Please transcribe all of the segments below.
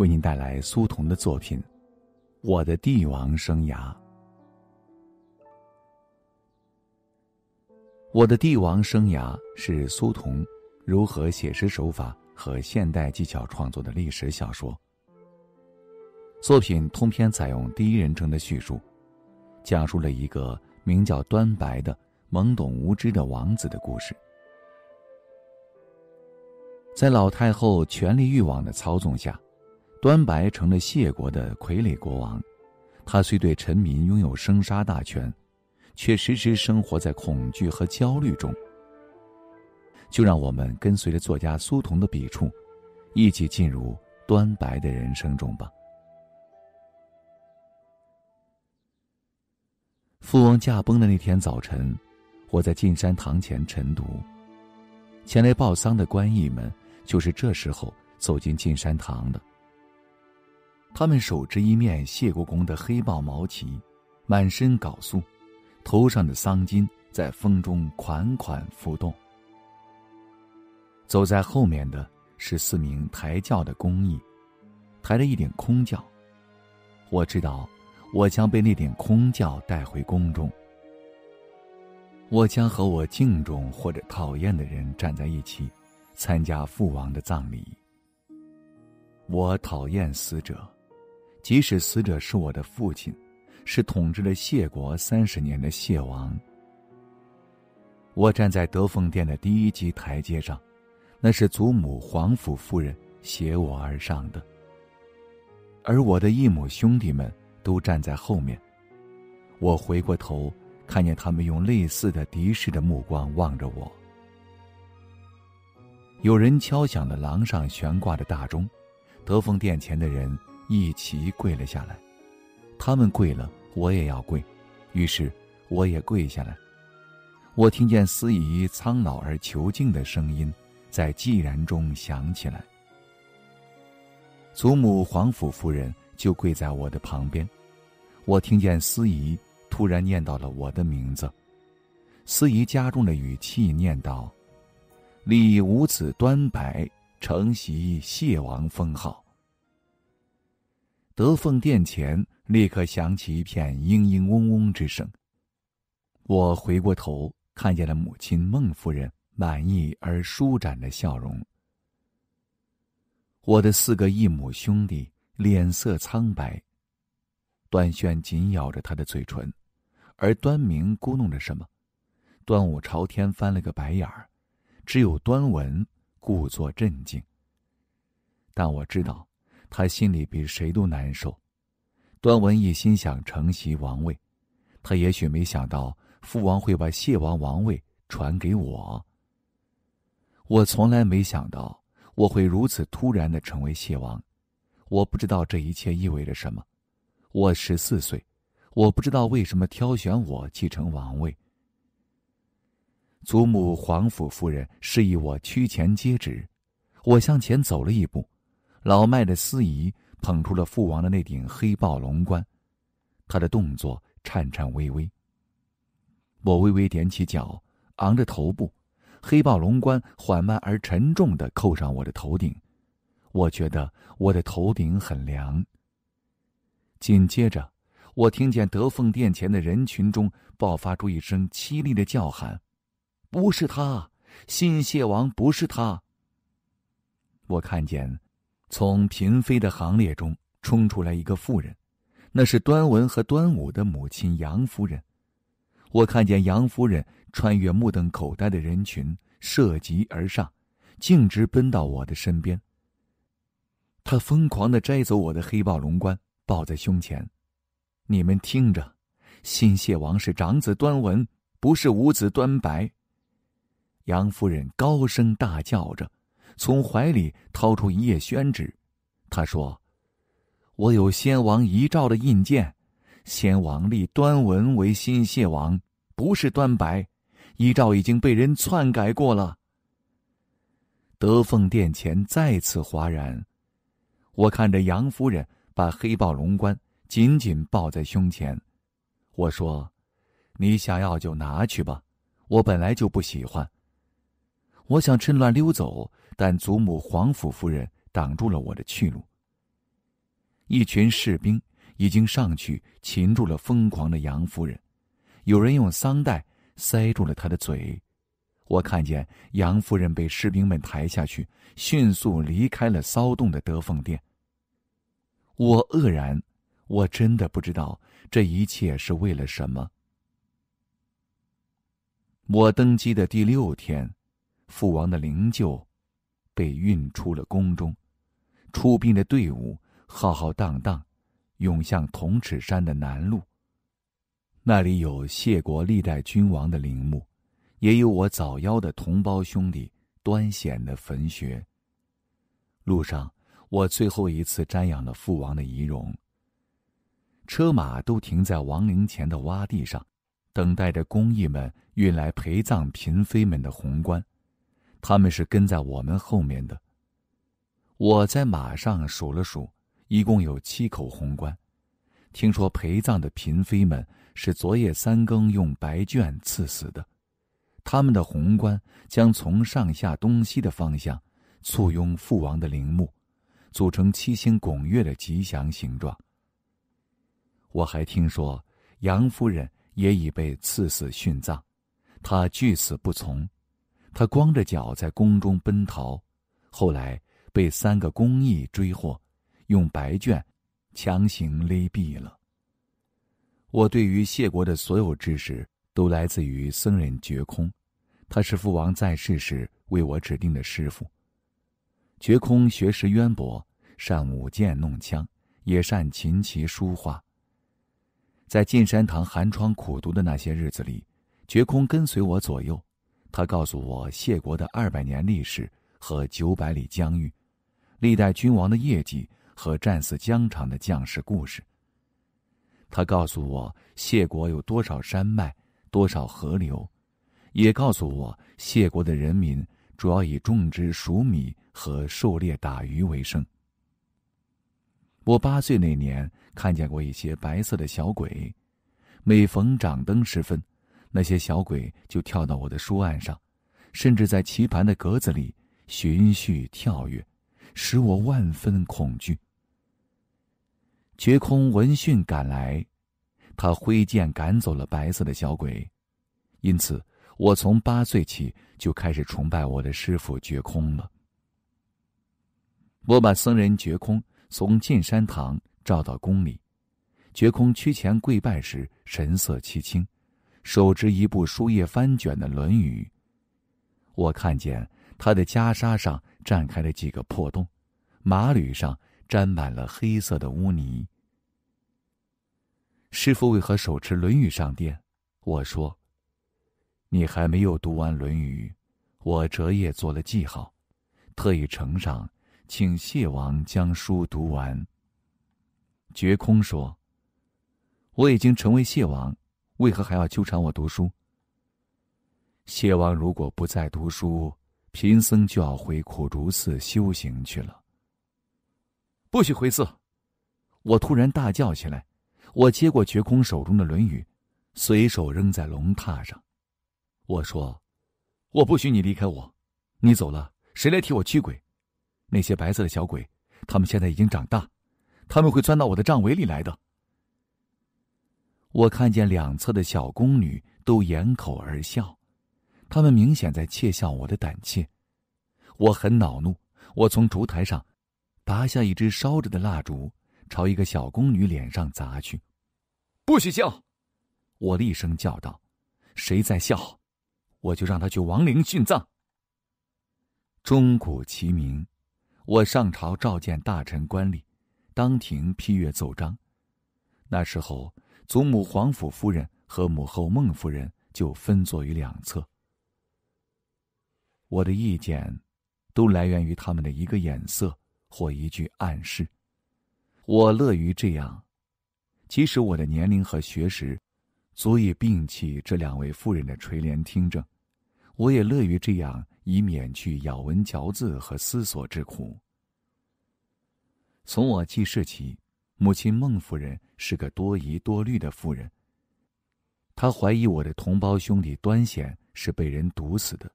为您带来苏童的作品《我的帝王生涯》。《我的帝王生涯》是苏童如何写实手法和现代技巧创作的历史小说。作品通篇采用第一人称的叙述，讲述了一个名叫端白的懵懂无知的王子的故事。在老太后权力欲望的操纵下。端白成了谢国的傀儡国王，他虽对臣民拥有生杀大权，却时时生活在恐惧和焦虑中。就让我们跟随着作家苏童的笔触，一起进入端白的人生中吧。父王驾崩的那天早晨，我在进山堂前晨读，前来报丧的官吏们就是这时候走进进山堂的。他们手执一面谢国公的黑豹毛旗，满身缟素，头上的丧巾在风中款款浮动。走在后面的，是四名抬轿的宫艺，抬了一顶空轿。我知道，我将被那顶空轿带回宫中。我将和我敬重或者讨厌的人站在一起，参加父王的葬礼。我讨厌死者。即使死者是我的父亲，是统治了谢国三十年的谢王。我站在德凤殿的第一级台阶上，那是祖母皇甫夫人携我而上的，而我的异母兄弟们都站在后面。我回过头，看见他们用类似的敌视的目光望着我。有人敲响了廊上悬挂的大钟，德凤殿前的人。一齐跪了下来，他们跪了，我也要跪，于是我也跪下来。我听见司仪苍老而遒劲的声音在寂然中响起来。祖母皇甫夫人就跪在我的旁边。我听见司仪突然念到了我的名字，司仪加重了语气念道：“立五子端白承袭谢王封号。”德凤殿前立刻响起一片嘤嘤嗡嗡之声。我回过头，看见了母亲孟夫人满意而舒展的笑容。我的四个异母兄弟脸色苍白，段炫紧咬着他的嘴唇，而端明咕哝着什么，端午朝天翻了个白眼儿，只有端文故作镇静。但我知道。他心里比谁都难受。端文一心想承袭王位，他也许没想到父王会把谢王王位传给我。我从来没想到我会如此突然的成为谢王，我不知道这一切意味着什么。我十四岁，我不知道为什么挑选我继承王位。祖母皇甫夫人示意我屈前接旨，我向前走了一步。老迈的司仪捧出了父王的那顶黑豹龙冠，他的动作颤颤巍巍。我微微踮起脚，昂着头部，黑豹龙冠缓慢而沉重的扣上我的头顶。我觉得我的头顶很凉。紧接着，我听见德凤殿前的人群中爆发出一声凄厉的叫喊：“不是他，信谢王不是他。”我看见。从嫔妃的行列中冲出来一个妇人，那是端文和端午的母亲杨夫人。我看见杨夫人穿越目瞪口呆的人群，涉疾而上，径直奔到我的身边。她疯狂的摘走我的黑豹龙冠，抱在胸前。你们听着，新谢王是长子端文，不是五子端白。杨夫人高声大叫着。从怀里掏出一页宣纸，他说：“我有先王遗诏的印鉴，先王立端文为新谢王，不是端白，遗诏已经被人篡改过了。”德凤殿前再次哗然。我看着杨夫人把黑豹龙冠紧紧抱在胸前，我说：“你想要就拿去吧，我本来就不喜欢。”我想趁乱溜走，但祖母皇甫夫人挡住了我的去路。一群士兵已经上去擒住了疯狂的杨夫人，有人用桑袋塞住了她的嘴。我看见杨夫人被士兵们抬下去，迅速离开了骚动的德凤殿。我愕然，我真的不知道这一切是为了什么。我登基的第六天。父王的灵柩被运出了宫中，出殡的队伍浩浩荡荡，涌向铜齿山的南路。那里有谢国历代君王的陵墓，也有我早夭的同胞兄弟端显的坟穴。路上，我最后一次瞻仰了父王的遗容。车马都停在王陵前的洼地上，等待着宫艺们运来陪葬嫔妃们的红棺。他们是跟在我们后面的。我在马上数了数，一共有七口红棺。听说陪葬的嫔妃们是昨夜三更用白绢刺死的，他们的红棺将从上下东西的方向簇拥父王的陵墓，组成七星拱月的吉祥形状。我还听说杨夫人也已被刺死殉葬，她拒死不从。他光着脚在宫中奔逃，后来被三个宫役追获，用白绢强行勒毙了。我对于谢国的所有知识，都来自于僧人觉空，他是父王在世时为我指定的师傅。觉空学识渊博，善舞剑弄枪，也善琴棋书画。在进山堂寒窗苦读的那些日子里，觉空跟随我左右。他告诉我，谢国的二百年历史和九百里疆域，历代君王的业绩和战死疆场的将士故事。他告诉我，谢国有多少山脉、多少河流，也告诉我，谢国的人民主要以种植黍米和狩猎打鱼为生。我八岁那年看见过一些白色的小鬼，每逢掌灯时分。那些小鬼就跳到我的书案上，甚至在棋盘的格子里循序跳跃，使我万分恐惧。绝空闻讯赶来，他挥剑赶走了白色的小鬼，因此我从八岁起就开始崇拜我的师傅绝空了。我把僧人绝空从进山堂召到宫里，绝空屈前跪拜时神色凄清。手执一部书页翻卷的《论语》，我看见他的袈裟上绽开了几个破洞，马履上沾满了黑色的污泥。师傅为何手持《论语》上殿？我说：“你还没有读完《论语》，我折页做了记号，特意呈上，请谢王将书读完。”觉空说：“我已经成为谢王。”为何还要纠缠我读书？谢王如果不再读书，贫僧就要回苦竹寺修行去了。不许回寺！我突然大叫起来。我接过觉空手中的《论语》，随手扔在龙榻上。我说：“我不许你离开我。你走了，谁来替我驱鬼？那些白色的小鬼，他们现在已经长大，他们会钻到我的帐围里来的。”我看见两侧的小宫女都掩口而笑，她们明显在窃笑我的胆怯。我很恼怒，我从烛台上拔下一支烧着的蜡烛，朝一个小宫女脸上砸去。“不许笑！”我厉声叫道，“谁在笑，我就让他去亡灵殉葬。”钟鼓齐鸣，我上朝召见大臣官吏，当庭批阅奏章。那时候。祖母皇甫夫人和母后孟夫人就分坐于两侧。我的意见，都来源于他们的一个眼色或一句暗示。我乐于这样，即使我的年龄和学识，足以摒弃这两位夫人的垂帘听政，我也乐于这样，以免去咬文嚼字和思索之苦。从我记事起。母亲孟夫人是个多疑多虑的妇人。她怀疑我的同胞兄弟端显是被人毒死的，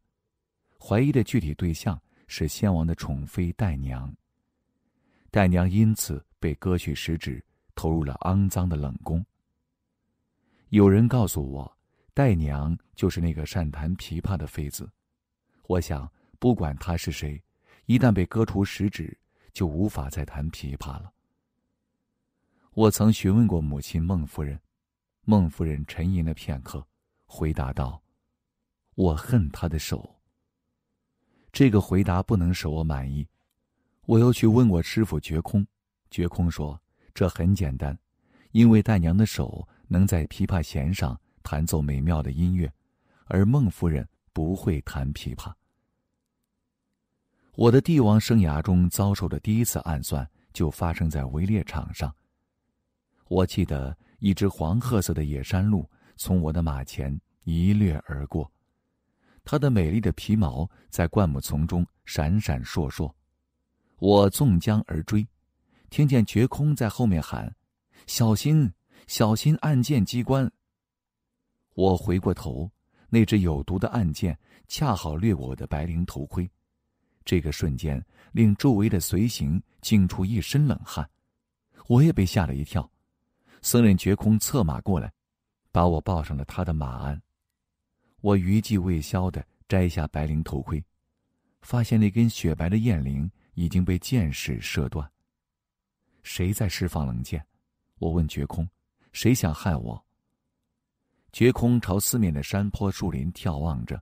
怀疑的具体对象是先王的宠妃戴娘。戴娘因此被割去食指，投入了肮脏的冷宫。有人告诉我，戴娘就是那个善弹琵琶的妃子。我想，不管她是谁，一旦被割除食指，就无法再弹琵琶了。我曾询问过母亲孟夫人，孟夫人沉吟了片刻，回答道：“我恨她的手。”这个回答不能使我满意。我又去问我师傅觉空，觉空说：“这很简单，因为大娘的手能在琵琶弦上弹奏美妙的音乐，而孟夫人不会弹琵琶。”我的帝王生涯中遭受的第一次暗算，就发生在围猎场上。我记得一只黄褐色的野山鹿从我的马前一掠而过，它的美丽的皮毛在灌木丛中闪闪烁烁。我纵缰而追，听见绝空在后面喊：“小心，小心暗箭机关！”我回过头，那只有毒的暗箭恰好掠我的白绫头盔。这个瞬间令周围的随行惊出一身冷汗，我也被吓了一跳。僧人觉空策马过来，把我抱上了他的马鞍。我余悸未消地摘下白绫头盔，发现那根雪白的雁翎已经被箭矢射断。谁在释放冷箭？我问觉空：“谁想害我？”觉空朝四面的山坡、树林眺望着，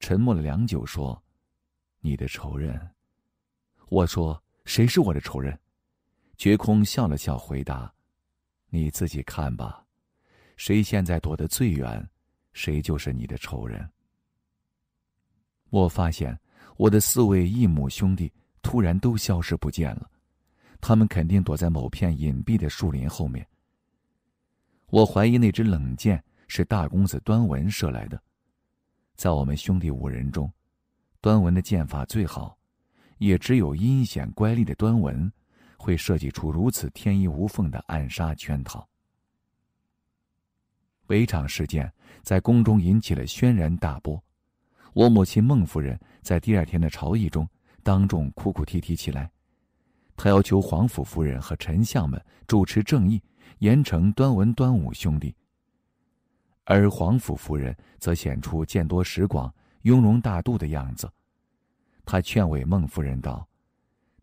沉默了良久，说：“你的仇人。”我说：“谁是我的仇人？”觉空笑了笑，回答。你自己看吧，谁现在躲得最远，谁就是你的仇人。我发现我的四位异母兄弟突然都消失不见了，他们肯定躲在某片隐蔽的树林后面。我怀疑那支冷箭是大公子端文射来的，在我们兄弟五人中，端文的剑法最好，也只有阴险乖戾的端文。会设计出如此天衣无缝的暗杀圈套。围场事件在宫中引起了轩然大波，我母亲孟夫人在第二天的朝议中当众哭哭啼啼起来，她要求皇甫夫人和丞相们主持正义，严惩端文端武兄弟。而皇甫夫人则显出见多识广、雍容大度的样子，她劝慰孟夫人道：“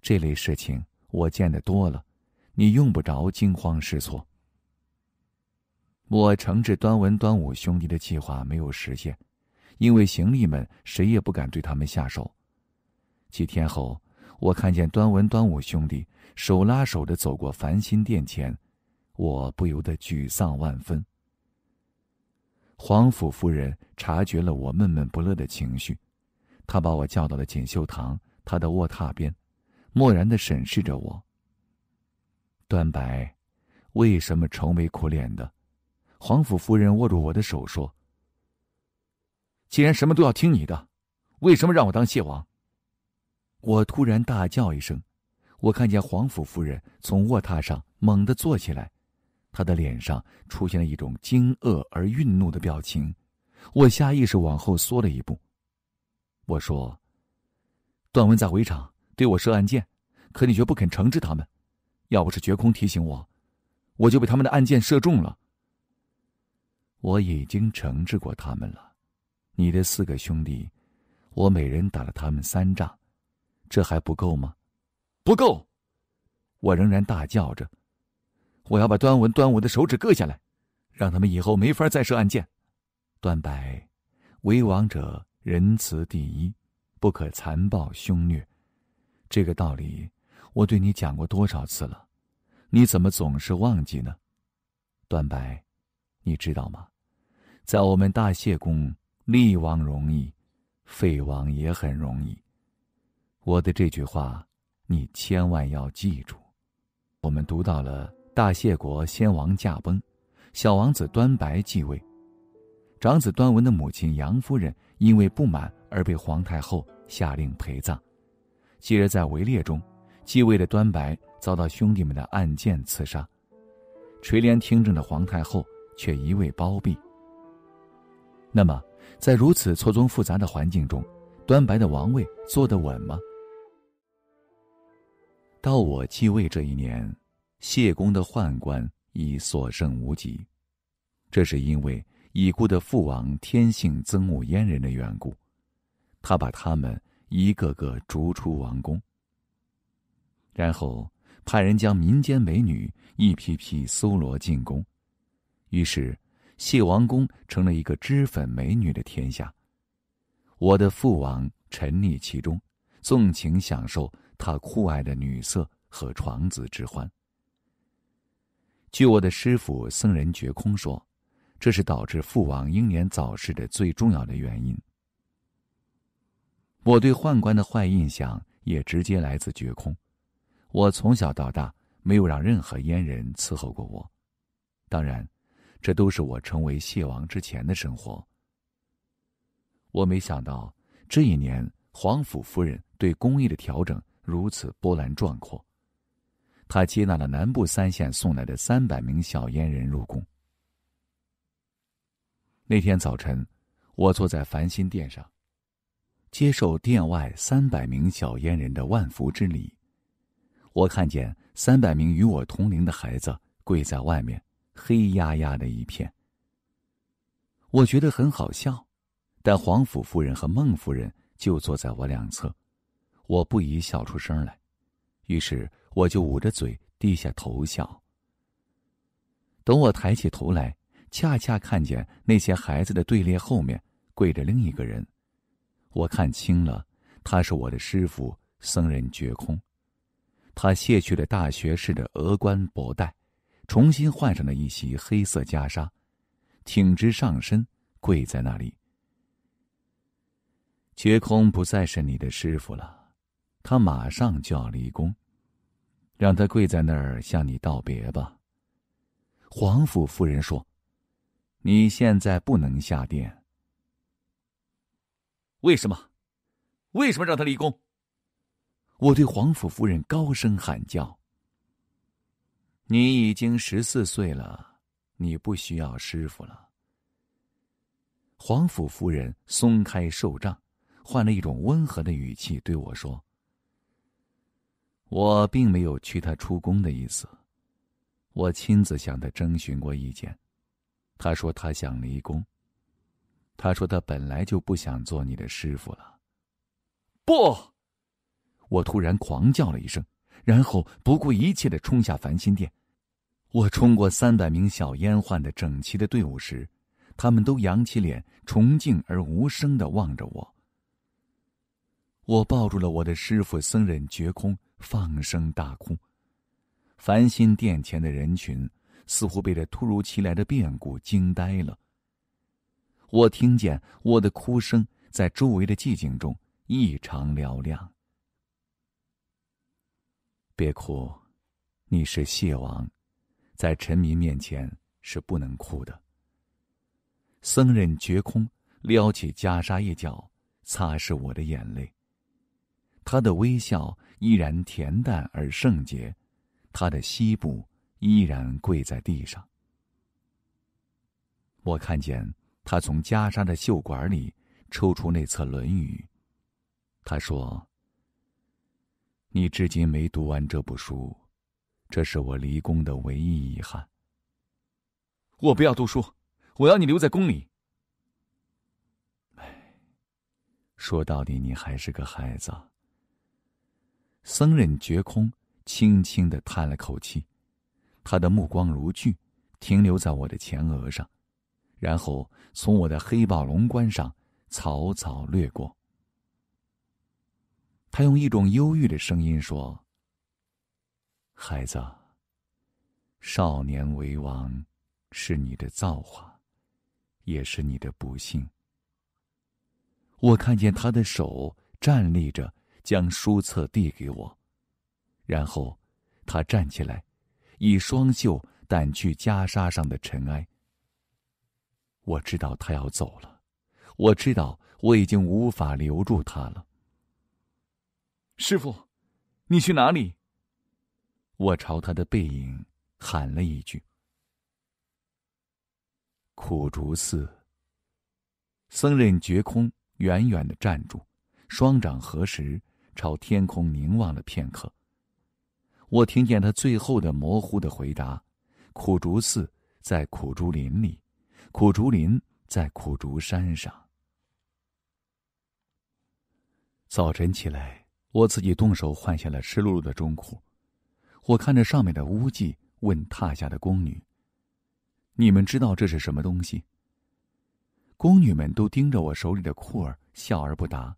这类事情。”我见的多了，你用不着惊慌失措。我惩治端文、端午兄弟的计划没有实现，因为行李们谁也不敢对他们下手。几天后，我看见端文、端午兄弟手拉手的走过繁星殿前，我不由得沮丧万分。皇甫夫人察觉了我闷闷不乐的情绪，她把我叫到了锦绣堂，她的卧榻边。漠然的审视着我，段白，为什么愁眉苦脸的？皇甫夫人握住我的手说：“既然什么都要听你的，为什么让我当谢王？”我突然大叫一声，我看见皇甫夫人从卧榻上猛地坐起来，她的脸上出现了一种惊愕而愠怒的表情，我下意识往后缩了一步。我说：“段文在围场。”对我射暗箭，可你却不肯惩治他们。要不是绝空提醒我，我就被他们的暗箭射中了。我已经惩治过他们了。你的四个兄弟，我每人打了他们三仗，这还不够吗？不够！我仍然大叫着：“我要把端文、端武的手指割下来，让他们以后没法再射暗箭。”端白，为王者仁慈第一，不可残暴凶虐。这个道理，我对你讲过多少次了？你怎么总是忘记呢？端白，你知道吗？在我们大谢宫，立王容易，废王也很容易。我的这句话，你千万要记住。我们读到了大谢国先王驾崩，小王子端白继位，长子端文的母亲杨夫人因为不满而被皇太后下令陪葬。继而在围猎中，继位的端白遭到兄弟们的暗箭刺杀，垂帘听政的皇太后却一味包庇。那么，在如此错综复杂的环境中，端白的王位坐得稳吗？到我继位这一年，谢公的宦官已所剩无几，这是因为已故的父王天性憎恶阉人的缘故，他把他们。一个个逐出王宫，然后派人将民间美女一批批搜罗进宫，于是谢王宫成了一个脂粉美女的天下。我的父王沉溺其中，纵情享受他酷爱的女色和床子之欢。据我的师傅僧人觉空说，这是导致父王英年早逝的最重要的原因。我对宦官的坏印象也直接来自绝空。我从小到大没有让任何阉人伺候过我，当然，这都是我成为谢王之前的生活。我没想到这一年，皇甫夫人对工艺的调整如此波澜壮阔，她接纳了南部三县送来的三百名小阉人入宫。那天早晨，我坐在繁星殿上。接受殿外三百名小阉人的万福之礼，我看见三百名与我同龄的孩子跪在外面，黑压压的一片。我觉得很好笑，但皇甫夫人和孟夫人就坐在我两侧，我不宜笑出声来，于是我就捂着嘴低下头笑。等我抬起头来，恰恰看见那些孩子的队列后面跪着另一个人。我看清了，他是我的师傅，僧人觉空。他卸去了大学士的额冠博带，重新换上了一袭黑色袈裟，挺直上身跪在那里。觉空不再是你的师傅了，他马上就要离宫，让他跪在那儿向你道别吧。皇甫夫人说：“你现在不能下殿。”为什么？为什么让他立功？我对皇甫夫人高声喊叫：“你已经十四岁了，你不需要师傅了。”皇甫夫人松开手杖，换了一种温和的语气对我说：“我并没有驱他出宫的意思，我亲自向他征询过意见，他说他想离宫。”他说：“他本来就不想做你的师傅了。”不！我突然狂叫了一声，然后不顾一切的冲下繁心殿。我冲过三百名小烟鬟的整齐的队伍时，他们都扬起脸，崇敬而无声的望着我。我抱住了我的师傅僧人觉空，放声大哭。繁心殿前的人群似乎被这突如其来的变故惊呆了。我听见我的哭声在周围的寂静中异常嘹亮。别哭，你是蟹王，在臣民面前是不能哭的。僧人觉空撩起袈裟一角，擦拭我的眼泪。他的微笑依然恬淡而圣洁，他的膝部依然跪在地上。我看见。他从袈裟的袖管里抽出那册《论语》，他说：“你至今没读完这部书，这是我离宫的唯一遗憾。”我不要读书，我要你留在宫里。唉，说到底，你还是个孩子。僧人觉空轻轻的叹了口气，他的目光如炬，停留在我的前额上。然后从我的黑豹龙冠上草草掠过。他用一种忧郁的声音说：“孩子，少年为王，是你的造化，也是你的不幸。”我看见他的手站立着，将书册递给我，然后他站起来，以双袖掸去袈裟上的尘埃。我知道他要走了，我知道我已经无法留住他了。师傅，你去哪里？我朝他的背影喊了一句：“苦竹寺。”僧人觉空远远的站住，双掌合十，朝天空凝望了片刻。我听见他最后的模糊的回答：“苦竹寺在苦竹林里。”苦竹林在苦竹山上。早晨起来，我自己动手换下了湿漉漉的中裤。我看着上面的污迹，问榻下的宫女：“你们知道这是什么东西？”宫女们都盯着我手里的裤儿，笑而不答。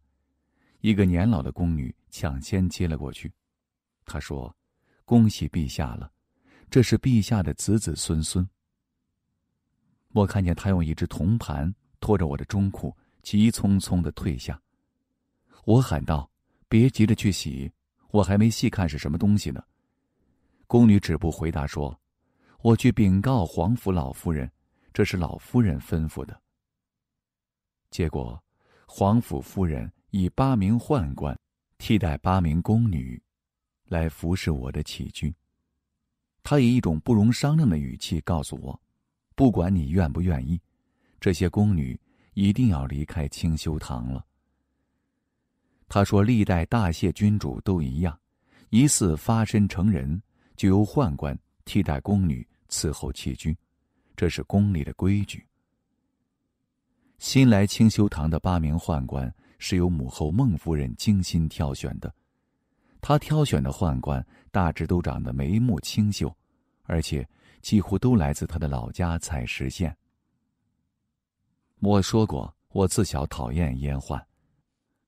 一个年老的宫女抢先接了过去，她说：“恭喜陛下了，这是陛下的子子孙孙。”我看见他用一只铜盘托着我的中裤，急匆匆的退下。我喊道：“别急着去洗，我还没细看是什么东西呢。”宫女止步回答说：“我去禀告皇府老夫人，这是老夫人吩咐的。”结果，皇府夫人以八名宦官替代八名宫女来服侍我的起居。他以一种不容商量的语气告诉我。不管你愿不愿意，这些宫女一定要离开清修堂了。他说：“历代大谢君主都一样，疑似发身成人，就由宦官替代宫女伺候弃君，这是宫里的规矩。”新来清修堂的八名宦官是由母后孟夫人精心挑选的，她挑选的宦官大致都长得眉目清秀，而且。几乎都来自他的老家采石县。我说过，我自小讨厌烟患，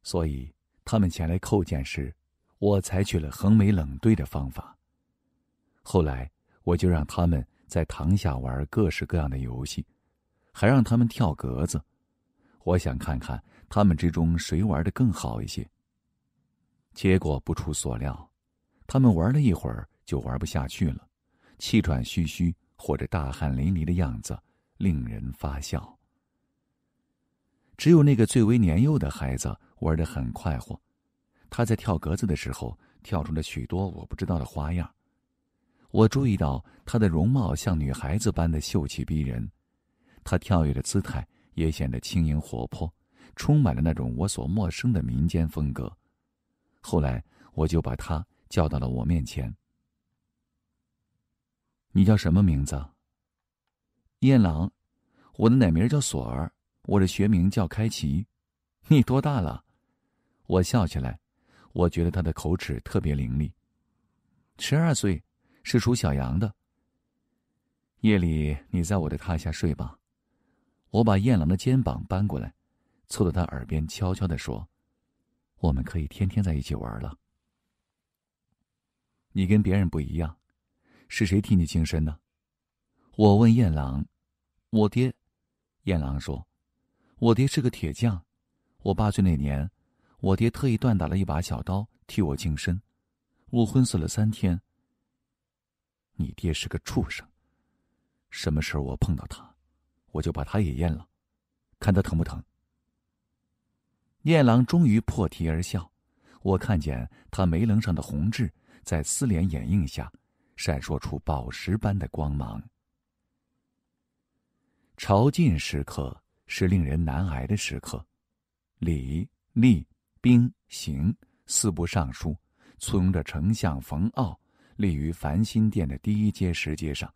所以他们前来叩见时，我采取了横眉冷对的方法。后来，我就让他们在堂下玩各式各样的游戏，还让他们跳格子，我想看看他们之中谁玩的更好一些。结果不出所料，他们玩了一会儿就玩不下去了。气喘吁吁或者大汗淋漓的样子，令人发笑。只有那个最为年幼的孩子玩的很快活，他在跳格子的时候跳出了许多我不知道的花样。我注意到他的容貌像女孩子般的秀气逼人，他跳跃的姿态也显得轻盈活泼，充满了那种我所陌生的民间风格。后来我就把他叫到了我面前。你叫什么名字？燕郎，我的奶名叫索儿，我的学名叫开奇。你多大了？我笑起来，我觉得他的口齿特别伶俐。十二岁，是属小羊的。夜里你在我的榻下睡吧。我把燕郎的肩膀搬过来，凑到他耳边，悄悄的说：“我们可以天天在一起玩了。你跟别人不一样。”是谁替你净身的？我问燕郎。我爹，燕郎说，我爹是个铁匠。我八岁那年，我爹特意锻打了一把小刀替我净身。我昏死了三天。你爹是个畜生，什么时候我碰到他，我就把他也阉了，看他疼不疼。燕郎终于破涕而笑。我看见他眉棱上的红痣，在丝帘掩映下。闪烁出宝石般的光芒。朝觐时刻是令人难挨的时刻，礼、吏、兵、刑四部尚书簇拥着丞相冯奥，立于繁心殿的第一阶石阶上。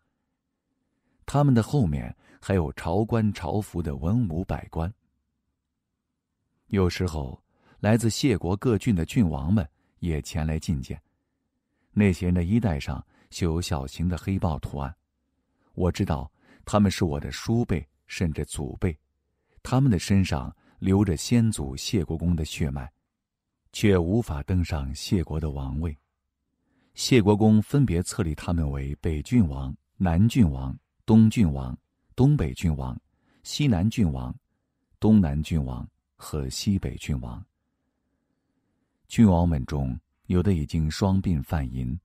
他们的后面还有朝官朝服的文武百官。有时候，来自谢国各郡的郡王们也前来觐见，那些人的衣带上。绣有小型的黑豹图案，我知道他们是我的叔辈，甚至祖辈。他们的身上流着先祖谢国公的血脉，却无法登上谢国的王位。谢国公分别册立他们为北郡王、南郡王、东郡王、东北郡王、西南郡王、东南郡王和西北郡王。郡王们中，有的已经双鬓泛银。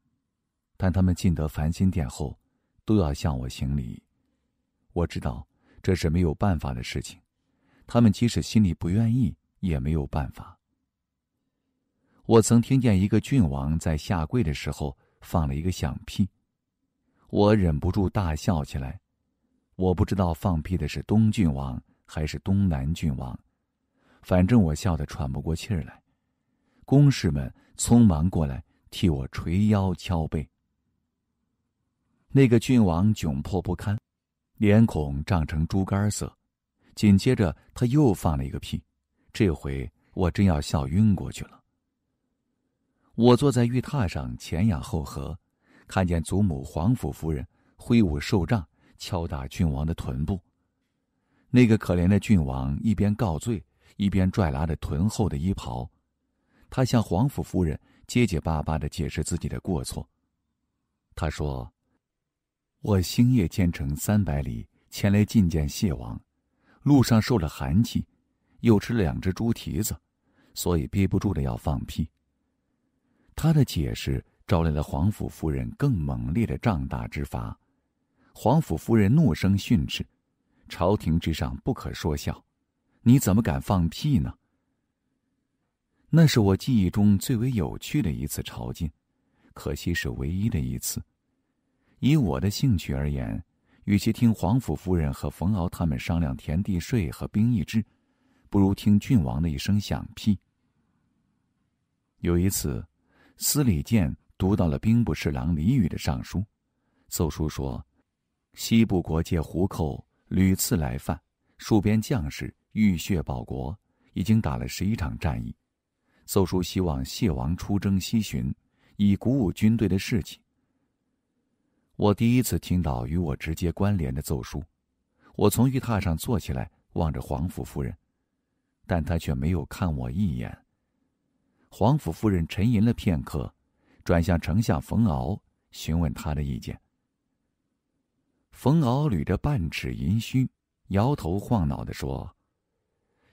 但他们进得繁心殿后，都要向我行礼。我知道这是没有办法的事情，他们即使心里不愿意，也没有办法。我曾听见一个郡王在下跪的时候放了一个响屁，我忍不住大笑起来。我不知道放屁的是东郡王还是东南郡王，反正我笑得喘不过气来。宫士们匆忙过来替我捶腰敲背。那个郡王窘迫不堪，脸孔涨成猪肝色。紧接着他又放了一个屁，这回我真要笑晕过去了。我坐在玉榻上前仰后合，看见祖母皇甫夫人挥舞兽杖敲打郡王的臀部。那个可怜的郡王一边告罪，一边拽拉着臀后的衣袍。他向皇甫夫人结结巴巴的解释自己的过错。他说。我星夜兼程三百里前来觐见谢王，路上受了寒气，又吃了两只猪蹄子，所以憋不住的要放屁。他的解释招来了皇甫夫人更猛烈的杖打之罚。皇甫夫人怒声训斥：“朝廷之上不可说笑，你怎么敢放屁呢？”那是我记忆中最为有趣的一次朝觐，可惜是唯一的一次。以我的兴趣而言，与其听皇甫夫人和冯敖他们商量田地税和兵役制，不如听郡王的一声响屁。有一次，司礼监读到了兵部侍郎李宇的上书，奏书说，西部国界胡寇屡次来犯，戍边将士浴血保国，已经打了十一场战役。奏书希望谢王出征西巡，以鼓舞军队的士气。我第一次听到与我直接关联的奏书，我从玉榻上坐起来，望着皇甫夫人，但她却没有看我一眼。皇甫夫人沉吟了片刻，转向丞相冯敖询问他的意见。冯敖捋着半尺银须，摇头晃脑的说：“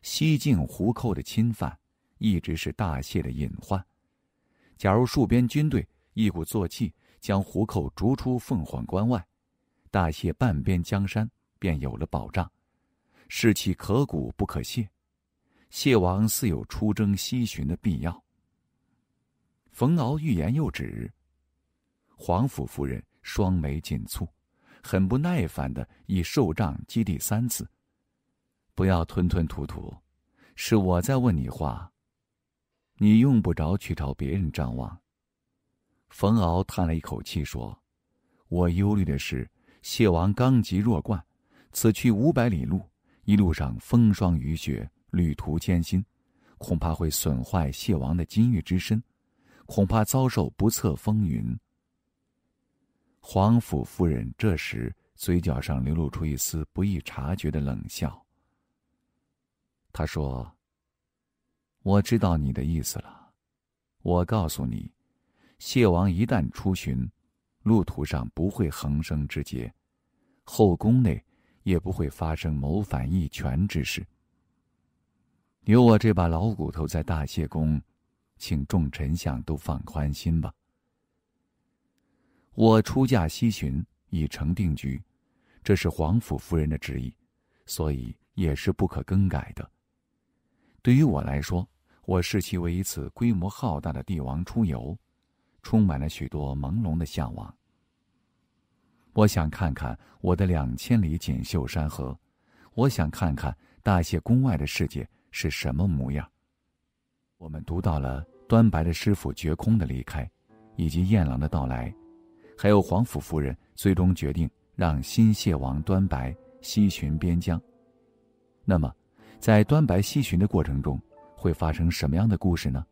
西晋胡寇的侵犯，一直是大谢的隐患。假如戍边军队一鼓作气。”将虎口逐出凤凰关外，大卸半边江山便有了保障，士气可鼓不可泄。谢王似有出征西巡的必要。冯敖欲言又止，皇甫夫人双眉紧蹙，很不耐烦的以手杖击地三次，不要吞吞吐吐，是我在问你话，你用不着去找别人张望。冯敖叹了一口气说：“我忧虑的是，谢王刚及弱冠，此去五百里路，一路上风霜雨雪，旅途艰辛，恐怕会损坏谢王的金玉之身，恐怕遭受不测风云。”皇甫夫人这时嘴角上流露出一丝不易察觉的冷笑。他说：“我知道你的意思了，我告诉你。”谢王一旦出巡，路途上不会横生枝节，后宫内也不会发生谋反易权之事。有我这把老骨头在大谢宫，请众丞相都放宽心吧。我出嫁西巡已成定局，这是皇甫夫人的旨意，所以也是不可更改的。对于我来说，我视其为一次规模浩大的帝王出游。充满了许多朦胧的向往。我想看看我的两千里锦绣山河，我想看看大谢宫外的世界是什么模样。我们读到了端白的师傅绝空的离开，以及燕郎的到来，还有皇甫夫人最终决定让新谢王端白西巡边疆。那么，在端白西巡的过程中，会发生什么样的故事呢？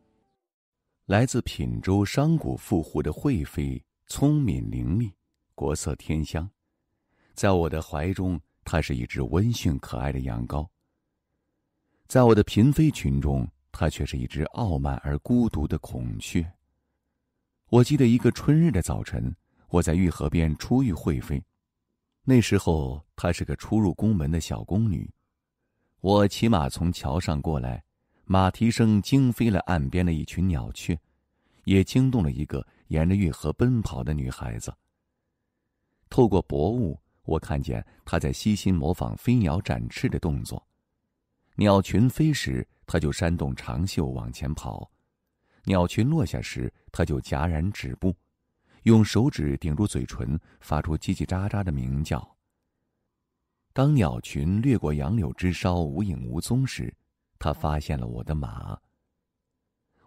来自品州商贾富户的惠妃，聪明伶俐，国色天香。在我的怀中，她是一只温驯可爱的羊羔；在我的嫔妃群中，她却是一只傲慢而孤独的孔雀。我记得一个春日的早晨，我在御河边初遇惠妃，那时候她是个初入宫门的小宫女。我骑马从桥上过来。马蹄声惊飞了岸边的一群鸟雀，也惊动了一个沿着运河奔跑的女孩子。透过薄雾，我看见她在悉心模仿飞鸟展翅的动作。鸟群飞时，她就扇动长袖往前跑；鸟群落下时，她就戛然止步，用手指顶住嘴唇，发出叽叽喳喳的鸣叫。当鸟群掠过杨柳枝梢，无影无踪时。他发现了我的马。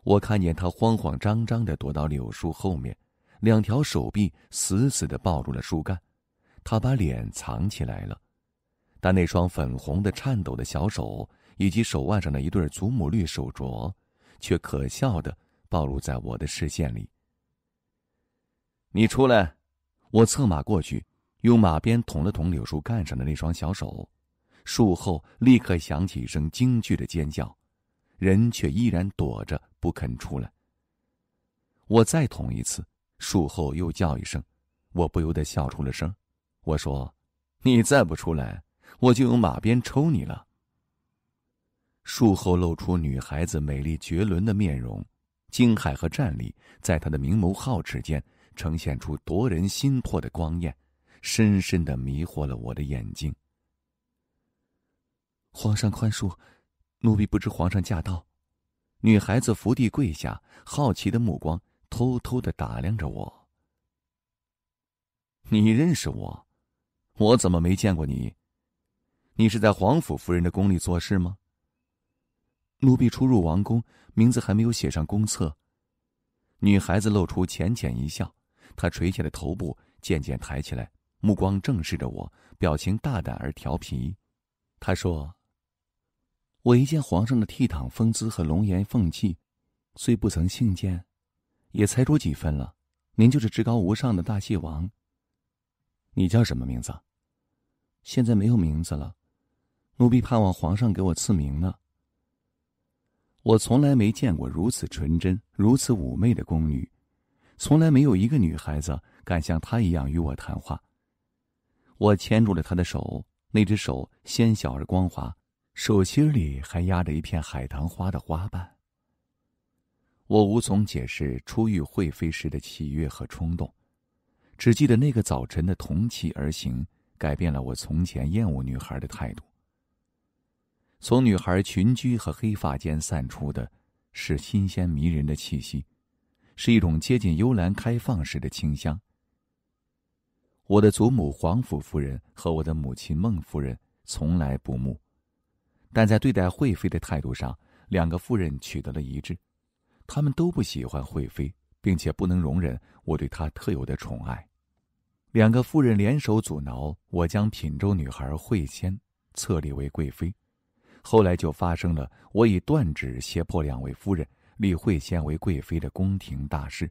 我看见他慌慌张张的躲到柳树后面，两条手臂死死的抱住了树干，他把脸藏起来了，但那双粉红的、颤抖的小手以及手腕上的一对祖母绿手镯，却可笑的暴露在我的视线里。你出来！我策马过去，用马鞭捅了捅柳树干上的那双小手。术后立刻响起一声惊惧的尖叫，人却依然躲着不肯出来。我再捅一次，术后又叫一声，我不由得笑出了声。我说：“你再不出来，我就用马鞭抽你了。”术后露出女孩子美丽绝伦的面容，惊骇和战栗在她的明眸皓齿间呈现出夺人心魄的光艳，深深的迷惑了我的眼睛。皇上宽恕，奴婢不知皇上驾到。女孩子伏地跪下，好奇的目光偷偷的打量着我。你认识我？我怎么没见过你？你是在皇府夫人的宫里做事吗？奴婢初入王宫，名字还没有写上公册。女孩子露出浅浅一笑，她垂下的头部渐渐抬起来，目光正视着我，表情大胆而调皮。她说。我一见皇上的倜傥风姿和龙颜凤气，虽不曾幸见，也猜出几分了。您就是至高无上的大谢王。你叫什么名字？现在没有名字了，奴婢盼望皇上给我赐名呢。我从来没见过如此纯真、如此妩媚的宫女，从来没有一个女孩子敢像她一样与我谈话。我牵住了她的手，那只手纤小而光滑。手心里还压着一片海棠花的花瓣。我无从解释初遇惠妃时的喜悦和冲动，只记得那个早晨的同骑而行，改变了我从前厌恶女孩的态度。从女孩裙裾和黑发间散出的是新鲜迷人的气息，是一种接近幽兰开放时的清香。我的祖母皇甫夫人和我的母亲孟夫人从来不睦。但在对待惠妃的态度上，两个夫人取得了一致，他们都不喜欢惠妃，并且不能容忍我对她特有的宠爱。两个夫人联手阻挠我将品州女孩惠仙册立为贵妃，后来就发生了我以断指胁迫两位夫人立惠仙为贵妃的宫廷大事。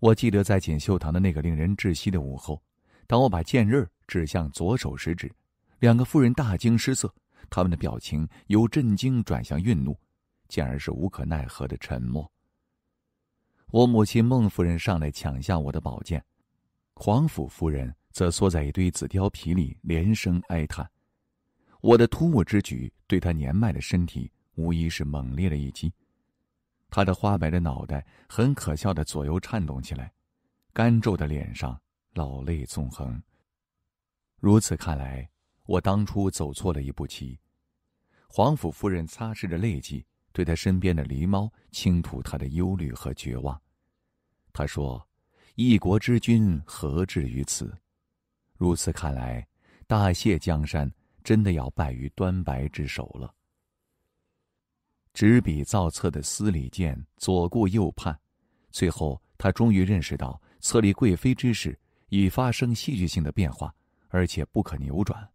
我记得在锦绣堂的那个令人窒息的午后，当我把剑刃指向左手食指。两个夫人大惊失色，他们的表情由震惊转向愠怒，竟然是无可奈何的沉默。我母亲孟夫人上来抢下我的宝剑，黄甫夫人则缩在一堆紫貂皮里，连声哀叹。我的突兀之举，对她年迈的身体无疑是猛烈的一击。她的花白的脑袋很可笑的左右颤动起来，干皱的脸上老泪纵横。如此看来。我当初走错了一步棋，皇甫夫人擦拭着泪迹，对她身边的狸猫倾吐她的忧虑和绝望。她说：“一国之君何至于此？如此看来，大谢江山真的要败于端白之手了。”执笔造册的司礼监左顾右盼，最后他终于认识到册立贵妃之事已发生戏剧性的变化，而且不可扭转。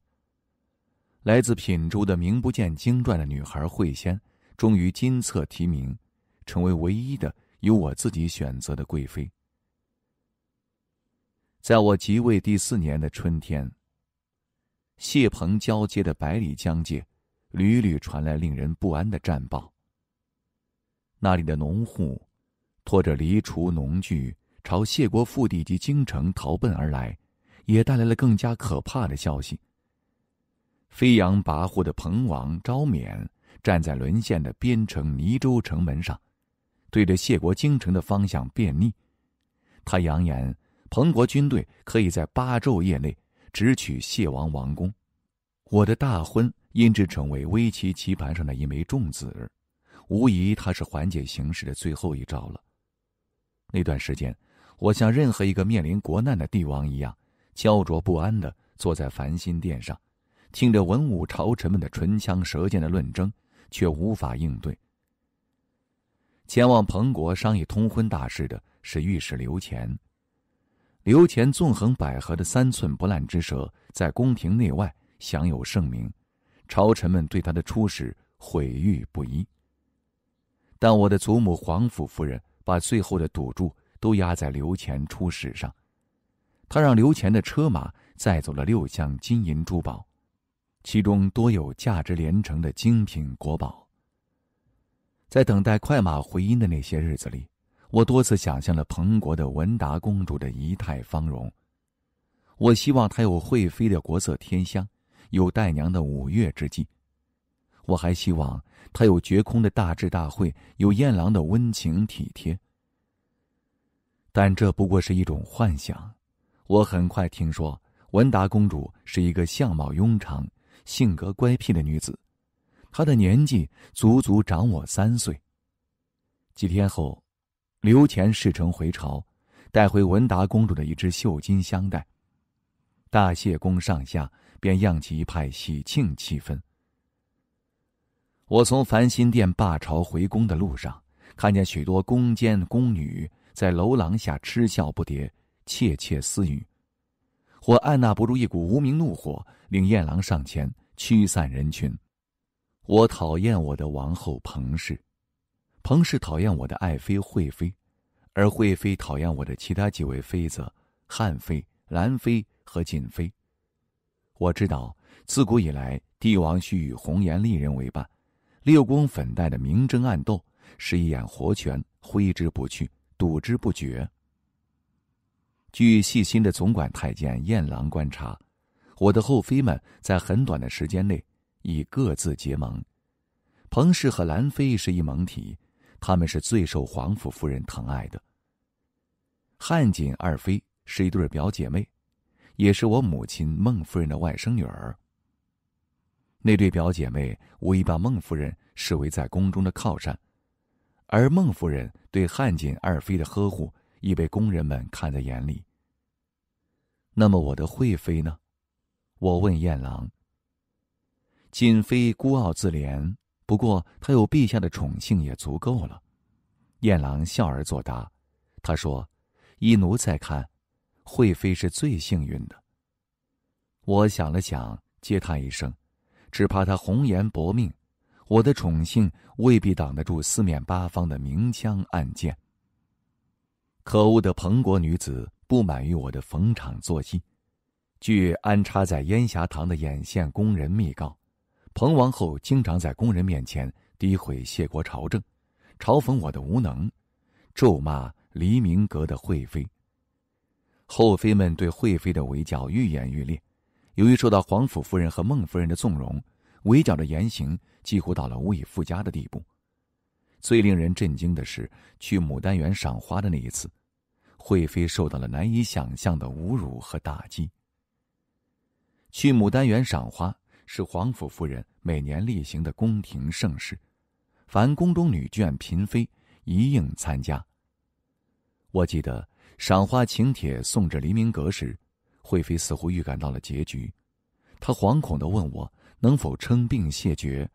来自品州的名不见经传的女孩慧仙，终于金策提名，成为唯一的由我自己选择的贵妃。在我即位第四年的春天，谢鹏交接的百里疆界，屡屡传来令人不安的战报。那里的农户，拖着犁锄农具，朝谢国腹地及京城逃奔而来，也带来了更加可怕的消息。飞扬跋扈的彭王昭冕站在沦陷的边城泥州城门上，对着谢国京城的方向便逆。他扬言，彭国军队可以在八昼夜内直取谢王王宫。我的大婚因之成为危棋棋盘上的一枚重子，无疑，他是缓解形势的最后一招了。那段时间，我像任何一个面临国难的帝王一样，焦灼不安的坐在繁星殿上。听着文武朝臣们的唇枪舌剑的论争，却无法应对。前往彭国商议通婚大事的是御史刘乾。刘乾纵横捭阖的三寸不烂之舌，在宫廷内外享有盛名，朝臣们对他的出使毁誉不一。但我的祖母皇甫夫人把最后的赌注都压在刘乾出使上，他让刘乾的车马载走了六箱金银珠宝。其中多有价值连城的精品国宝。在等待快马回音的那些日子里，我多次想象了彭国的文达公主的仪态芳容。我希望她有惠妃的国色天香，有代娘的五岳之际。我还希望她有绝空的大智大慧，有燕郎的温情体贴。但这不过是一种幻想。我很快听说文达公主是一个相貌庸常、性格乖僻的女子，她的年纪足足长我三岁。几天后，刘乾事成回朝，带回文达公主的一只绣金香袋，大谢宫上下便漾起一派喜庆气氛。我从繁心殿罢朝回宫的路上，看见许多宫监宫女在楼廊下嗤笑不迭，窃窃私语。或按捺不住一股无名怒火，令燕郎上前驱散人群。我讨厌我的王后彭氏，彭氏讨厌我的爱妃惠妃，而惠妃讨厌我的其他几位妃子汉妃、兰妃和瑾妃。我知道，自古以来，帝王须与红颜丽人为伴，六宫粉黛的明争暗斗是一眼活泉，挥之不去，堵之不绝。据细心的总管太监燕郎观察，我的后妃们在很短的时间内已各自结盟。彭氏和兰妃是一盟体，他们是最受皇甫夫人疼爱的。汉锦二妃是一对表姐妹，也是我母亲孟夫人的外甥女儿。那对表姐妹无疑把孟夫人视为在宫中的靠山，而孟夫人对汉锦二妃的呵护。已被工人们看在眼里。那么我的惠妃呢？我问燕郎。锦妃孤傲自怜，不过她有陛下的宠幸也足够了。燕郎笑而作答，他说：“依奴才看，惠妃是最幸运的。”我想了想，接叹一声，只怕她红颜薄命，我的宠幸未必挡得住四面八方的明枪暗箭。可恶的彭国女子不满于我的逢场作戏，据安插在烟霞堂的眼线宫人密告，彭王后经常在宫人面前诋毁谢国朝政，嘲讽我的无能，咒骂黎明阁的惠妃。后妃们对惠妃的围剿愈演愈烈，由于受到皇甫夫人和孟夫人的纵容，围剿的言行几乎到了无以复加的地步。最令人震惊的是，去牡丹园赏花的那一次，惠妃受到了难以想象的侮辱和打击。去牡丹园赏花是皇府夫人每年例行的宫廷盛事，凡宫中女眷、嫔妃一应参加。我记得赏花请帖送至黎明阁时，惠妃似乎预感到了结局，她惶恐地问我能否称病谢绝，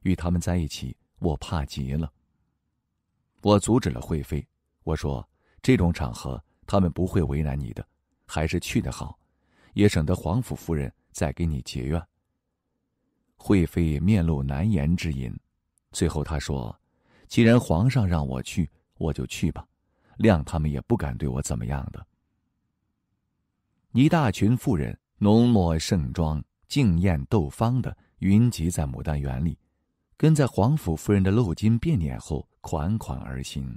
与他们在一起，我怕极了。我阻止了惠妃，我说：“这种场合，他们不会为难你的，还是去的好，也省得皇甫夫人再给你结怨。”惠妃面露难言之隐，最后她说：“既然皇上让我去，我就去吧，谅他们也不敢对我怎么样的。”一大群妇人，浓抹盛妆、竞艳斗芳的，云集在牡丹园里。跟在皇甫夫人的露金变脸后，款款而行。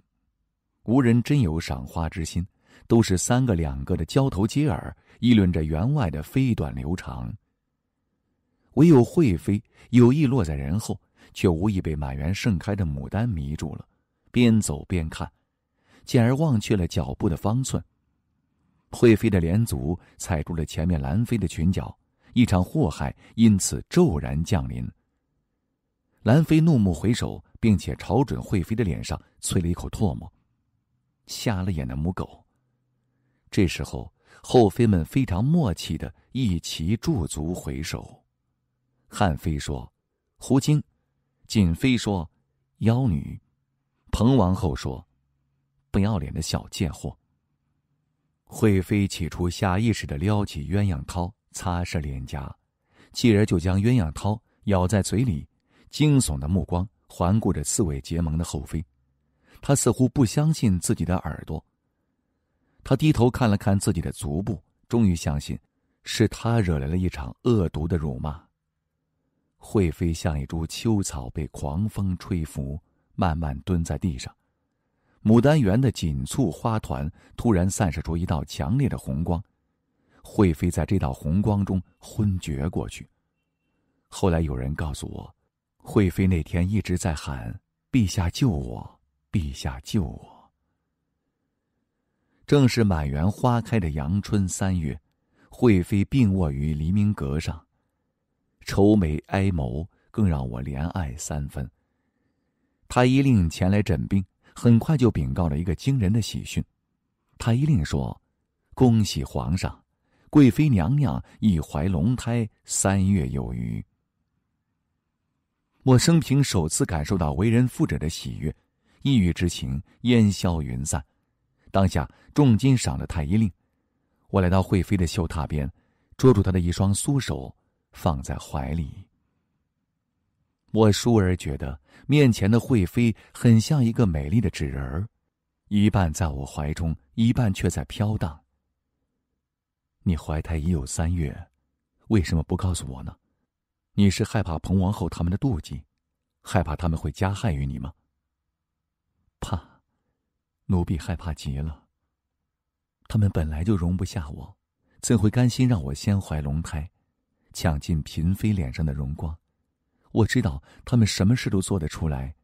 无人真有赏花之心，都是三个两个的交头接耳，议论着员外的飞短流长。唯有惠妃有意落在人后，却无意被满园盛开的牡丹迷住了，边走边看，进而忘却了脚步的方寸。惠妃的莲足踩住了前面兰妃的裙角，一场祸害因此骤然降临。兰妃怒目回首，并且朝准惠妃的脸上啐了一口唾沫。瞎了眼的母狗！这时候后妃们非常默契的一齐驻足回首。汉妃说：“狐精。”锦妃说：“妖女。”彭王后说：“不要脸的小贱货。”惠妃起初下意识的撩起鸳鸯绦，擦拭脸颊，继而就将鸳鸯绦咬在嘴里。惊悚的目光环顾着四位结盟的后妃，他似乎不相信自己的耳朵。他低头看了看自己的足部，终于相信，是他惹来了一场恶毒的辱骂。惠妃像一株秋草被狂风吹拂，慢慢蹲在地上。牡丹园的锦簇花团突然散射出一道强烈的红光，惠妃在这道红光中昏厥过去。后来有人告诉我。惠妃那天一直在喊：“陛下救我，陛下救我。”正是满园花开的阳春三月，惠妃病卧于黎明阁上，愁眉哀眸，更让我怜爱三分。太医令前来诊病，很快就禀告了一个惊人的喜讯：太医令说：“恭喜皇上，贵妃娘娘已怀龙胎三月有余。”我生平首次感受到为人父者的喜悦，抑郁之情烟消云散。当下重金赏了太医令，我来到惠妃的绣榻边，捉住她的一双酥手，放在怀里。我倏而觉得面前的惠妃很像一个美丽的纸人儿，一半在我怀中，一半却在飘荡。你怀胎已有三月，为什么不告诉我呢？你是害怕彭王后他们的妒忌，害怕他们会加害于你吗？怕，奴婢害怕极了。他们本来就容不下我，怎会甘心让我先怀龙胎，抢尽嫔妃脸上的荣光？我知道他们什么事都做得出来。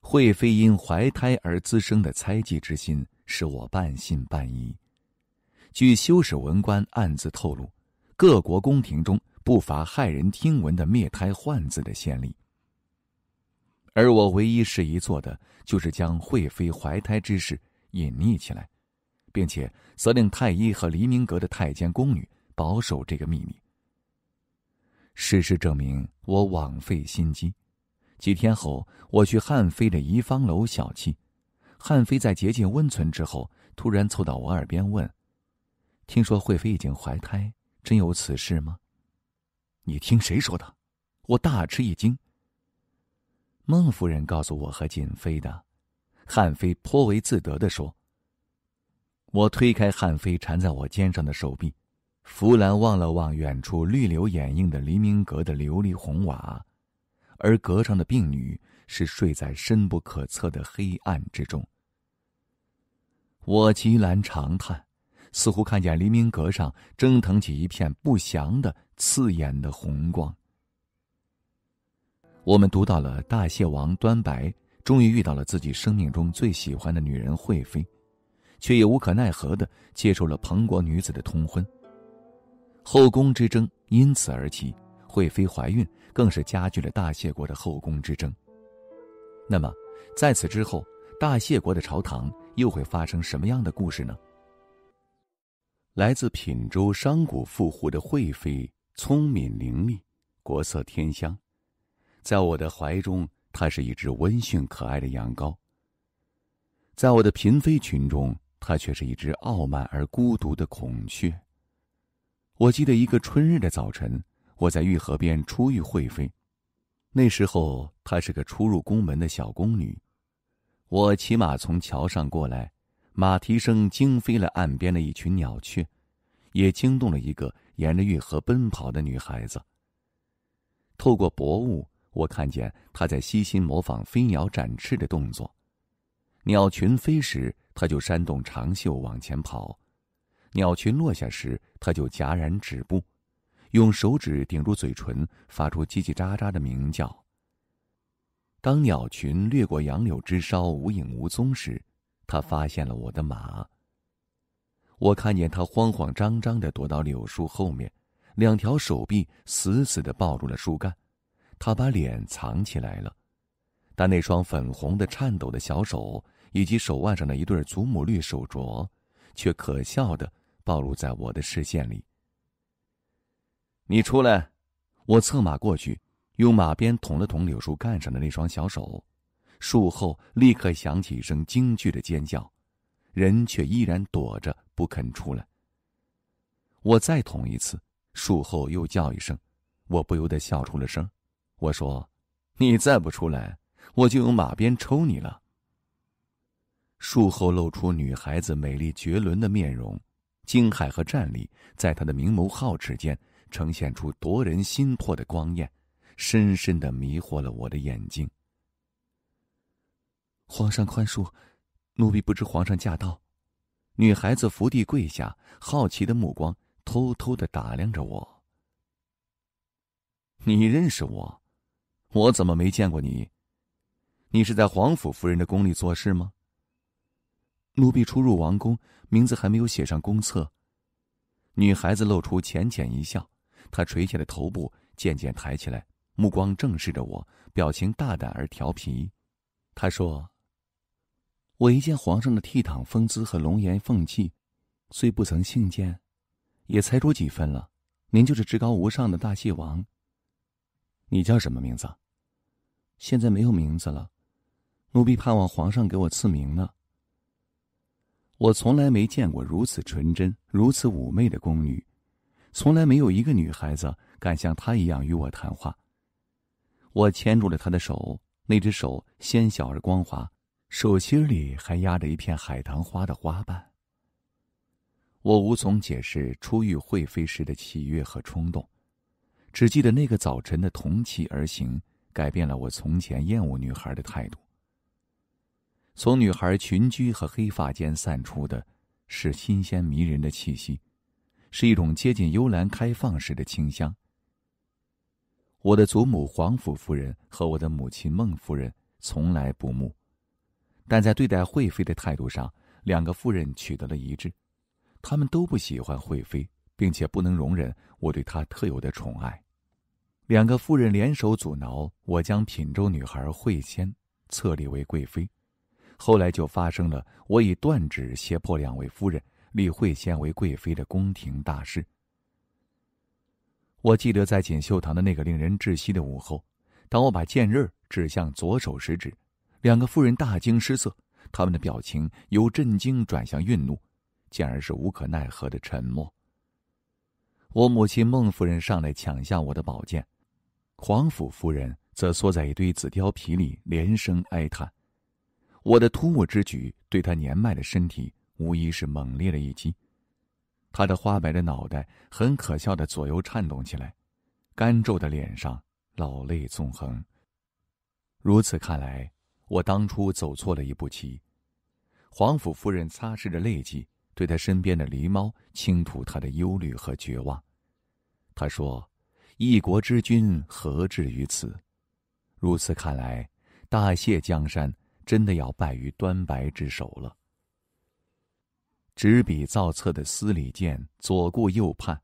惠妃因怀胎而滋生的猜忌之心，使我半信半疑。据修史文官暗自透露，各国宫廷中。不乏骇人听闻的灭胎换子的先例，而我唯一适宜做的就是将惠妃怀胎之事隐匿起来，并且责令太医和黎明阁的太监宫女保守这个秘密。事实证明，我枉费心机。几天后，我去汉妃的怡芳楼小憩，汉妃在接近温存之后，突然凑到我耳边问：“听说惠妃已经怀胎，真有此事吗？”你听谁说的？我大吃一惊。孟夫人告诉我和瑾妃的，汉妃颇为自得地说。我推开汉妃缠在我肩上的手臂，弗兰望了望远处绿柳掩映的黎明阁的琉璃红瓦，而阁上的病女是睡在深不可测的黑暗之中。我凄然长叹，似乎看见黎明阁上蒸腾起一片不祥的。刺眼的红光。我们读到了大蟹王端白终于遇到了自己生命中最喜欢的女人惠妃，却也无可奈何的接受了彭国女子的通婚。后宫之争因此而起，惠妃怀孕更是加剧了大谢国的后宫之争。那么，在此之后，大谢国的朝堂又会发生什么样的故事呢？来自品州商贾富户的惠妃。聪明伶俐，国色天香，在我的怀中，它是一只温驯可爱的羊羔；在我的嫔妃群中，它却是一只傲慢而孤独的孔雀。我记得一个春日的早晨，我在御河边初遇惠妃，那时候她是个初入宫门的小宫女。我骑马从桥上过来，马蹄声惊飞了岸边的一群鸟雀，也惊动了一个。沿着玉河奔跑的女孩子。透过薄雾，我看见她在悉心模仿飞鸟展翅的动作。鸟群飞时，她就扇动长袖往前跑；鸟群落下时，她就戛然止步，用手指顶住嘴唇，发出叽叽喳喳的鸣叫。当鸟群掠过杨柳枝梢，无影无踪时，她发现了我的马。我看见他慌慌张张的躲到柳树后面，两条手臂死死的抱住了树干，他把脸藏起来了，但那双粉红的、颤抖的小手以及手腕上的一对祖母绿手镯，却可笑的暴露在我的视线里。你出来！我策马过去，用马鞭捅了捅柳树干上的那双小手，树后立刻响起一声惊惧的尖叫。人却依然躲着不肯出来。我再捅一次，术后又叫一声，我不由得笑出了声。我说：“你再不出来，我就用马鞭抽你了。”术后露出女孩子美丽绝伦的面容，惊骇和战栗在她的明眸皓齿间呈现出夺人心魄的光艳，深深的迷惑了我的眼睛。皇上宽恕。奴婢不知皇上驾到，女孩子伏地跪下，好奇的目光偷偷的打量着我。你认识我？我怎么没见过你？你是在皇府夫人的宫里做事吗？奴婢初入王宫，名字还没有写上公册。女孩子露出浅浅一笑，她垂下的头部渐渐抬起来，目光正视着我，表情大胆而调皮。她说。我一见皇上的倜傥风姿和龙颜凤气，虽不曾幸见，也猜出几分了。您就是至高无上的大谢王。你叫什么名字？现在没有名字了，奴婢盼望皇上给我赐名呢。我从来没见过如此纯真、如此妩媚的宫女，从来没有一个女孩子敢像她一样与我谈话。我牵住了她的手，那只手纤小而光滑。手心里还压着一片海棠花的花瓣。我无从解释初遇惠妃时的喜悦和冲动，只记得那个早晨的同骑而行，改变了我从前厌恶女孩的态度。从女孩裙裾和黑发间散出的是新鲜迷人的气息，是一种接近幽兰开放时的清香。我的祖母皇甫夫人和我的母亲孟夫人从来不睦。但在对待惠妃的态度上，两个夫人取得了一致，他们都不喜欢惠妃，并且不能容忍我对她特有的宠爱。两个夫人联手阻挠我将品州女孩惠仙册立为贵妃，后来就发生了我以断指胁迫两位夫人立惠仙为贵妃的宫廷大事。我记得在锦绣堂的那个令人窒息的午后，当我把剑刃指向左手食指。两个夫人大惊失色，他们的表情由震惊转向愠怒，竟然是无可奈何的沉默。我母亲孟夫人上来抢下我的宝剑，皇甫夫人则缩在一堆紫貂皮里，连声哀叹。我的突兀之举，对她年迈的身体无疑是猛烈的一击。她的花白的脑袋很可笑的左右颤动起来，干皱的脸上老泪纵横。如此看来。我当初走错了一步棋，皇甫夫人擦拭着泪迹，对她身边的狸猫倾吐她的忧虑和绝望。他说：“一国之君何至于此？如此看来，大谢江山真的要败于端白之手了。”执笔造册的司礼监左顾右盼，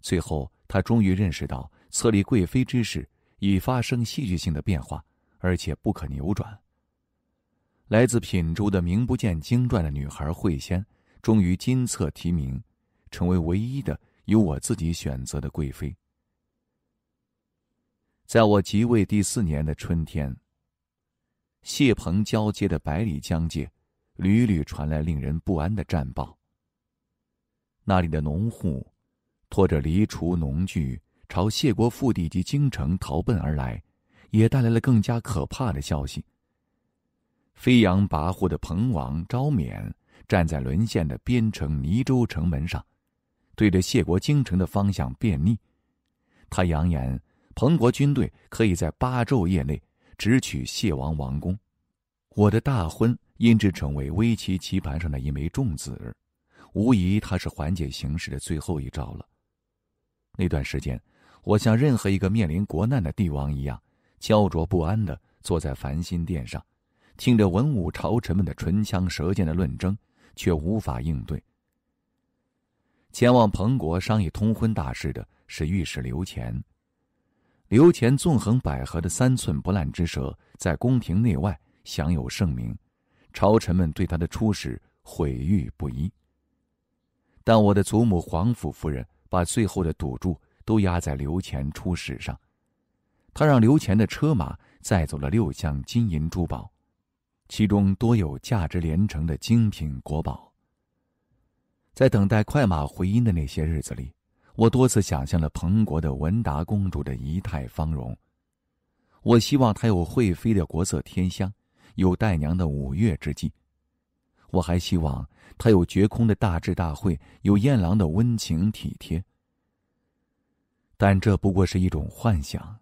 最后他终于认识到册立贵妃之事已发生戏剧性的变化，而且不可扭转。来自品州的名不见经传的女孩慧仙，终于金策提名，成为唯一的由我自己选择的贵妃。在我即位第四年的春天，谢鹏交接的百里疆界，屡屡传来令人不安的战报。那里的农户，拖着犁锄农具，朝谢国腹地及京城逃奔而来，也带来了更加可怕的消息。飞扬跋扈的彭王昭冕站在沦陷的边城泥州城门上，对着谢国京城的方向便逆。他扬言，彭国军队可以在八昼夜内直取谢王王宫。我的大婚因之成为危棋棋盘上的一枚重子，无疑，他是缓解形势的最后一招了。那段时间，我像任何一个面临国难的帝王一样，焦灼不安的坐在繁星殿上。听着文武朝臣们的唇枪舌剑的论争，却无法应对。前往彭国商议通婚大事的是御史刘乾。刘乾纵横捭阖的三寸不烂之舌，在宫廷内外享有盛名，朝臣们对他的出使毁誉不一。但我的祖母皇甫夫人把最后的赌注都压在刘乾出使上，他让刘乾的车马载走了六箱金银珠宝。其中多有价值连城的精品国宝。在等待快马回音的那些日子里，我多次想象了彭国的文达公主的仪态芳容。我希望她有惠妃的国色天香，有代娘的五岳之际。我还希望她有绝空的大智大慧，有燕郎的温情体贴。但这不过是一种幻想。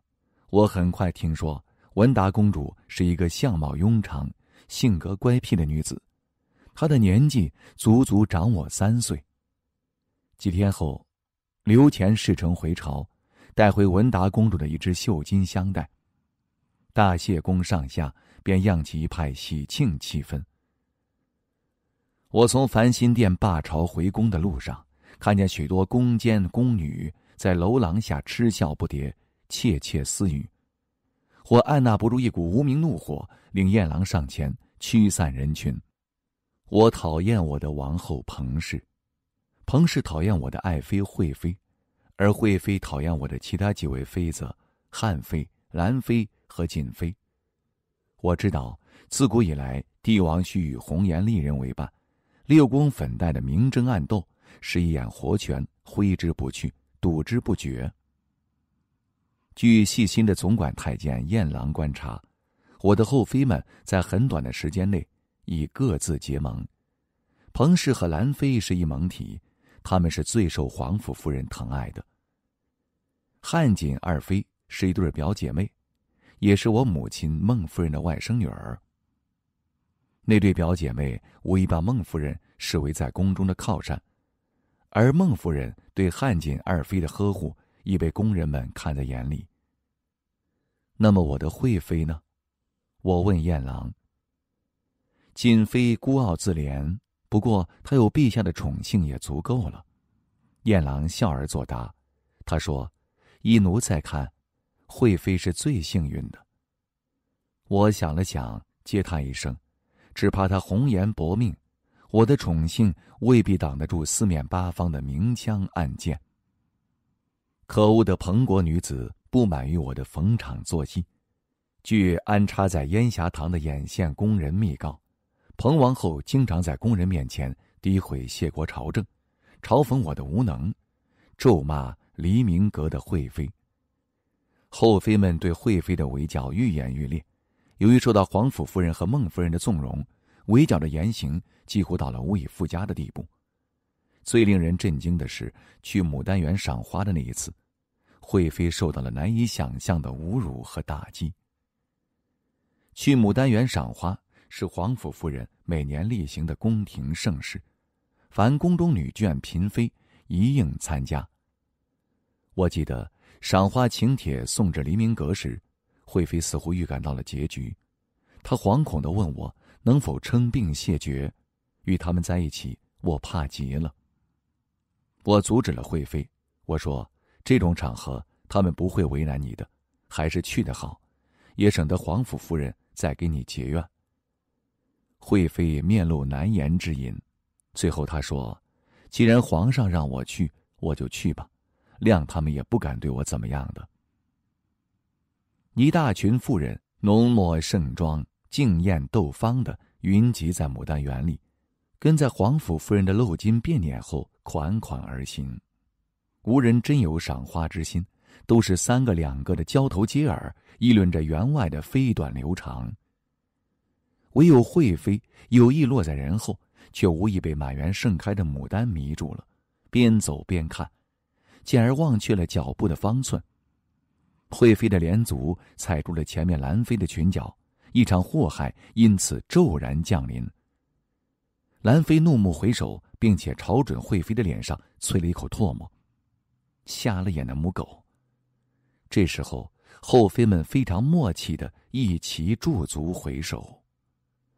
我很快听说文达公主是一个相貌庸常、性格乖僻的女子，她的年纪足足长我三岁。几天后，刘乾事成回朝，带回文达公主的一只绣金香袋，大谢宫上下便漾起一派喜庆气氛。我从繁心殿罢朝回宫的路上，看见许多宫监宫女在楼廊下嗤笑不迭，窃窃私语，或按捺不住一股无名怒火，令燕郎上前。驱散人群。我讨厌我的王后彭氏，彭氏讨厌我的爱妃惠妃，而惠妃讨厌我的其他几位妃子：汉妃、兰妃和瑾妃。我知道，自古以来，帝王须与红颜丽人为伴，六宫粉黛的明争暗斗是一眼活泉，挥之不去，堵之不绝。据细心的总管太监燕郎观察。我的后妃们在很短的时间内已各自结盟。彭氏和兰妃是一盟体，他们是最受皇甫夫人疼爱的。汉锦二妃是一对表姐妹，也是我母亲孟夫人的外甥女儿。那对表姐妹无疑把孟夫人视为在宫中的靠山，而孟夫人对汉锦二妃的呵护亦被宫人们看在眼里。那么我的惠妃呢？我问燕郎：“锦妃孤傲自怜，不过她有陛下的宠幸也足够了。”燕郎笑而作答：“他说，依奴才看，惠妃是最幸运的。”我想了想，嗟叹一声：“只怕她红颜薄命，我的宠幸未必挡得住四面八方的明枪暗箭。可恶的彭国女子不满于我的逢场作戏。”据安插在烟霞堂的眼线工人密告，彭王后经常在工人面前诋毁谢国朝政，嘲讽我的无能，咒骂黎明阁的惠妃。后妃们对惠妃的围剿愈演愈烈，由于受到皇甫夫人和孟夫人的纵容，围剿的言行几乎到了无以复加的地步。最令人震惊的是，去牡丹园赏花的那一次，惠妃受到了难以想象的侮辱和打击。去牡丹园赏花是皇府夫人每年例行的宫廷盛事，凡宫中女眷、嫔妃一应参加。我记得赏花请帖送至黎明阁时，惠妃似乎预感到了结局，她惶恐地问我能否称病谢绝，与他们在一起，我怕极了。我阻止了惠妃，我说这种场合他们不会为难你的，还是去的好，也省得皇甫夫人。再给你结怨。惠妃面露难言之隐，最后她说：“既然皇上让我去，我就去吧，谅他们也不敢对我怎么样的。”一大群妇人浓抹盛妆、竞艳斗芳的云集在牡丹园里，跟在皇甫夫人的露金变撵后款款而行。无人真有赏花之心，都是三个两个的交头接耳。议论着园外的飞短流长，唯有惠妃有意落在人后，却无意被满园盛开的牡丹迷住了。边走边看，进而忘却了脚步的方寸。惠妃的连足踩住了前面兰妃的裙角，一场祸害因此骤然降临。兰妃怒目回首，并且朝准惠妃的脸上啐了一口唾沫：“瞎了眼的母狗！”这时候。后妃们非常默契的一齐驻足回首，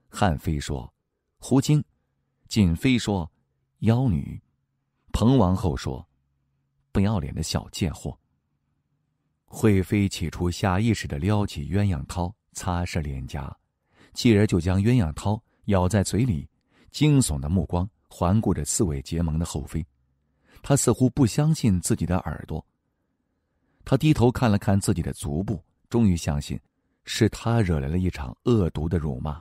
汉妃说：“胡精。”锦妃说：“妖女。”彭王后说：“不要脸的小贱货。”惠妃起初下意识的撩起鸳鸯掏擦拭脸颊，继而就将鸳鸯掏咬在嘴里，惊悚的目光环顾着四位结盟的后妃，她似乎不相信自己的耳朵。他低头看了看自己的足部，终于相信，是他惹来了一场恶毒的辱骂。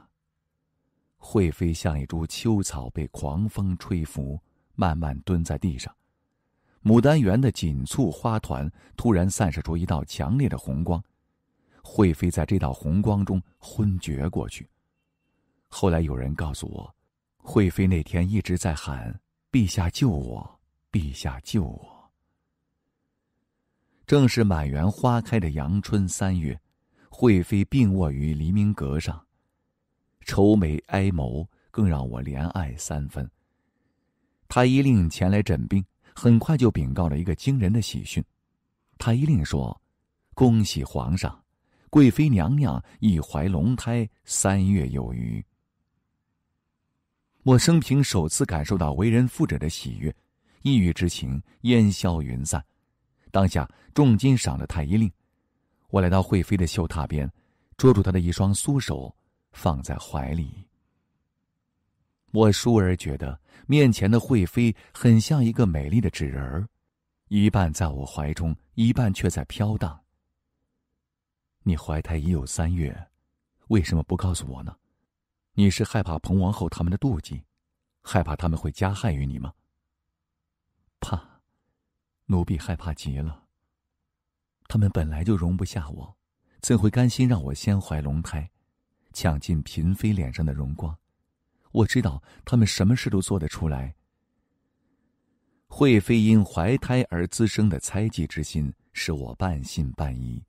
惠妃像一株秋草被狂风吹拂，慢慢蹲在地上。牡丹园的锦簇花团突然散射出一道强烈的红光，惠妃在这道红光中昏厥过去。后来有人告诉我，惠妃那天一直在喊：“陛下救我，陛下救我。”正是满园花开的阳春三月，惠妃病卧于黎明阁上，愁眉哀眸，更让我怜爱三分。太医令前来诊病，很快就禀告了一个惊人的喜讯。太医令说：“恭喜皇上，贵妃娘娘已怀龙胎三月有余。”我生平首次感受到为人父者的喜悦，抑郁之情烟消云散。当下重金赏了太医令，我来到惠妃的绣榻边，捉住她的一双酥手，放在怀里。我倏儿觉得面前的惠妃很像一个美丽的纸人儿，一半在我怀中，一半却在飘荡。你怀胎已有三月，为什么不告诉我呢？你是害怕彭王后他们的妒忌，害怕他们会加害于你吗？怕。奴婢害怕极了。他们本来就容不下我，怎会甘心让我先怀龙胎，抢尽嫔妃脸上的荣光？我知道他们什么事都做得出来。惠妃因怀胎而滋生的猜忌之心，使我半信半疑。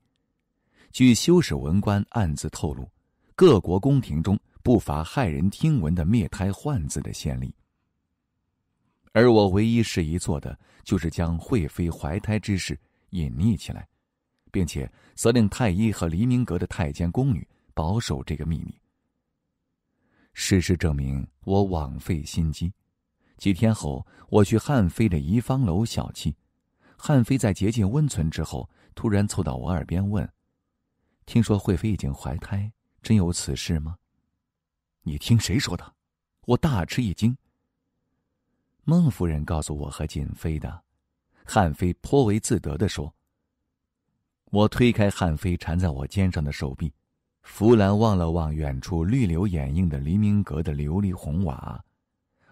据修史文官暗自透露，各国宫廷中不乏骇人听闻的灭胎换子的先例。而我唯一适宜做的。就是将惠妃怀胎之事隐匿起来，并且责令太医和黎明阁的太监宫女保守这个秘密。事实证明，我枉费心机。几天后，我去汉妃的怡芳楼小憩，汉妃在接近温存之后，突然凑到我耳边问：“听说惠妃已经怀胎，真有此事吗？”“你听谁说的？”我大吃一惊。孟夫人告诉我和锦妃的，汉妃颇为自得地说。我推开汉妃缠在我肩上的手臂，弗兰望了望远处绿柳掩映的黎明阁的琉璃红瓦，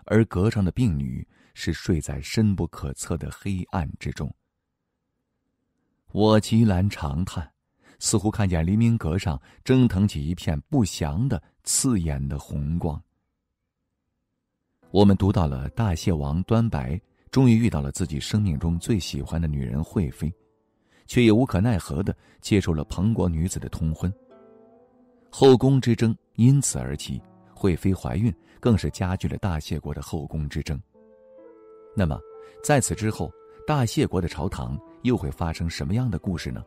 而阁上的病女是睡在深不可测的黑暗之中。我急然长叹，似乎看见黎明阁上蒸腾起一片不祥的刺眼的红光。我们读到了大谢王端白，终于遇到了自己生命中最喜欢的女人惠妃，却也无可奈何的接受了彭国女子的通婚。后宫之争因此而起，惠妃怀孕更是加剧了大谢国的后宫之争。那么，在此之后，大谢国的朝堂又会发生什么样的故事呢？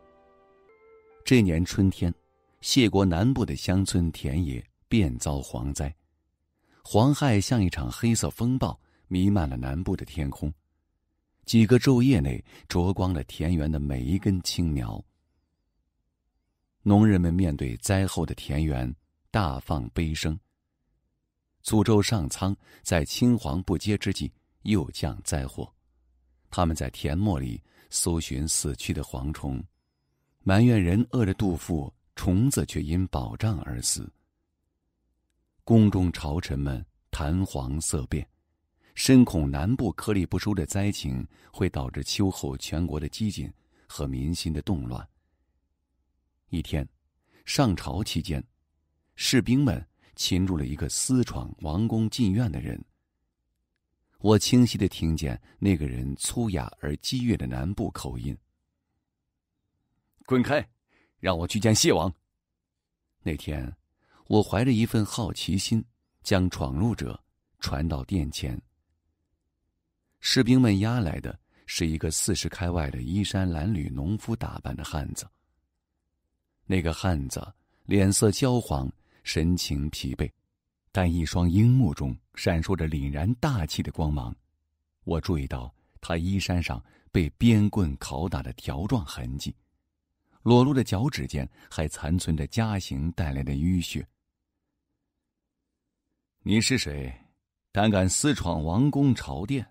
这年春天，谢国南部的乡村田野便遭蝗灾。黄害像一场黑色风暴，弥漫了南部的天空。几个昼夜内，啄光了田园的每一根青苗。农人们面对灾后的田园，大放悲声，诅咒上苍在青黄不接之际又降灾祸。他们在田陌里搜寻死去的蝗虫，埋怨人饿着肚腹，虫子却因饱胀而死。宫中朝臣们谈黄色变，深恐南部颗粒不收的灾情会导致秋后全国的饥馑和民心的动乱。一天，上朝期间，士兵们擒住了一个私闯王宫禁苑的人。我清晰的听见那个人粗哑而激越的南部口音：“滚开，让我去见谢王。”那天。我怀着一份好奇心，将闯入者传到殿前。士兵们押来的是一个四十开外的衣衫褴褛、农夫打扮的汉子。那个汉子脸色焦黄，神情疲惫，但一双鹰目中闪烁着凛然大气的光芒。我注意到他衣衫上被鞭棍拷打的条状痕迹，裸露的脚趾间还残存着家刑带来的淤血。你是谁？胆敢私闯王宫朝殿？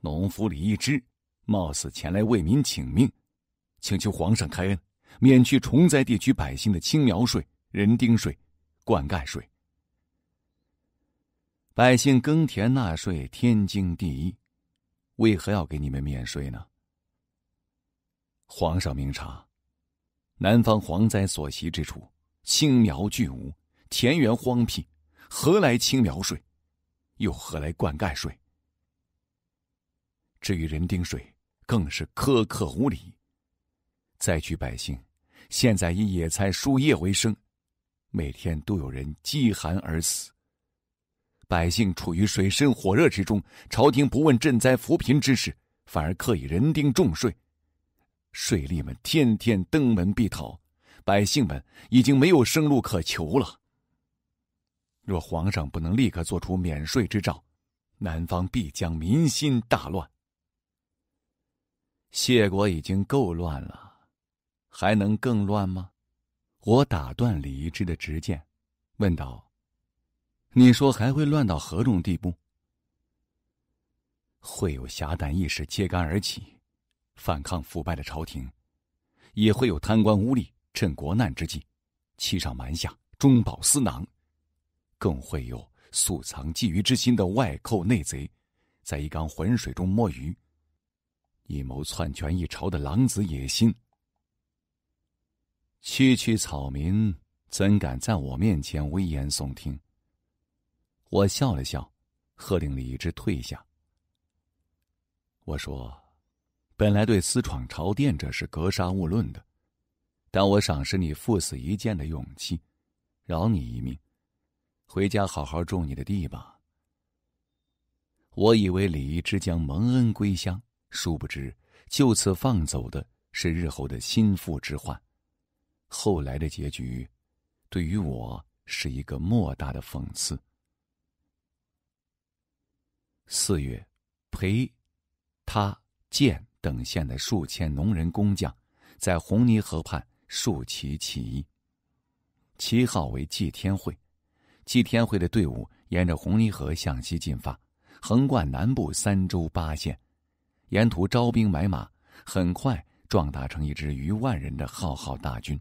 农夫李一枝冒死前来为民请命，请求皇上开恩，免去重灾地区百姓的青苗税、人丁税、灌溉税。百姓耕田纳税，天经地义，为何要给你们免税呢？皇上明察，南方蝗灾所袭之处，青苗俱无。田园荒僻，何来青苗税？又何来灌溉税？至于人丁税，更是苛刻无理。灾区百姓现在以野菜树叶为生，每天都有人饥寒而死。百姓处于水深火热之中，朝廷不问赈灾扶贫之事，反而刻以人丁重税。税吏们天天登门避讨，百姓们已经没有生路可求了。若皇上不能立刻做出免税之诏，南方必将民心大乱。谢国已经够乱了，还能更乱吗？我打断李治的直谏，问道：“你说还会乱到何种地步？会有侠胆义士揭竿而起，反抗腐败的朝廷；也会有贪官污吏趁国难之际，欺上瞒下，中饱私囊。”更会有素藏觊觎之心的外寇内贼，在一缸浑水中摸鱼，一谋篡权一朝的狼子野心。区区草民怎敢在我面前危言耸听？我笑了笑，喝令李只退下。我说：“本来对私闯朝殿者是格杀勿论的，但我赏识你赴死一剑的勇气，饶你一命。”回家好好种你的地吧。我以为李一之将蒙恩归乡，殊不知就此放走的是日后的心腹之患。后来的结局，对于我是一个莫大的讽刺。四月，裴、他、建等县的数千农人、工匠，在红泥河畔竖旗起义，旗号为“祭天会”。祭天会的队伍沿着红泥河向西进发，横贯南部三州八县，沿途招兵买马，很快壮大成一支逾万人的浩浩大军。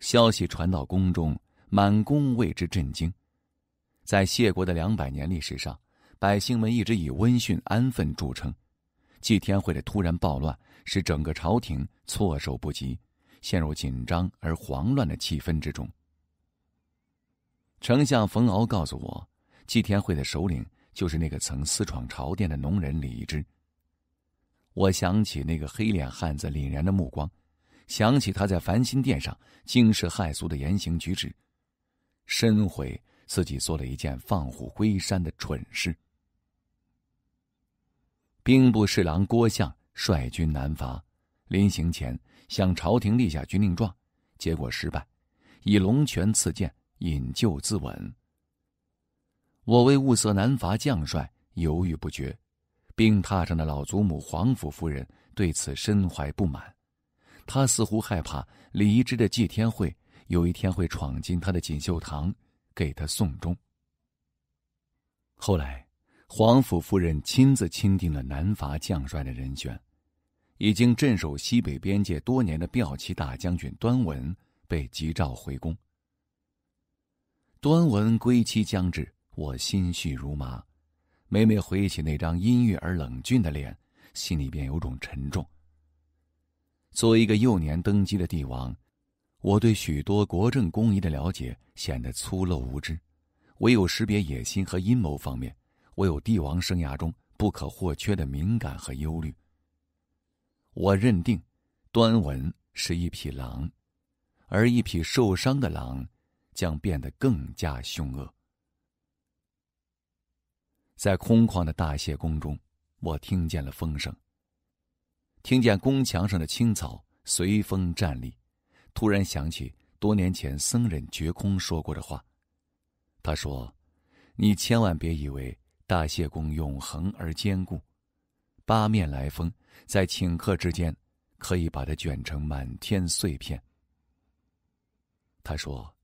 消息传到宫中，满宫为之震惊。在谢国的两百年历史上，百姓们一直以温驯安分著称，祭天会的突然暴乱使整个朝廷措手不及，陷入紧张而慌乱的气氛之中。丞相冯敖告诉我，祭天会的首领就是那个曾私闯朝殿的农人李一之。我想起那个黑脸汉子凛然的目光，想起他在繁心殿上惊世骇俗的言行举止，深悔自己做了一件放虎归山的蠢事。兵部侍郎郭相率军南伐，临行前向朝廷立下军令状，结果失败，以龙泉刺剑。引咎自刎。我为物色南伐将帅犹豫不决，病榻上的老祖母皇甫夫人对此深怀不满。她似乎害怕李一枝的祭天会有一天会闯进他的锦绣堂给他送终。后来，皇甫夫人亲自钦定了南伐将帅的人选，已经镇守西北边界多年的骠骑大将军端文被急召回宫。端文归期将至，我心绪如麻。每每回忆起那张阴郁而冷峻的脸，心里便有种沉重。作为一个幼年登基的帝王，我对许多国政公仪的了解显得粗陋无知；唯有识别野心和阴谋方面，我有帝王生涯中不可或缺的敏感和忧虑。我认定，端文是一匹狼，而一匹受伤的狼。将变得更加凶恶。在空旷的大谢宫中，我听见了风声。听见宫墙上的青草随风站立，突然想起多年前僧人觉空说过的话。他说：“你千万别以为大谢宫永恒而坚固，八面来风，在顷刻之间，可以把它卷成满天碎片。”他说。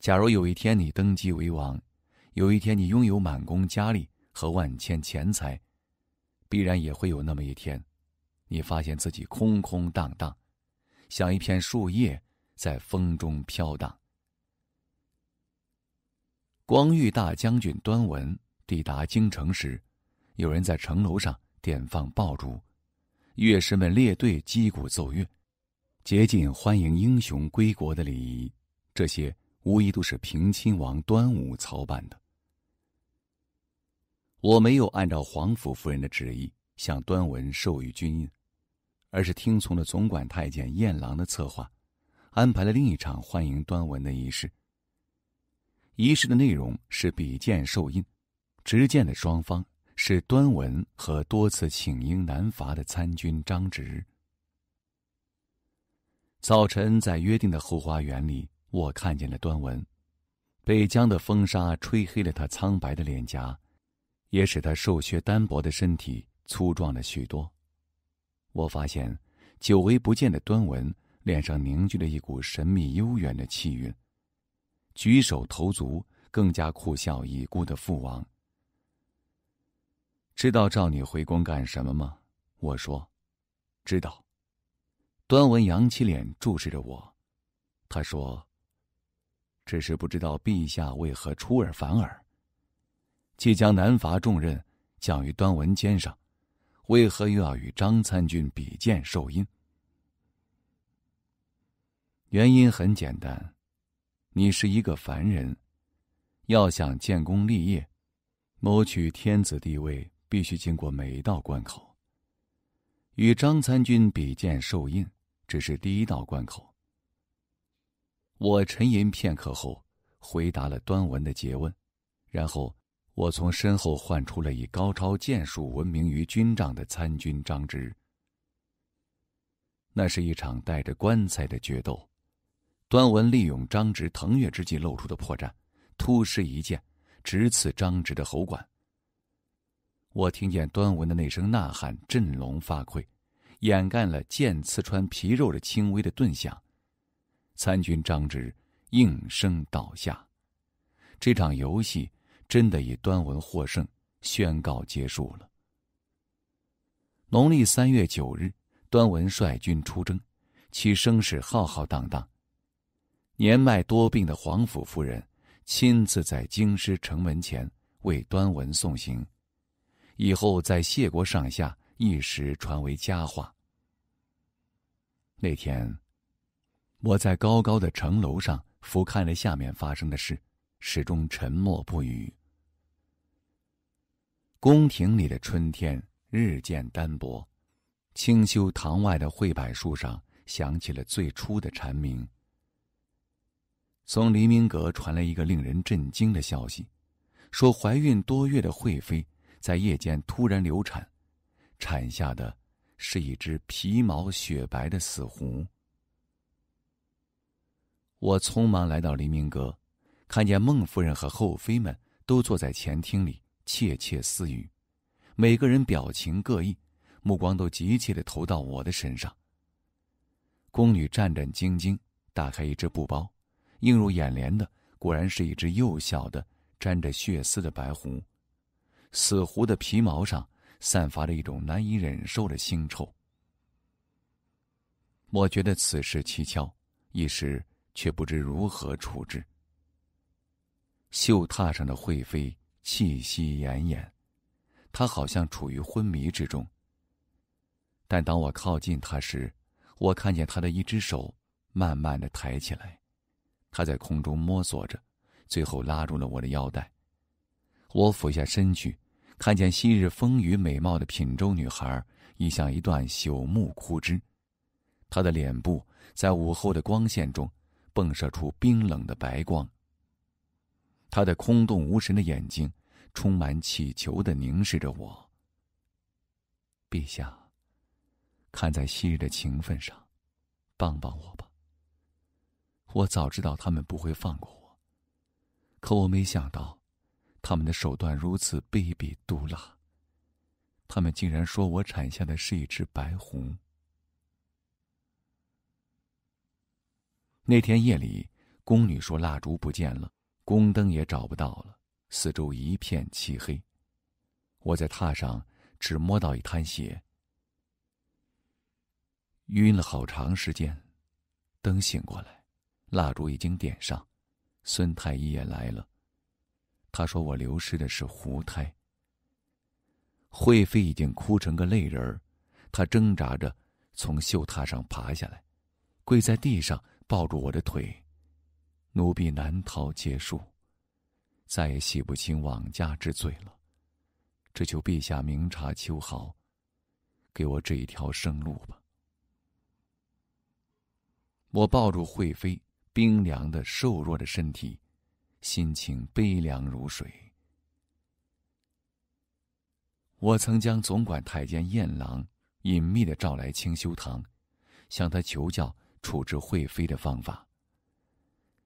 假如有一天你登基为王，有一天你拥有满宫佳丽和万千钱财，必然也会有那么一天，你发现自己空空荡荡，像一片树叶在风中飘荡。光裕大将军端文抵达京城时，有人在城楼上点放爆竹，乐师们列队击鼓奏乐，竭尽欢迎英雄归国的礼仪，这些。无疑都是平亲王端午操办的。我没有按照皇甫夫人的旨意向端文授予军印，而是听从了总管太监燕郎的策划，安排了另一场欢迎端文的仪式。仪式的内容是比剑授印，执剑的双方是端文和多次请缨南伐的参军张直。早晨在约定的后花园里。我看见了端文，北疆的风沙吹黑了他苍白的脸颊，也使他瘦削单薄的身体粗壮了许多。我发现久违不见的端文脸上凝聚了一股神秘悠远的气韵，举手投足更加酷笑已故的父王。知道召你回宫干什么吗？我说，知道。端文扬起脸注视着我，他说。只是不知道陛下为何出尔反尔，即将南伐重任降于端文肩上，为何又要与张参军比剑授印？原因很简单，你是一个凡人，要想建功立业，谋取天子地位，必须经过每一道关口。与张参军比剑授印，只是第一道关口。我沉吟片刻后，回答了端文的诘问，然后我从身后唤出了以高超剑术闻名于军帐的参军张直。那是一场带着棺材的决斗，端文利用张直腾跃之际露出的破绽，突施一剑，直刺张直的喉管。我听见端文的那声呐喊振聋发聩，掩盖了剑刺穿皮肉的轻微的钝响。参军张直应声倒下，这场游戏真的以端文获胜宣告结束了。农历三月九日，端文率军出征，其声势浩浩荡荡。年迈多病的皇甫夫人亲自在京师城门前为端文送行，以后在谢国上下一时传为佳话。那天。我在高高的城楼上俯瞰着下面发生的事，始终沉默不语。宫廷里的春天日渐单薄，清修堂外的桧柏树上响起了最初的蝉鸣。从黎明阁传来一个令人震惊的消息：，说怀孕多月的惠妃在夜间突然流产，产下的是一只皮毛雪白的死狐。我匆忙来到黎明阁，看见孟夫人和后妃们都坐在前厅里窃窃私语，每个人表情各异，目光都急切的投到我的身上。宫女战战兢兢打开一只布包，映入眼帘的果然是一只幼小的、沾着血丝的白狐，死狐的皮毛上散发着一种难以忍受的腥臭。我觉得此事蹊跷，一时。却不知如何处置。绣榻上的惠妃气息奄奄，她好像处于昏迷之中。但当我靠近她时，我看见她的一只手慢慢的抬起来，她在空中摸索着，最后拉住了我的腰带。我俯下身去，看见昔日风雨美貌的品州女孩已像一段朽木枯枝，她的脸部在午后的光线中。迸射出冰冷的白光。他的空洞无神的眼睛，充满乞求的凝视着我。陛下，看在昔日的情分上，帮帮我吧。我早知道他们不会放过我，可我没想到，他们的手段如此卑鄙毒辣。他们竟然说我产下的是一只白狐。那天夜里，宫女说蜡烛不见了，宫灯也找不到了，四周一片漆黑。我在榻上只摸到一滩血，晕了好长时间。灯醒过来，蜡烛已经点上，孙太医也来了。他说我流失的是胡胎。惠妃已经哭成个泪人儿，她挣扎着从绣榻上爬下来，跪在地上。抱住我的腿，奴婢难逃劫数，再也洗不清枉驾之罪了。只求陛下明察秋毫，给我这一条生路吧。我抱住惠妃冰凉的瘦弱的身体，心情悲凉如水。我曾将总管太监燕郎隐秘的召来清修堂，向他求教。处置惠妃的方法。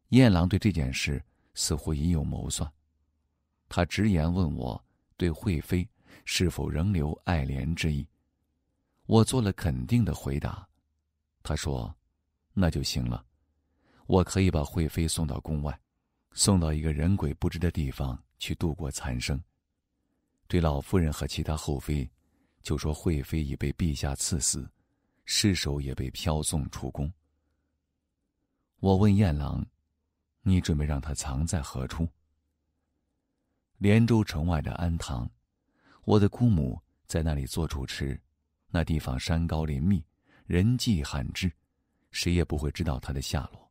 燕郎对这件事似乎已有谋算，他直言问我对惠妃是否仍留爱怜之意。我做了肯定的回答。他说：“那就行了，我可以把惠妃送到宫外，送到一个人鬼不知的地方去度过残生。对老夫人和其他后妃，就说惠妃已被陛下赐死，尸首也被飘送出宫。”我问燕郎：“你准备让他藏在何处？”连州城外的安堂，我的姑母在那里做主持。那地方山高林密，人迹罕至，谁也不会知道他的下落。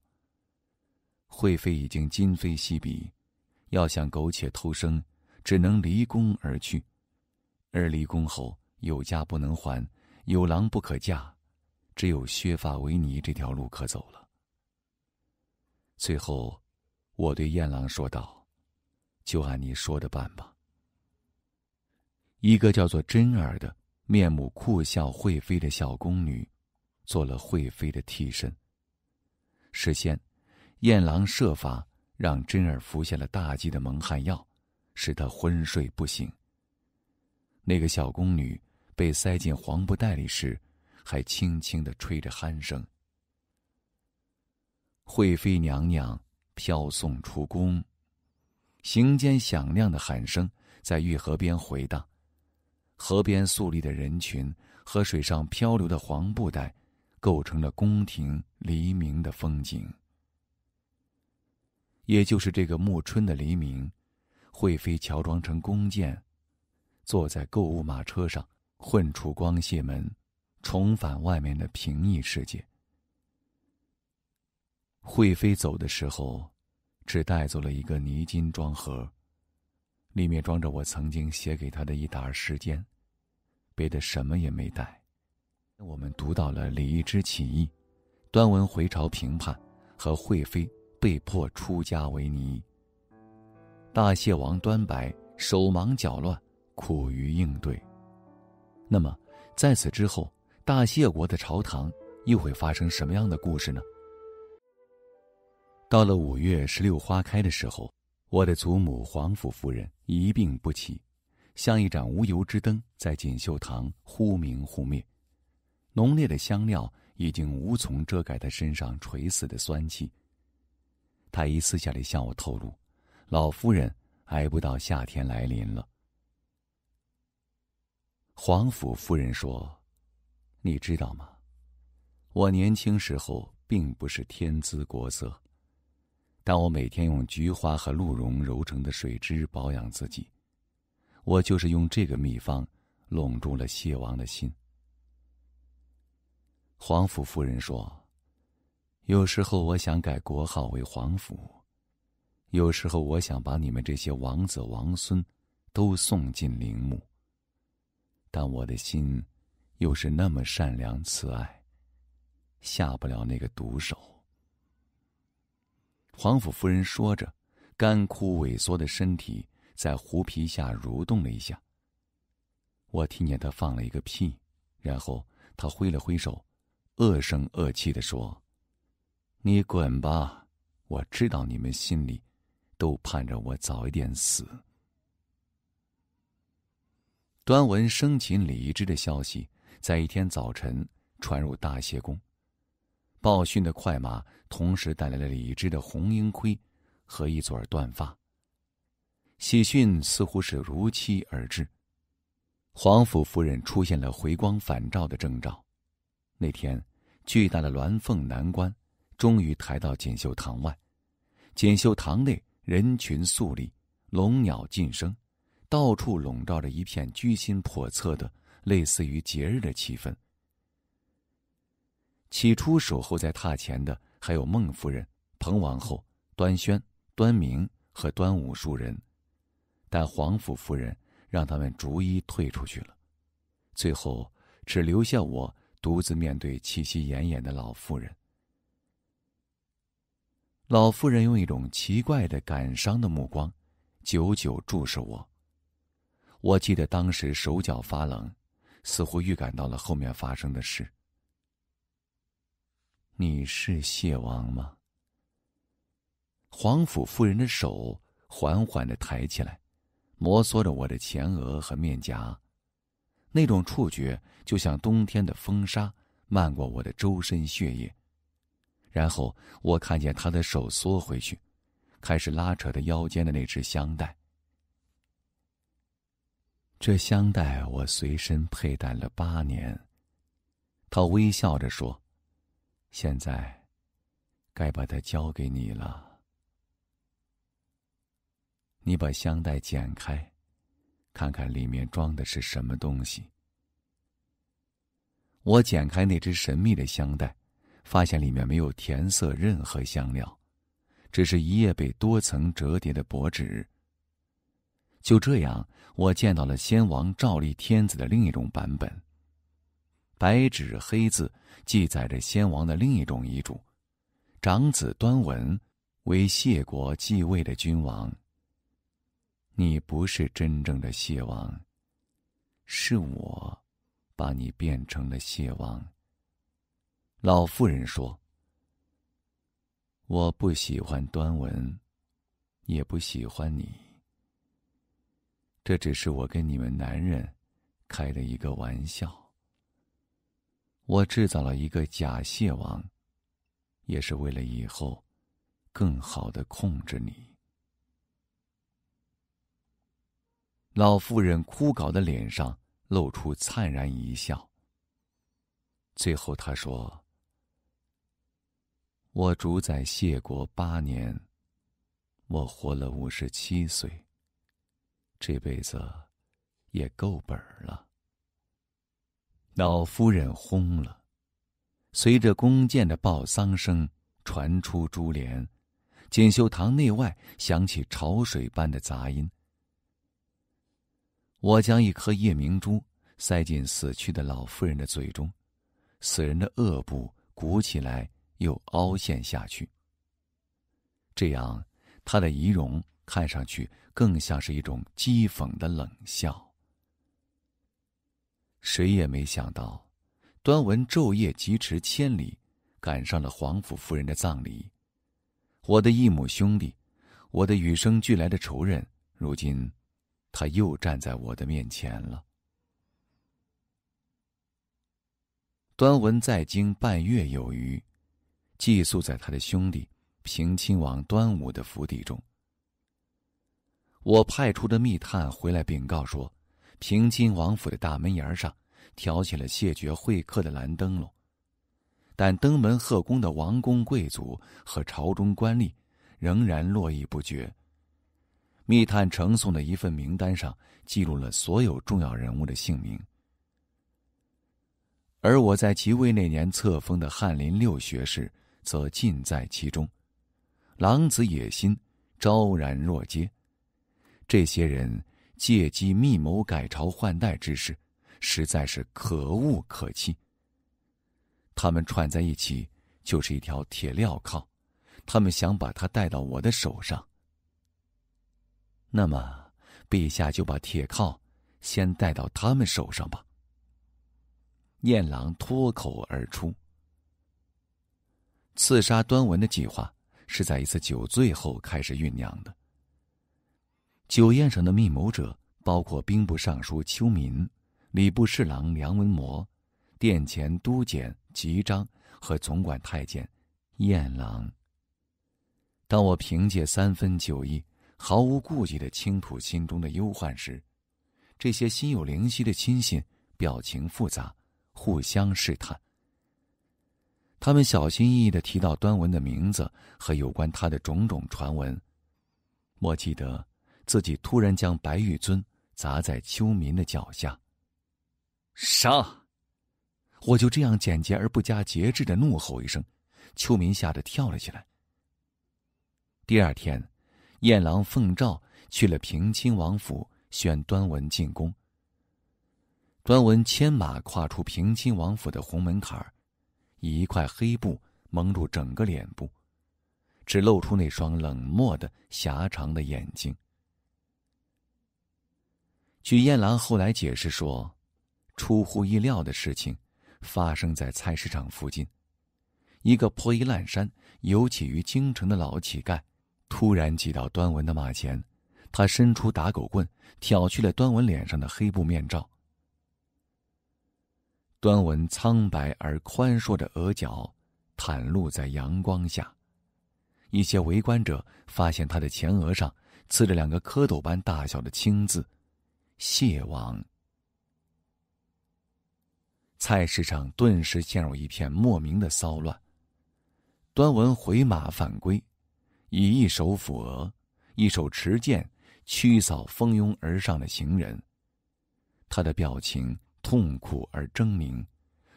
惠妃已经今非昔比，要想苟且偷生，只能离宫而去。而离宫后，有家不能还，有郎不可嫁，只有削发为尼这条路可走了。最后，我对燕郎说道：“就按你说的办吧。”一个叫做真儿的面目酷笑惠妃的小宫女，做了惠妃的替身。事先，燕郎设法让真儿服下了大剂的蒙汗药，使她昏睡不醒。那个小宫女被塞进黄布袋里时，还轻轻的吹着鼾声。惠妃娘娘飘送出宫，行间响亮的喊声在御河边回荡，河边肃立的人群和水上漂流的黄布袋，构成了宫廷黎明的风景。也就是这个暮春的黎明，惠妃乔装成弓箭，坐在购物马车上，混出光谢门，重返外面的平易世界。惠妃走的时候，只带走了一个泥金装盒，里面装着我曾经写给她的一沓诗笺，别的什么也没带。我们读到了李义之起义、端文回朝平叛和惠妃被迫出家为尼。大谢王端白手忙脚乱，苦于应对。那么，在此之后，大谢国的朝堂又会发生什么样的故事呢？到了五月石榴花开的时候，我的祖母皇甫夫人一病不起，像一盏无油之灯，在锦绣堂忽明忽灭。浓烈的香料已经无从遮盖她身上垂死的酸气。太医私下里向我透露，老夫人挨不到夏天来临了。皇甫夫人说：“你知道吗？我年轻时候并不是天姿国色。”但我每天用菊花和鹿茸揉成的水汁保养自己，我就是用这个秘方笼住了蟹王的心。皇甫夫人说：“有时候我想改国号为皇甫，有时候我想把你们这些王子王孙都送进陵墓。但我的心又是那么善良慈爱，下不了那个毒手。”皇甫夫人说着，干枯萎缩的身体在狐皮下蠕动了一下。我听见他放了一个屁，然后他挥了挥手，恶声恶气的说：“你滚吧！我知道你们心里都盼着我早一点死。”端文生擒李一之的消息，在一天早晨传入大谢宫。报讯的快马同时带来了李治的红缨盔和一撮儿断发。喜讯似乎是如期而至，皇甫夫人出现了回光返照的征兆。那天，巨大的鸾凤南关终于抬到锦绣堂外，锦绣堂内人群肃立，龙鸟尽声，到处笼罩着一片居心叵测的、类似于节日的气氛。起初守候在榻前的还有孟夫人、彭王后、端宣、端明和端武数人，但皇甫夫人让他们逐一退出去了，最后只留下我独自面对气息奄奄的老妇人。老妇人用一种奇怪的、感伤的目光，久久注视我。我记得当时手脚发冷，似乎预感到了后面发生的事。你是谢王吗？皇甫夫人的手缓缓的抬起来，摩挲着我的前额和面颊，那种触觉就像冬天的风沙漫过我的周身血液。然后我看见她的手缩回去，开始拉扯着腰间的那只香袋。这香袋我随身佩戴了八年。她微笑着说。现在，该把它交给你了。你把香袋剪开，看看里面装的是什么东西。我剪开那只神秘的香袋，发现里面没有填色任何香料，只是一叶被多层折叠的薄纸。就这样，我见到了先王照例天子的另一种版本。白纸黑字记载着先王的另一种遗嘱：长子端文为谢国继位的君王。你不是真正的谢王，是我把你变成了谢王。老妇人说：“我不喜欢端文，也不喜欢你。这只是我跟你们男人开的一个玩笑。”我制造了一个假蟹王，也是为了以后更好的控制你。老妇人枯槁的脸上露出灿然一笑。最后她说：“我主宰谢国八年，我活了五十七岁，这辈子也够本儿了。”老夫人轰了，随着弓箭的爆丧声传出珠帘，锦绣堂内外响起潮水般的杂音。我将一颗夜明珠塞进死去的老夫人的嘴中，死人的颚部鼓起来又凹陷下去，这样他的仪容看上去更像是一种讥讽的冷笑。谁也没想到，端文昼夜疾驰千里，赶上了皇甫夫人的葬礼。我的异母兄弟，我的与生俱来的仇人，如今他又站在我的面前了。端文在京半月有余，寄宿在他的兄弟平亲王端武的府邸中。我派出的密探回来禀告说。平津王府的大门檐上挑起了谢绝会客的蓝灯笼，但登门贺功的王公贵族和朝中官吏仍然络绎不绝。密探呈送的一份名单上记录了所有重要人物的姓名，而我在即位那年册封的翰林六学士则尽在其中，狼子野心昭然若揭。这些人。借机密谋改朝换代之事，实在是可恶可气。他们串在一起就是一条铁镣铐，他们想把他带到我的手上。那么，陛下就把铁铐先带到他们手上吧。念郎脱口而出：“刺杀端文的计划是在一次酒醉后开始酝酿的。”酒宴上的密谋者包括兵部尚书邱民、礼部侍郎梁文模、殿前都检吉章和总管太监燕郎。当我凭借三分酒意，毫无顾忌的倾吐心中的忧患时，这些心有灵犀的亲信表情复杂，互相试探。他们小心翼翼的提到端文的名字和有关他的种种传闻，我记得。自己突然将白玉尊砸在秋民的脚下。杀！我就这样简洁而不加节制的怒吼一声，秋民吓得跳了起来。第二天，燕郎奉诏去了平亲王府选端文进宫。端文牵马跨出平亲王府的红门槛儿，以一块黑布蒙住整个脸部，只露出那双冷漠的狭长的眼睛。曲燕郎后来解释说：“出乎意料的事情发生在菜市场附近，一个破衣烂衫、游起于京城的老乞丐，突然挤到端文的马前。他伸出打狗棍，挑去了端文脸上的黑布面罩。端文苍白而宽硕的额角，袒露在阳光下。一些围观者发现他的前额上刺着两个蝌蚪般大小的青字。”谢王，菜市场顿时陷入一片莫名的骚乱。端文回马返归，以一手抚额，一手持剑，驱扫蜂拥而上的行人。他的表情痛苦而狰狞，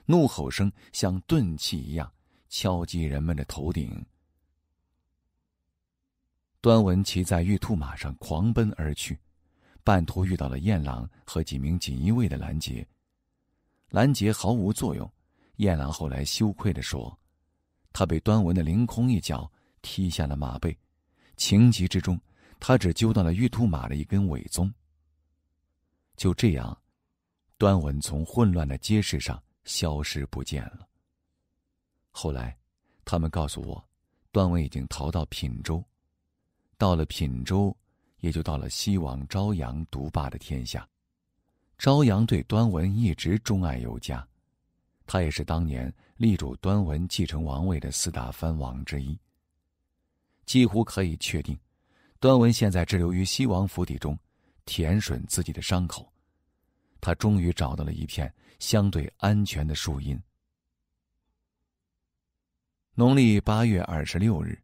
怒吼声像钝器一样敲击人们的头顶。端文骑在玉兔马上狂奔而去。半途遇到了燕郎和几名锦衣卫的拦截，拦截毫无作用。燕郎后来羞愧的说：“他被端文的凌空一脚踢下了马背，情急之中，他只揪到了玉兔马的一根尾鬃。”就这样，端文从混乱的街市上消失不见了。后来，他们告诉我，端文已经逃到品州，到了品州。也就到了西王朝阳独霸的天下。朝阳对端文一直钟爱有加，他也是当年力主端文继承王位的四大藩王之一。几乎可以确定，端文现在滞留于西王府邸中，舔吮自己的伤口。他终于找到了一片相对安全的树荫。农历八月二十六日，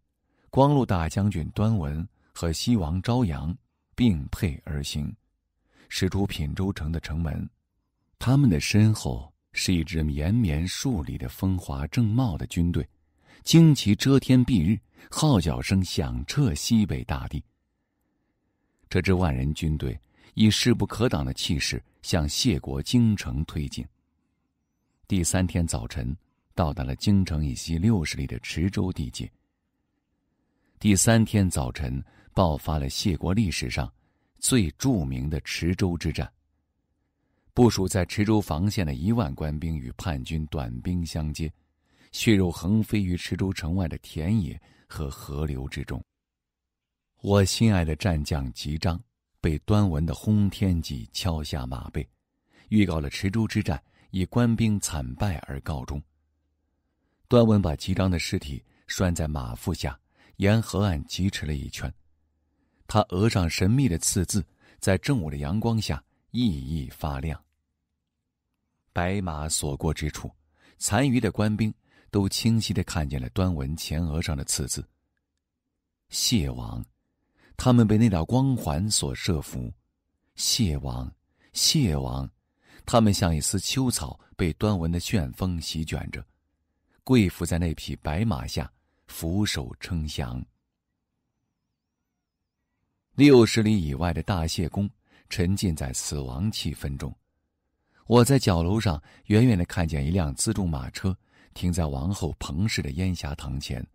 光禄大将军端文。和西王朝阳并辔而行，驶出品州城的城门，他们的身后是一支绵绵数里的风华正茂的军队，旌旗遮天蔽日，号角声响彻西北大地。这支万人军队以势不可挡的气势向谢国京城推进。第三天早晨，到达了京城以西六十里的池州地界。第三天早晨。爆发了谢国历史上最著名的池州之战。部署在池州防线的一万官兵与叛军短兵相接，血肉横飞于池州城外的田野和河流之中。我心爱的战将吉章被端文的轰天戟敲下马背，预告了池州之战以官兵惨败而告终。端文把吉章的尸体拴在马腹下，沿河岸疾驰了一圈。他额上神秘的刺字，在正午的阳光下熠熠发亮。白马所过之处，残余的官兵都清晰地看见了端文前额上的刺字。谢王，他们被那道光环所慑服。谢王，谢王，他们像一丝秋草，被端文的旋风席卷着，跪伏在那匹白马下，俯首称降。六十里以外的大谢宫沉浸在死亡气氛中。我在角楼上远远的看见一辆辎重马车停在王后彭氏的烟霞堂前。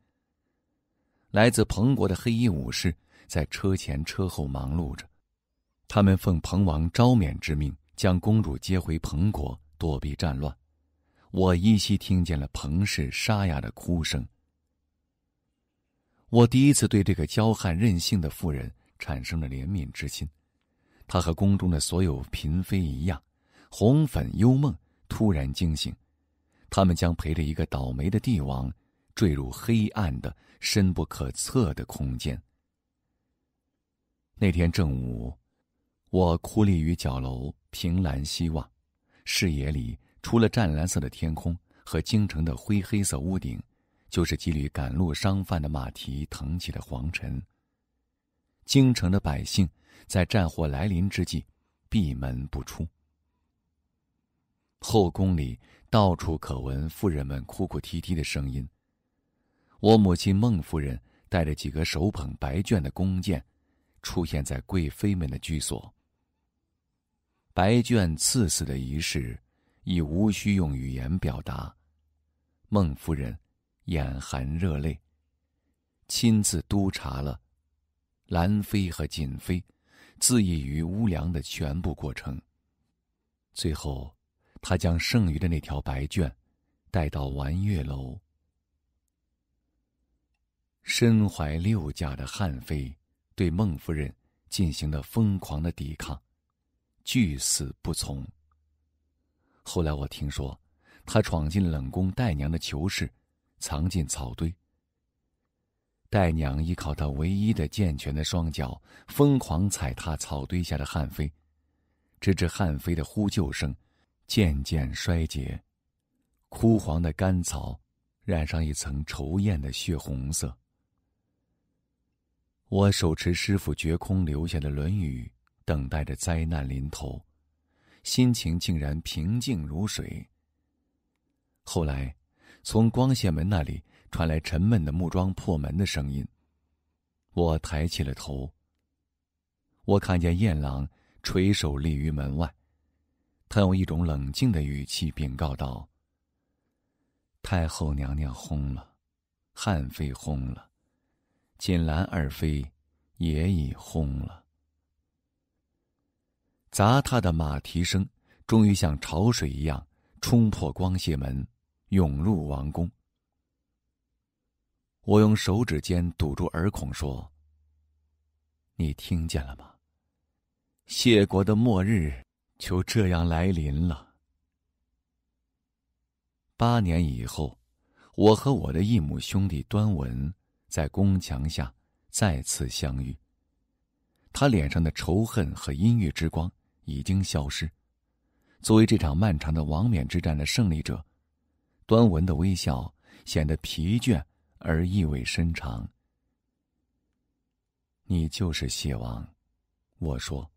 来自彭国的黑衣武士在车前车后忙碌着，他们奉彭王昭勉之命，将公主接回彭国躲避战乱。我依稀听见了彭氏沙哑的哭声。我第一次对这个娇悍任性的妇人。产生了怜悯之心。他和宫中的所有嫔妃一样，红粉幽梦突然惊醒。他们将陪着一个倒霉的帝王，坠入黑暗的深不可测的空间。那天正午，我哭立于角楼凭栏西望，视野里除了湛蓝色的天空和京城的灰黑色屋顶，就是几缕赶路商贩的马蹄腾起的黄尘。京城的百姓在战火来临之际，闭门不出。后宫里到处可闻妇人们哭哭啼啼的声音。我母亲孟夫人带着几个手捧白卷的弓箭，出现在贵妃们的居所。白卷赐死的仪式已无需用语言表达。孟夫人眼含热泪，亲自督察了。兰妃和瑾妃，自缢于乌梁的全部过程。最后，他将剩余的那条白绢，带到完月楼。身怀六甲的汉妃对孟夫人进行了疯狂的抵抗，拒死不从。后来我听说，她闯进冷宫待娘的囚室，藏进草堆。代娘依靠她唯一的健全的双脚，疯狂踩踏草堆下的汉飞，直至汉飞的呼救声渐渐衰竭，枯黄的干草染上一层稠艳的血红色。我手持师傅绝空留下的《论语》，等待着灾难临头，心情竟然平静如水。后来，从光线门那里。传来沉闷的木桩破门的声音，我抬起了头。我看见燕郎垂手立于门外，他用一种冷静的语气禀告道：“太后娘娘薨了，汉妃薨了，锦兰二妃也已薨了。”砸沓的马蹄声终于像潮水一样冲破光谢门，涌入王宫。我用手指尖堵住耳孔，说：“你听见了吗？谢国的末日就这样来临了。”八年以后，我和我的异母兄弟端文在宫墙下再次相遇。他脸上的仇恨和阴郁之光已经消失。作为这场漫长的王冕之战的胜利者，端文的微笑显得疲倦。而意味深长。你就是蟹王，我说。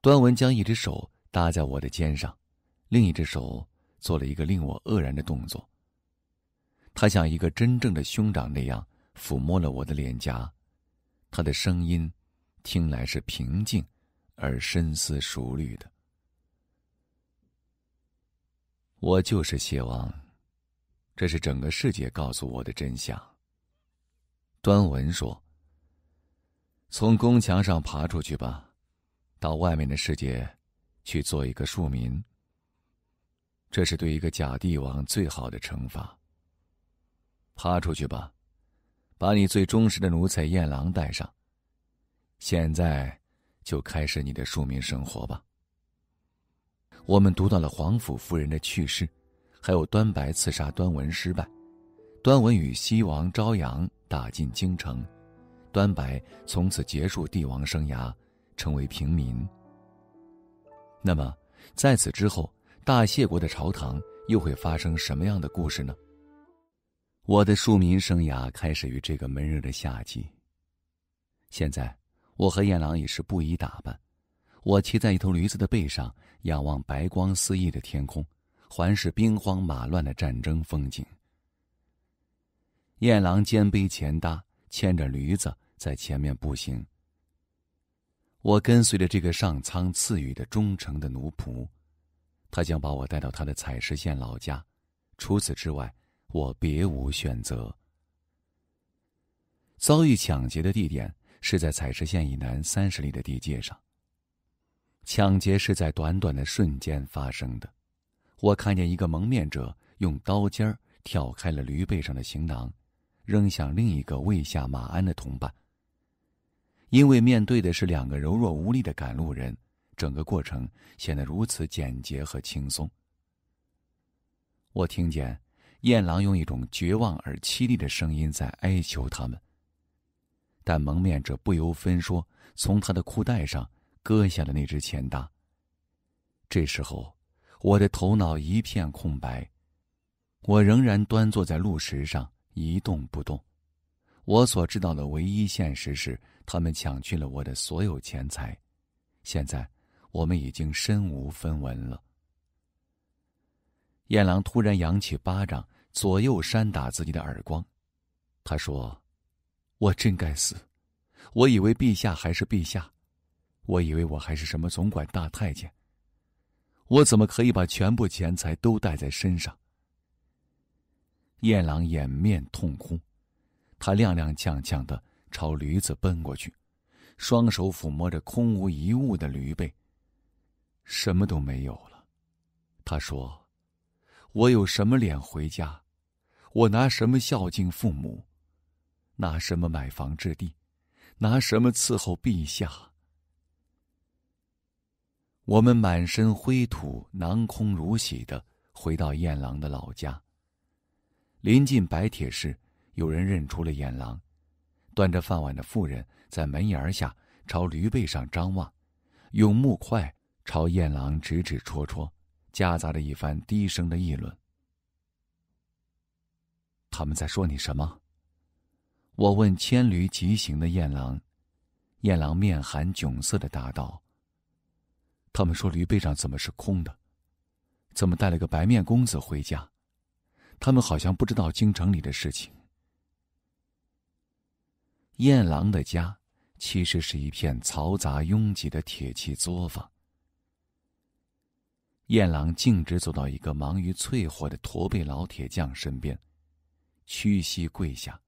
端文将一只手搭在我的肩上，另一只手做了一个令我愕然的动作。他像一个真正的兄长那样抚摸了我的脸颊，他的声音听来是平静而深思熟虑的。我就是蟹王。这是整个世界告诉我的真相。端文说：“从宫墙上爬出去吧，到外面的世界去做一个庶民。这是对一个假帝王最好的惩罚。爬出去吧，把你最忠实的奴才燕郎带上。现在就开始你的庶民生活吧。”我们读到了皇甫夫人的去世。还有端白刺杀端文失败，端文与西王朝阳打进京城，端白从此结束帝王生涯，成为平民。那么，在此之后，大谢国的朝堂又会发生什么样的故事呢？我的庶民生涯开始于这个闷热的夏季。现在，我和燕郎已是布衣打扮，我骑在一头驴子的背上，仰望白光四溢的天空。环视兵荒马乱的战争风景，燕郎肩背前搭，牵着驴子在前面步行。我跟随着这个上苍赐予的忠诚的奴仆，他将把我带到他的采石县老家。除此之外，我别无选择。遭遇抢劫的地点是在采石县以南三十里的地界上。抢劫是在短短的瞬间发生的。我看见一个蒙面者用刀尖儿挑开了驴背上的行囊，扔向另一个未下马鞍的同伴。因为面对的是两个柔弱无力的赶路人，整个过程显得如此简洁和轻松。我听见燕郎用一种绝望而凄厉的声音在哀求他们，但蒙面者不由分说，从他的裤带上割下了那只钱大。这时候。我的头脑一片空白，我仍然端坐在路石上一动不动。我所知道的唯一现实是，他们抢去了我的所有钱财，现在我们已经身无分文了。燕郎突然扬起巴掌，左右扇打自己的耳光。他说：“我真该死！我以为陛下还是陛下，我以为我还是什么总管大太监。”我怎么可以把全部钱财都带在身上？燕郎掩面痛哭，他踉踉跄跄的朝驴子奔过去，双手抚摸着空无一物的驴背，什么都没有了。他说：“我有什么脸回家？我拿什么孝敬父母？拿什么买房置地？拿什么伺候陛下？”我们满身灰土、囊空如洗的回到燕郎的老家。临近白铁市，有人认出了燕郎，端着饭碗的妇人在门檐下朝驴背上张望，用木块朝燕郎指指戳戳，夹杂着一番低声的议论。他们在说你什么？我问牵驴疾行的燕郎，燕郎面含窘色的答道。他们说：“驴背上怎么是空的？怎么带了个白面公子回家？他们好像不知道京城里的事情。”燕郎的家其实是一片嘈杂拥挤的铁器作坊。燕郎径直走到一个忙于淬火的驼背老铁匠身边，屈膝跪下。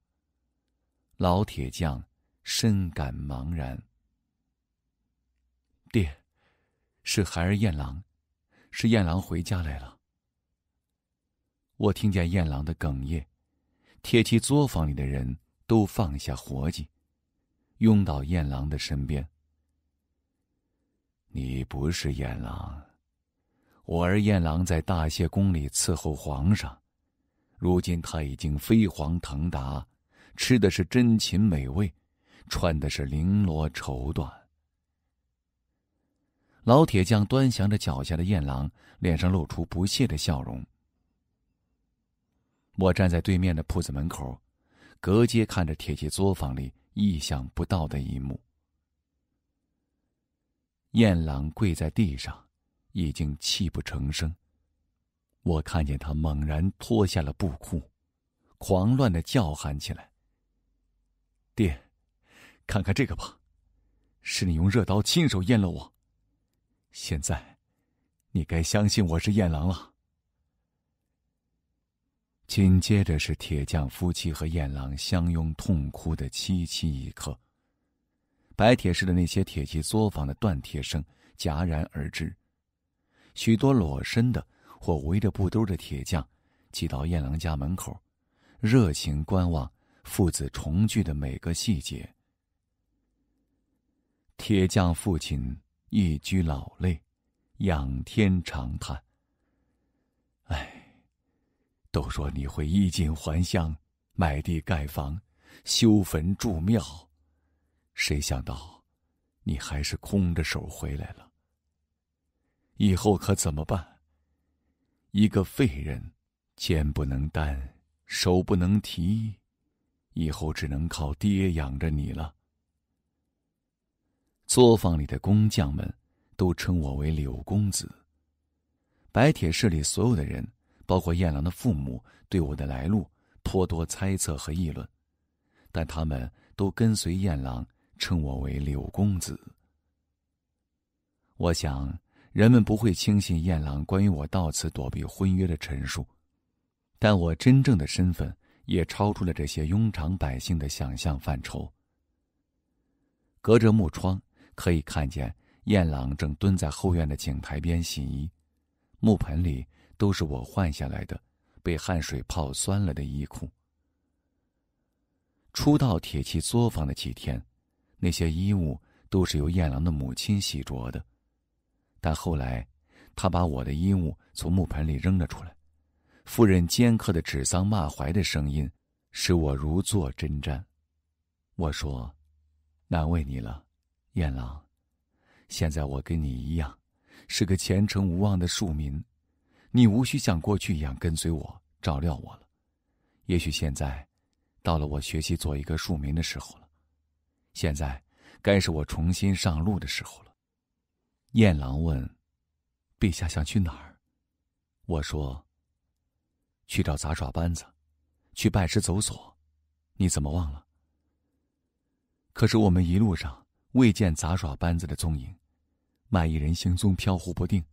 老铁匠深感茫然：“爹。”是孩儿燕郎，是燕郎回家来了。我听见燕郎的哽咽，铁骑作坊里的人都放下活计，拥到燕郎的身边。你不是燕郎，我儿燕郎在大谢宫里伺候皇上，如今他已经飞黄腾达，吃的是珍禽美味，穿的是绫罗绸缎。老铁匠端详着脚下的燕郎，脸上露出不屑的笑容。我站在对面的铺子门口，隔街看着铁器作坊里意想不到的一幕：燕郎跪在地上，已经泣不成声。我看见他猛然脱下了布裤，狂乱的叫喊起来：“爹，看看这个吧，是你用热刀亲手阉了我！”现在，你该相信我是燕郎了。紧接着是铁匠夫妻和燕郎相拥痛哭的凄凄一刻。白铁市的那些铁器作坊的断铁声戛然而止，许多裸身的或围着布兜的铁匠挤到燕郎家门口，热情观望父子重聚的每个细节。铁匠父亲。一居老泪，仰天长叹。哎，都说你会衣锦还乡，买地盖房，修坟筑庙，谁想到，你还是空着手回来了。以后可怎么办？一个废人，肩不能担，手不能提，以后只能靠爹养着你了。作坊里的工匠们，都称我为柳公子。白铁市里所有的人，包括燕郎的父母，对我的来路颇多猜测和议论，但他们都跟随燕郎称我为柳公子。我想，人们不会轻信燕郎关于我到此躲避婚约的陈述，但我真正的身份也超出了这些庸常百姓的想象范畴。隔着木窗。可以看见，燕郎正蹲在后院的井台边洗衣，木盆里都是我换下来的、被汗水泡酸了的衣裤。初到铁器作坊的几天，那些衣物都是由燕郎的母亲洗着的，但后来，他把我的衣物从木盆里扔了出来。夫人尖刻的指桑骂槐的声音，使我如坐针毡。我说：“难为你了。”燕郎，现在我跟你一样，是个前程无望的庶民，你无需像过去一样跟随我照料我了。也许现在，到了我学习做一个庶民的时候了。现在，该是我重新上路的时候了。燕郎问：“陛下想去哪儿？”我说：“去找杂耍班子，去拜师走索。”你怎么忘了？可是我们一路上……未见杂耍班子的踪影，卖艺人行踪飘忽不定，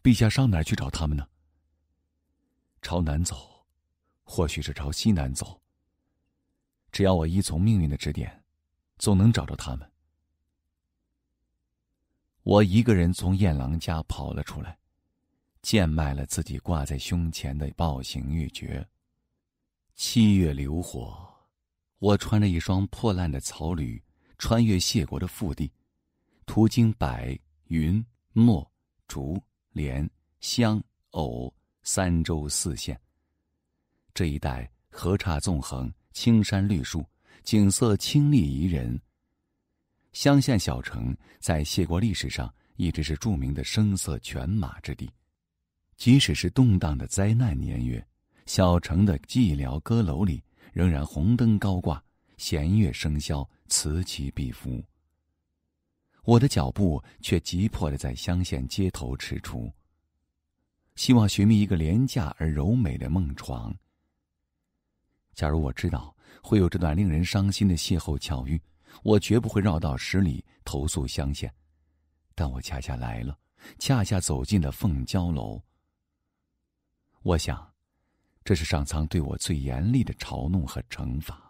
陛下上哪儿去找他们呢？朝南走，或许是朝西南走。只要我依从命运的指点，总能找着他们。我一个人从燕郎家跑了出来，贱卖了自己挂在胸前的暴行玉珏。七月流火，我穿着一双破烂的草履。穿越谢国的腹地，途经柏、云、墨、竹、莲、香、藕三州四县。这一带河岔纵横，青山绿树，景色清丽宜人。乡县小城在谢国历史上一直是著名的声色犬马之地，即使是动荡的灾难年月，小城的寂寥歌楼里仍然红灯高挂，弦乐笙箫。此起彼伏。我的脚步却急迫的在乡县街头踟蹰，希望寻觅一个廉价而柔美的梦床。假如我知道会有这段令人伤心的邂逅巧遇，我绝不会绕道十里投宿乡县，但我恰恰来了，恰恰走进了凤娇楼。我想，这是上苍对我最严厉的嘲弄和惩罚。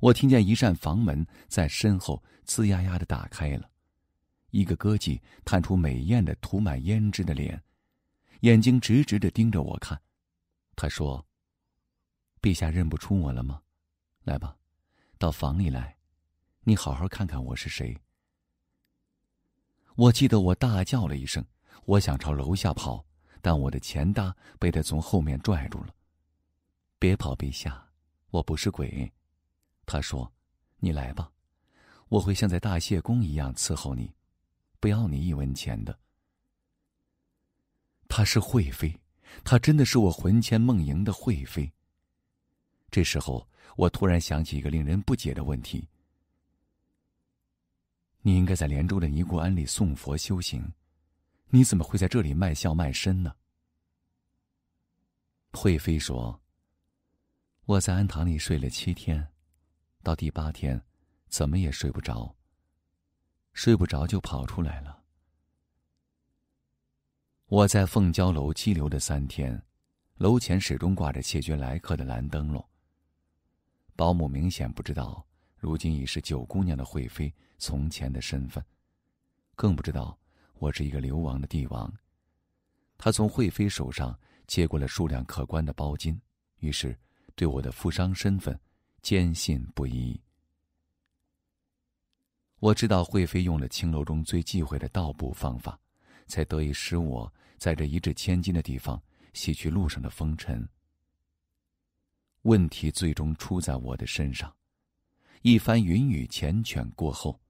我听见一扇房门在身后吱呀呀的打开了，一个歌妓探出美艳的涂满胭脂的脸，眼睛直直的盯着我看。他说：“陛下认不出我了吗？来吧，到房里来，你好好看看我是谁。”我记得我大叫了一声，我想朝楼下跑，但我的前搭被他从后面拽住了。别跑，陛下，我不是鬼。他说：“你来吧，我会像在大谢宫一样伺候你，不要你一文钱的。”他是惠妃，他真的是我魂牵梦萦的惠妃。这时候，我突然想起一个令人不解的问题：你应该在连州的尼姑庵里诵佛修行，你怎么会在这里卖笑卖身呢？惠妃说：“我在庵堂里睡了七天。”到第八天，怎么也睡不着。睡不着就跑出来了。我在凤娇楼羁留的三天，楼前始终挂着谢绝来客的蓝灯笼。保姆明显不知道，如今已是九姑娘的惠妃从前的身份，更不知道我是一个流亡的帝王。他从惠妃手上接过了数量可观的包金，于是对我的富商身份。坚信不疑。我知道惠妃用了青楼中最忌讳的盗捕方法，才得以使我，在这一掷千金的地方洗去路上的风尘。问题最终出在我的身上。一番云雨缱绻过后，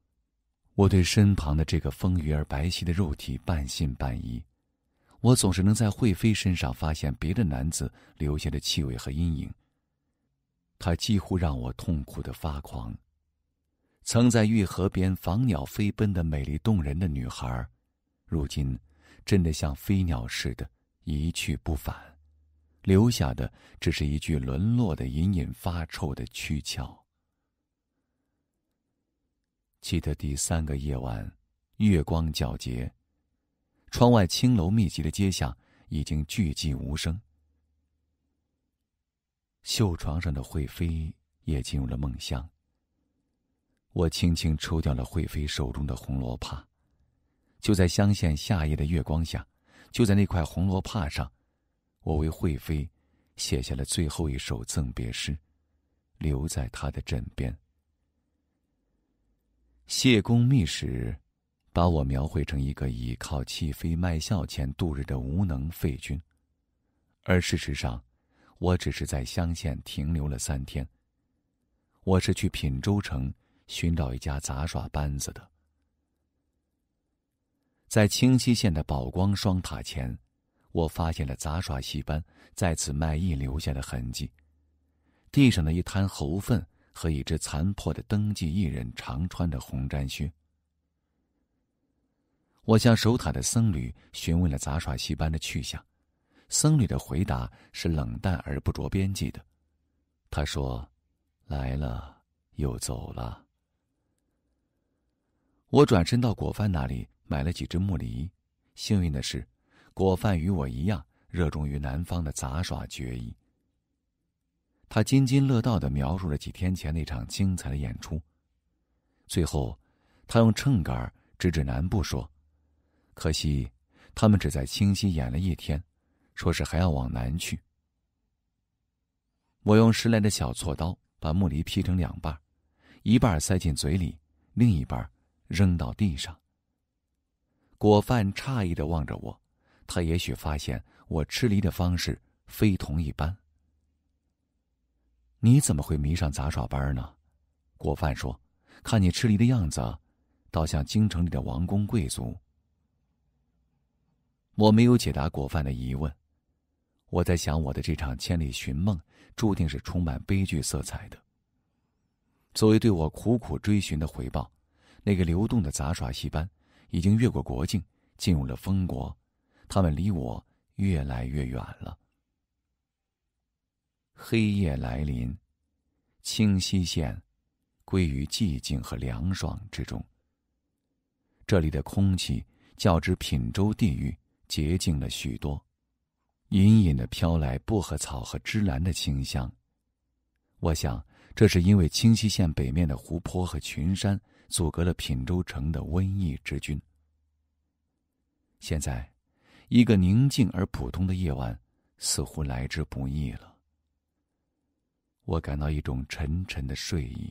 我对身旁的这个丰腴而白皙的肉体半信半疑。我总是能在惠妃身上发现别的男子留下的气味和阴影。她几乎让我痛苦的发狂。曾在玉河边防鸟飞奔的美丽动人的女孩，如今真的像飞鸟似的，一去不返，留下的只是一具沦落的、隐隐发臭的躯壳。记得第三个夜晚，月光皎洁，窗外青楼密集的街巷已经寂静无声。绣床上的惠妃也进入了梦乡。我轻轻抽掉了惠妃手中的红罗帕，就在湘县夏夜的月光下，就在那块红罗帕上，我为惠妃写下了最后一首赠别诗，留在她的枕边。谢公密使把我描绘成一个倚靠弃妃卖笑钱度日的无能废君，而事实上。我只是在乡县停留了三天。我是去品州城寻找一家杂耍班子的。在清溪县的宝光双塔前，我发现了杂耍戏班在此卖艺留下的痕迹：地上的一滩猴粪和一只残破的登记艺人常穿的红毡靴。我向守塔的僧侣询问了杂耍戏班的去向。僧侣的回答是冷淡而不着边际的。他说：“来了又走了。”我转身到果贩那里买了几只木梨。幸运的是，果贩与我一样热衷于南方的杂耍绝艺。他津津乐道的描述了几天前那场精彩的演出。最后，他用秤杆指指南部说：“可惜，他们只在清溪演了一天。”说是还要往南去。我用拾来的小锉刀把木梨劈成两半，一半塞进嘴里，另一半扔到地上。果贩诧异的望着我，他也许发现我吃梨的方式非同一般。你怎么会迷上杂耍班呢？果贩说：“看你吃梨的样子，倒像京城里的王公贵族。”我没有解答果贩的疑问。我在想，我的这场千里寻梦，注定是充满悲剧色彩的。作为对我苦苦追寻的回报，那个流动的杂耍戏班已经越过国境，进入了封国，他们离我越来越远了。黑夜来临，清溪县归于寂静和凉爽之中。这里的空气较之品州地域洁净了许多。隐隐的飘来薄荷草和芝兰的清香，我想这是因为清溪县北面的湖泊和群山阻隔了品州城的瘟疫之军。现在，一个宁静而普通的夜晚似乎来之不易了。我感到一种沉沉的睡意，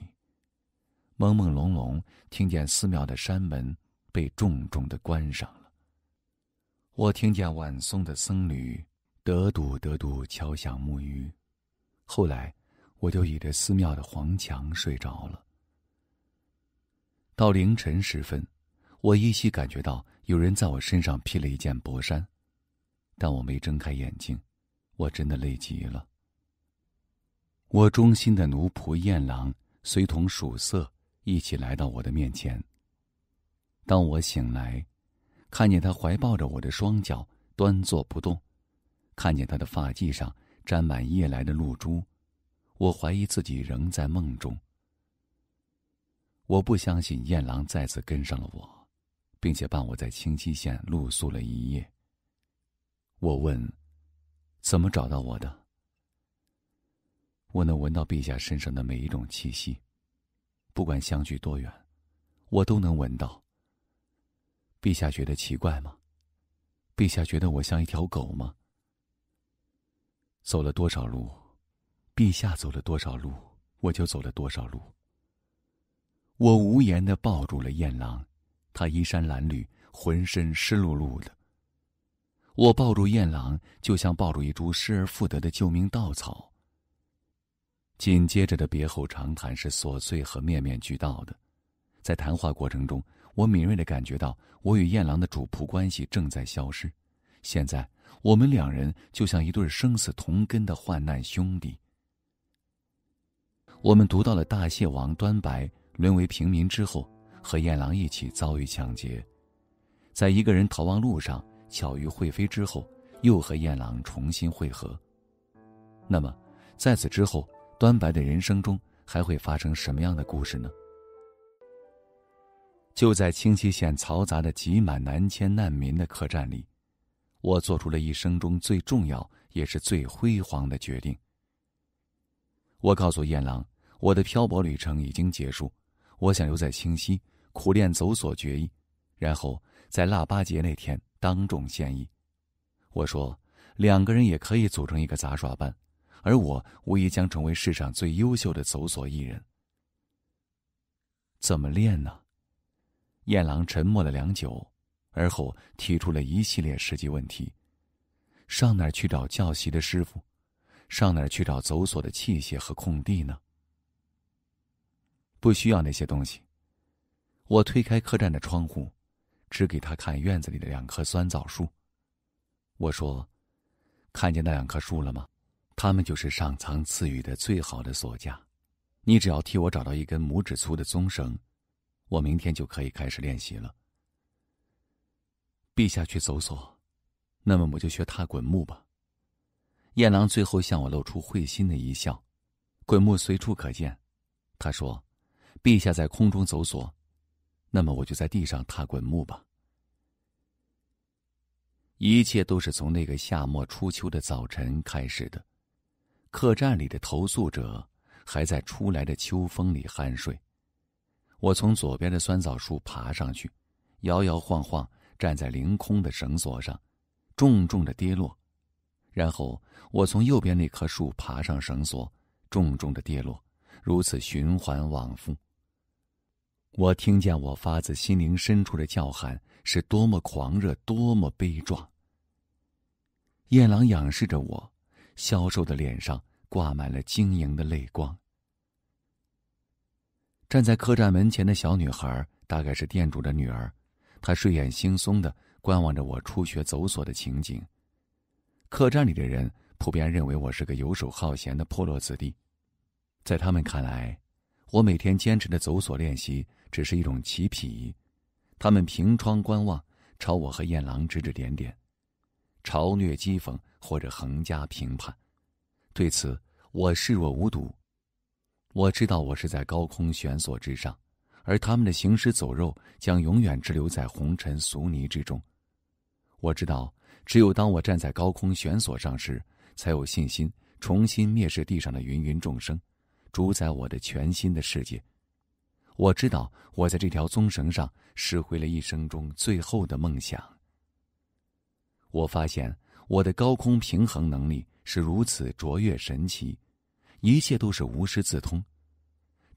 朦朦胧胧听见寺庙的山门被重重的关上了。我听见晚松的僧侣。得笃得笃，敲响木鱼。后来，我就倚着寺庙的黄墙睡着了。到凌晨时分，我依稀感觉到有人在我身上披了一件薄衫，但我没睁开眼睛。我真的累极了。我忠心的奴仆燕郎随同曙色一起来到我的面前。当我醒来，看见他怀抱着我的双脚端坐不动。看见他的发髻上沾满夜来的露珠，我怀疑自己仍在梦中。我不相信燕郎再次跟上了我，并且伴我在清溪县露宿了一夜。我问：“怎么找到我的？”我能闻到陛下身上的每一种气息，不管相距多远，我都能闻到。陛下觉得奇怪吗？陛下觉得我像一条狗吗？走了多少路，陛下走了多少路，我就走了多少路。我无言的抱住了燕郎，他衣衫褴褛，浑身湿漉漉的。我抱住燕郎，就像抱住一株失而复得的救命稻草。紧接着的别后长谈是琐碎和面面俱到的，在谈话过程中，我敏锐的感觉到我与燕郎的主仆关系正在消失，现在。我们两人就像一对生死同根的患难兄弟。我们读到了大谢王端白沦为平民之后，和燕郎一起遭遇抢劫，在一个人逃亡路上巧遇惠妃之后，又和燕郎重新会合。那么，在此之后，端白的人生中还会发生什么样的故事呢？就在清溪县嘈杂的挤满南迁难民的客栈里。我做出了一生中最重要也是最辉煌的决定。我告诉燕郎，我的漂泊旅程已经结束，我想留在清溪苦练走索绝艺，然后在腊八节那天当众献艺。我说，两个人也可以组成一个杂耍班，而我无疑将成为世上最优秀的走索艺人。怎么练呢？燕郎沉默了良久。而后提出了一系列实际问题：上哪儿去找教习的师傅？上哪儿去找走锁的器械和空地呢？不需要那些东西。我推开客栈的窗户，只给他看院子里的两棵酸枣树。我说：“看见那两棵树了吗？它们就是上苍赐予的最好的锁架。你只要替我找到一根拇指粗的棕绳，我明天就可以开始练习了。”陛下去走索，那么我就学踏滚木吧。燕郎最后向我露出会心的一笑。滚木随处可见，他说：“陛下在空中走索，那么我就在地上踏滚木吧。”一切都是从那个夏末初秋的早晨开始的。客栈里的投宿者还在初来的秋风里酣睡。我从左边的酸枣树爬上去，摇摇晃晃。站在凌空的绳索上，重重的跌落，然后我从右边那棵树爬上绳索，重重的跌落，如此循环往复。我听见我发自心灵深处的叫喊，是多么狂热，多么悲壮。燕郎仰视着我，消瘦的脸上挂满了晶莹的泪光。站在客栈门前的小女孩，大概是店主的女儿。他睡眼惺忪的观望着我初学走索的情景，客栈里的人普遍认为我是个游手好闲的破落子弟，在他们看来，我每天坚持的走索练习只是一种奇癖。他们凭窗观望，朝我和燕郎指指点点，嘲虐讥讽或者横加评判。对此，我视若无睹。我知道，我是在高空悬索之上。而他们的行尸走肉将永远滞留在红尘俗泥之中。我知道，只有当我站在高空悬索上时，才有信心重新蔑视地上的芸芸众生，主宰我的全新的世界。我知道，我在这条棕绳上拾回了一生中最后的梦想。我发现我的高空平衡能力是如此卓越神奇，一切都是无师自通。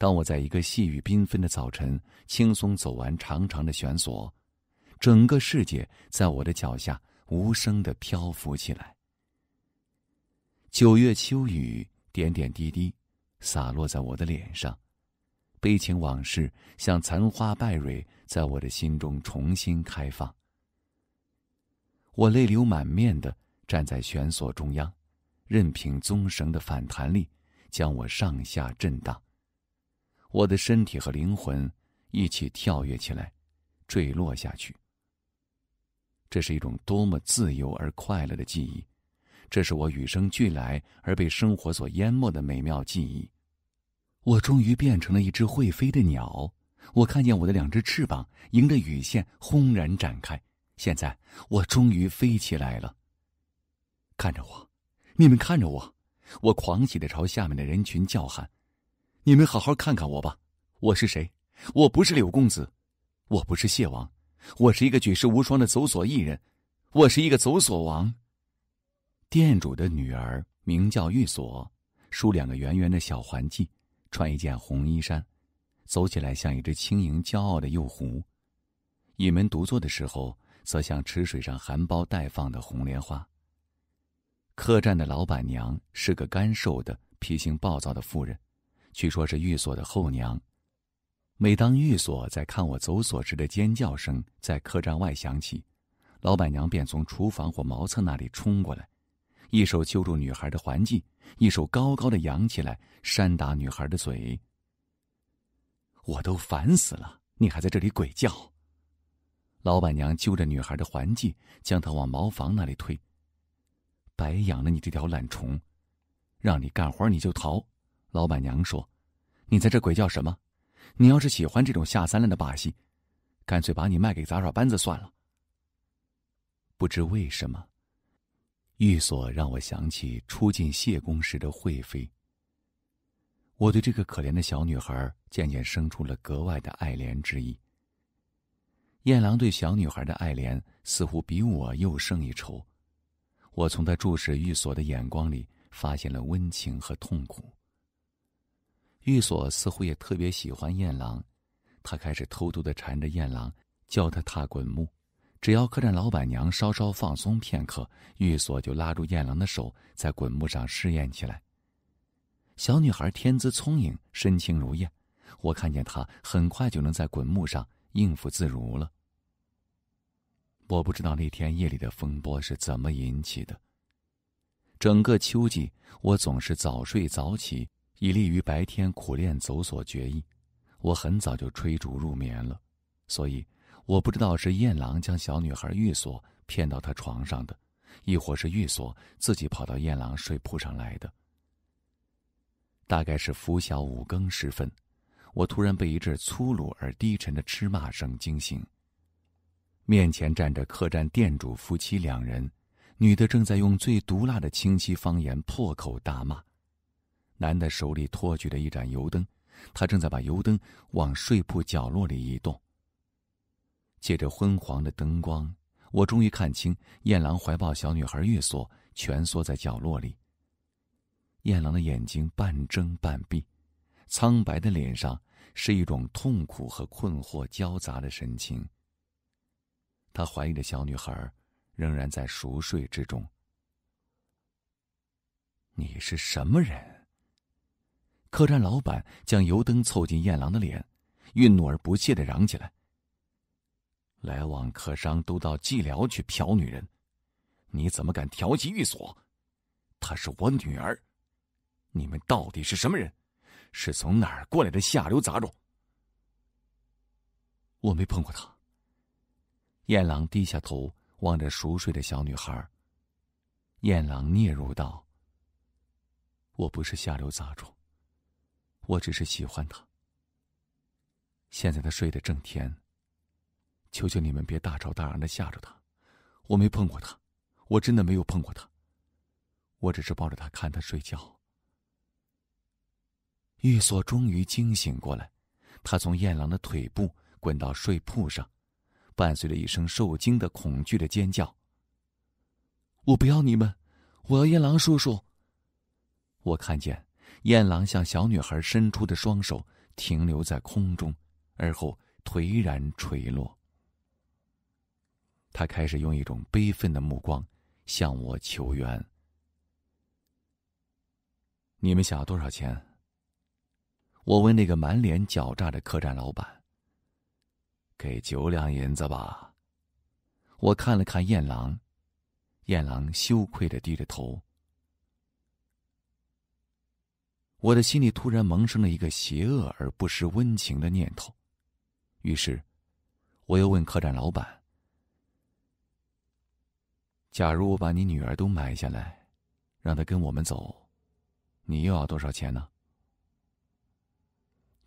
当我在一个细雨缤纷的早晨轻松走完长长的悬索，整个世界在我的脚下无声的漂浮起来。九月秋雨点点滴滴，洒落在我的脸上，悲情往事像残花败蕊，在我的心中重新开放。我泪流满面的站在悬索中央，任凭棕绳的反弹力将我上下震荡。我的身体和灵魂一起跳跃起来，坠落下去。这是一种多么自由而快乐的记忆，这是我与生俱来而被生活所淹没的美妙记忆。我终于变成了一只会飞的鸟，我看见我的两只翅膀迎着雨线轰然展开。现在我终于飞起来了。看着我，你们看着我，我狂喜的朝下面的人群叫喊。你们好好看看我吧，我是谁？我不是柳公子，我不是谢王，我是一个举世无双的走索艺人，我是一个走索王。店主的女儿名叫玉锁，梳两个圆圆的小环髻，穿一件红衣衫，走起来像一只轻盈骄傲的幼狐；倚门独坐的时候，则像池水上含苞待放的红莲花。客栈的老板娘是个干瘦的、脾性暴躁的妇人。据说是寓所的后娘。每当寓所在看我走锁时的尖叫声在客栈外响起，老板娘便从厨房或茅厕那里冲过来，一手揪住女孩的环髻，一手高高的扬起来扇打女孩的嘴。我都烦死了，你还在这里鬼叫！老板娘揪着女孩的环髻，将她往茅房那里推。白养了你这条懒虫，让你干活你就逃。老板娘说：“你在这鬼叫什么？你要是喜欢这种下三滥的把戏，干脆把你卖给杂耍班子算了。”不知为什么，玉锁让我想起初进谢公时的惠妃。我对这个可怜的小女孩渐渐生出了格外的爱怜之意。燕郎对小女孩的爱怜似乎比我又胜一筹，我从他注视玉锁的眼光里发现了温情和痛苦。玉锁似乎也特别喜欢燕郎，他开始偷偷的缠着燕郎，教他踏滚木。只要客栈老板娘稍稍放松片刻，玉锁就拉住燕郎的手，在滚木上试验起来。小女孩天资聪颖，身轻如燕，我看见她很快就能在滚木上应付自如了。我不知道那天夜里的风波是怎么引起的。整个秋季，我总是早睡早起。以利于白天苦练走索绝艺，我很早就吹竹入眠了，所以我不知道是燕郎将小女孩玉锁骗到他床上的，亦或是玉锁自己跑到燕郎睡铺上来的。大概是拂晓五更时分，我突然被一阵粗鲁而低沉的叱骂声惊醒。面前站着客栈店主夫妻两人，女的正在用最毒辣的清晰方言破口大骂。男的手里托举着一盏油灯，他正在把油灯往睡铺角落里移动。借着昏黄的灯光，我终于看清燕郎怀抱小女孩月锁，蜷缩在角落里。燕郎的眼睛半睁半闭，苍白的脸上是一种痛苦和困惑交杂的神情。他怀里的小女孩仍然在熟睡之中。你是什么人？客栈老板将油灯凑近燕郎的脸，愠怒而不屑的嚷起来：“来往客商都到寂寥去嫖女人，你怎么敢调戏玉锁？她是我女儿，你们到底是什么人？是从哪儿过来的下流杂种？”“我没碰过她。”燕郎低下头望着熟睡的小女孩。燕郎嗫嚅道：“我不是下流杂种。”我只是喜欢他。现在他睡得正甜，求求你们别大吵大嚷的吓着他。我没碰过他，我真的没有碰过他。我只是抱着他看他睡觉。玉锁终于惊醒过来，他从燕郎的腿部滚到睡铺上，伴随着一声受惊的、恐惧的尖叫：“我不要你们，我要燕郎叔叔。”我看见。燕郎向小女孩伸出的双手停留在空中，而后颓然垂落。他开始用一种悲愤的目光向我求援：“你们想要多少钱？”我问那个满脸狡诈的客栈老板：“给九两银子吧。”我看了看燕郎，燕郎羞愧的低着头。我的心里突然萌生了一个邪恶而不失温情的念头，于是，我又问客栈老板：“假如我把你女儿都买下来，让她跟我们走，你又要多少钱呢？”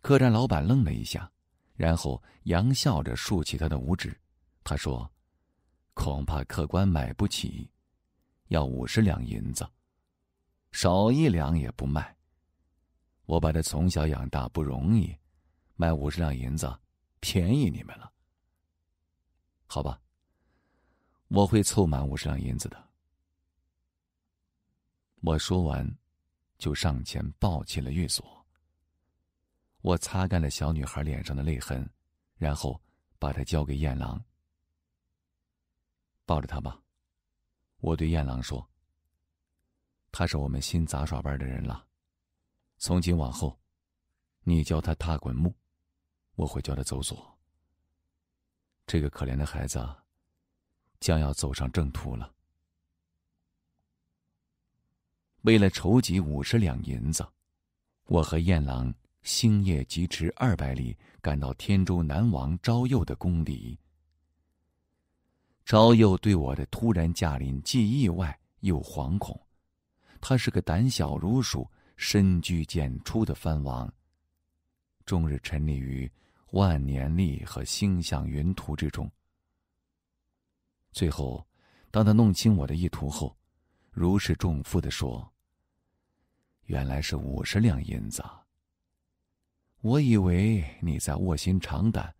客栈老板愣了一下，然后佯笑着竖起他的五指，他说：“恐怕客官买不起，要五十两银子，少一两也不卖。”我把她从小养大不容易，卖五十两银子，便宜你们了。好吧，我会凑满五十两银子的。我说完，就上前抱起了玉锁。我擦干了小女孩脸上的泪痕，然后把她交给燕郎。抱着她吧，我对燕郎说：“她是我们新杂耍班的人了。”从今往后，你教他踏滚木，我会教他走索。这个可怜的孩子啊，将要走上正途了。为了筹集五十两银子，我和燕郎星夜疾驰二百里，赶到天州南王昭佑的宫里。昭佑对我的突然驾临既意外又惶恐，他是个胆小如鼠。深居简出的藩王，终日沉溺于万年历和星象云图之中。最后，当他弄清我的意图后，如释重负的说：“原来是五十两银子。我以为你在卧薪尝胆，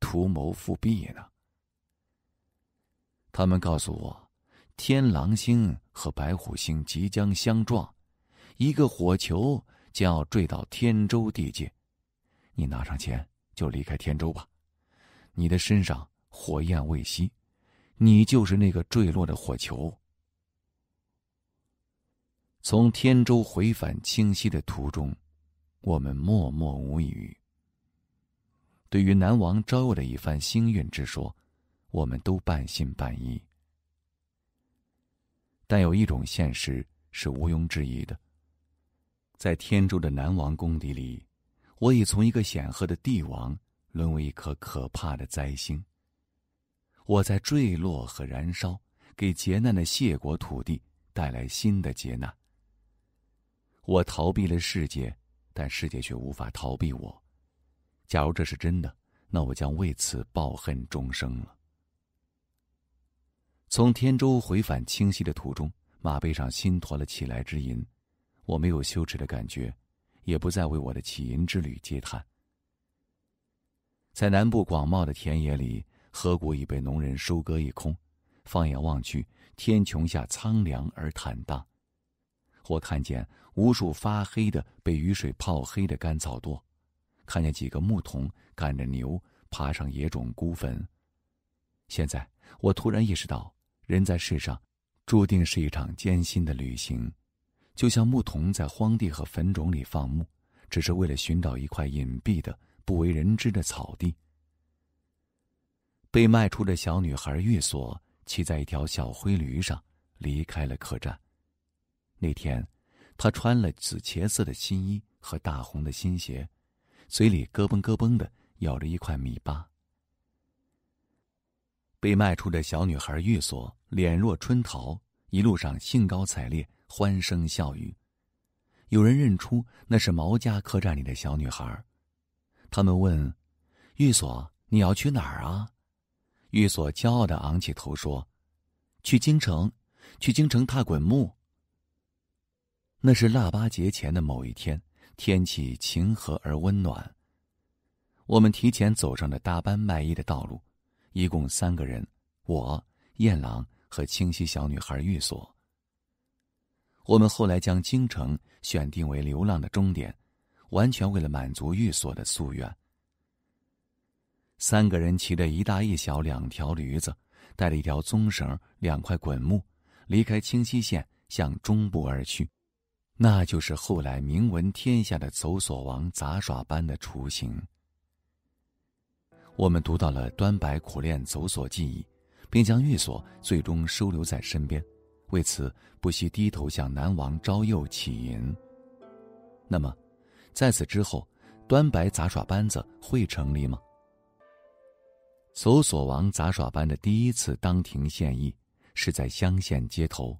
图谋复辟呢。”他们告诉我，天狼星和白虎星即将相撞。一个火球将要坠到天州地界，你拿上钱就离开天州吧。你的身上火焰未熄，你就是那个坠落的火球。从天州回返清溪的途中，我们默默无语。对于南王朝佑的一番星运之说，我们都半信半疑。但有一种现实是毋庸置疑的。在天州的南王宫邸里，我已从一个显赫的帝王沦为一颗可怕的灾星。我在坠落和燃烧，给劫难的谢国土地带来新的劫难。我逃避了世界，但世界却无法逃避我。假如这是真的，那我将为此抱恨终生了。从天州回返清溪的途中，马背上新驮了起来之银。我没有羞耻的感觉，也不再为我的起淫之旅嗟叹。在南部广袤的田野里，河谷已被农人收割一空。放眼望去，天穹下苍凉而坦荡。我看见无数发黑的、被雨水泡黑的干草垛，看见几个牧童赶着牛爬上野种孤坟。现在，我突然意识到，人在世上，注定是一场艰辛的旅行。就像牧童在荒地和坟冢里放牧，只是为了寻找一块隐蔽的、不为人知的草地。被卖出的小女孩玉锁骑在一条小灰驴上离开了客栈。那天，她穿了紫茄色的新衣和大红的新鞋，嘴里咯嘣咯嘣的咬着一块米巴。被卖出的小女孩玉锁脸若春桃，一路上兴高采烈。欢声笑语，有人认出那是毛家客栈里的小女孩。他们问：“玉锁，你要去哪儿啊？”玉锁骄傲的昂起头说：“去京城，去京城踏滚木。”那是腊八节前的某一天，天气晴和而温暖。我们提前走上了搭班卖艺的道路，一共三个人：我、燕郎和清溪小女孩玉锁。我们后来将京城选定为流浪的终点，完全为了满足寓所的夙愿。三个人骑着一大一小两条驴子，带着一条棕绳、两块滚木，离开清溪县向中部而去。那就是后来名闻天下的走索王杂耍般的雏形。我们读到了端白苦练走索技艺，并将寓所最终收留在身边。为此，不惜低头向南王昭佑乞银。那么，在此之后，端白杂耍班子会成立吗？搜索王杂耍班的第一次当庭献艺是在乡县街头，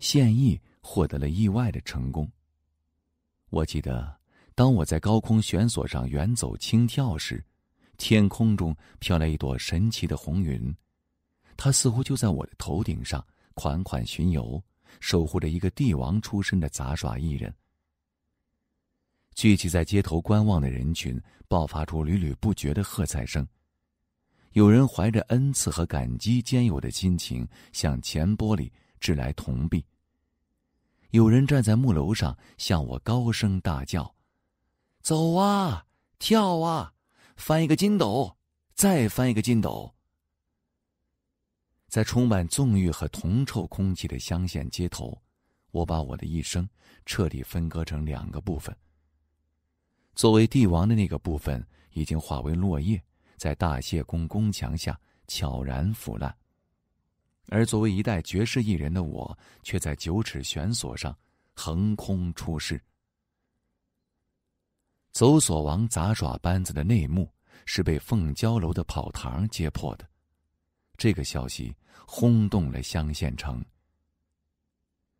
献艺获得了意外的成功。我记得，当我在高空悬索上远走轻跳时，天空中飘来一朵神奇的红云，它似乎就在我的头顶上。款款巡游，守护着一个帝王出身的杂耍艺人。聚集在街头观望的人群爆发出屡屡不绝的喝彩声，有人怀着恩赐和感激兼有的心情向钱玻璃掷来铜币。有人站在木楼上向我高声大叫：“走啊，跳啊，翻一个筋斗，再翻一个筋斗。”在充满纵欲和铜臭空气的乡县街头，我把我的一生彻底分割成两个部分。作为帝王的那个部分已经化为落叶，在大谢宫宫墙下悄然腐烂，而作为一代绝世艺人的我，却在九尺悬索上横空出世。走索王杂耍班子的内幕是被凤娇楼的跑堂揭破的。这个消息轰动了襄县城。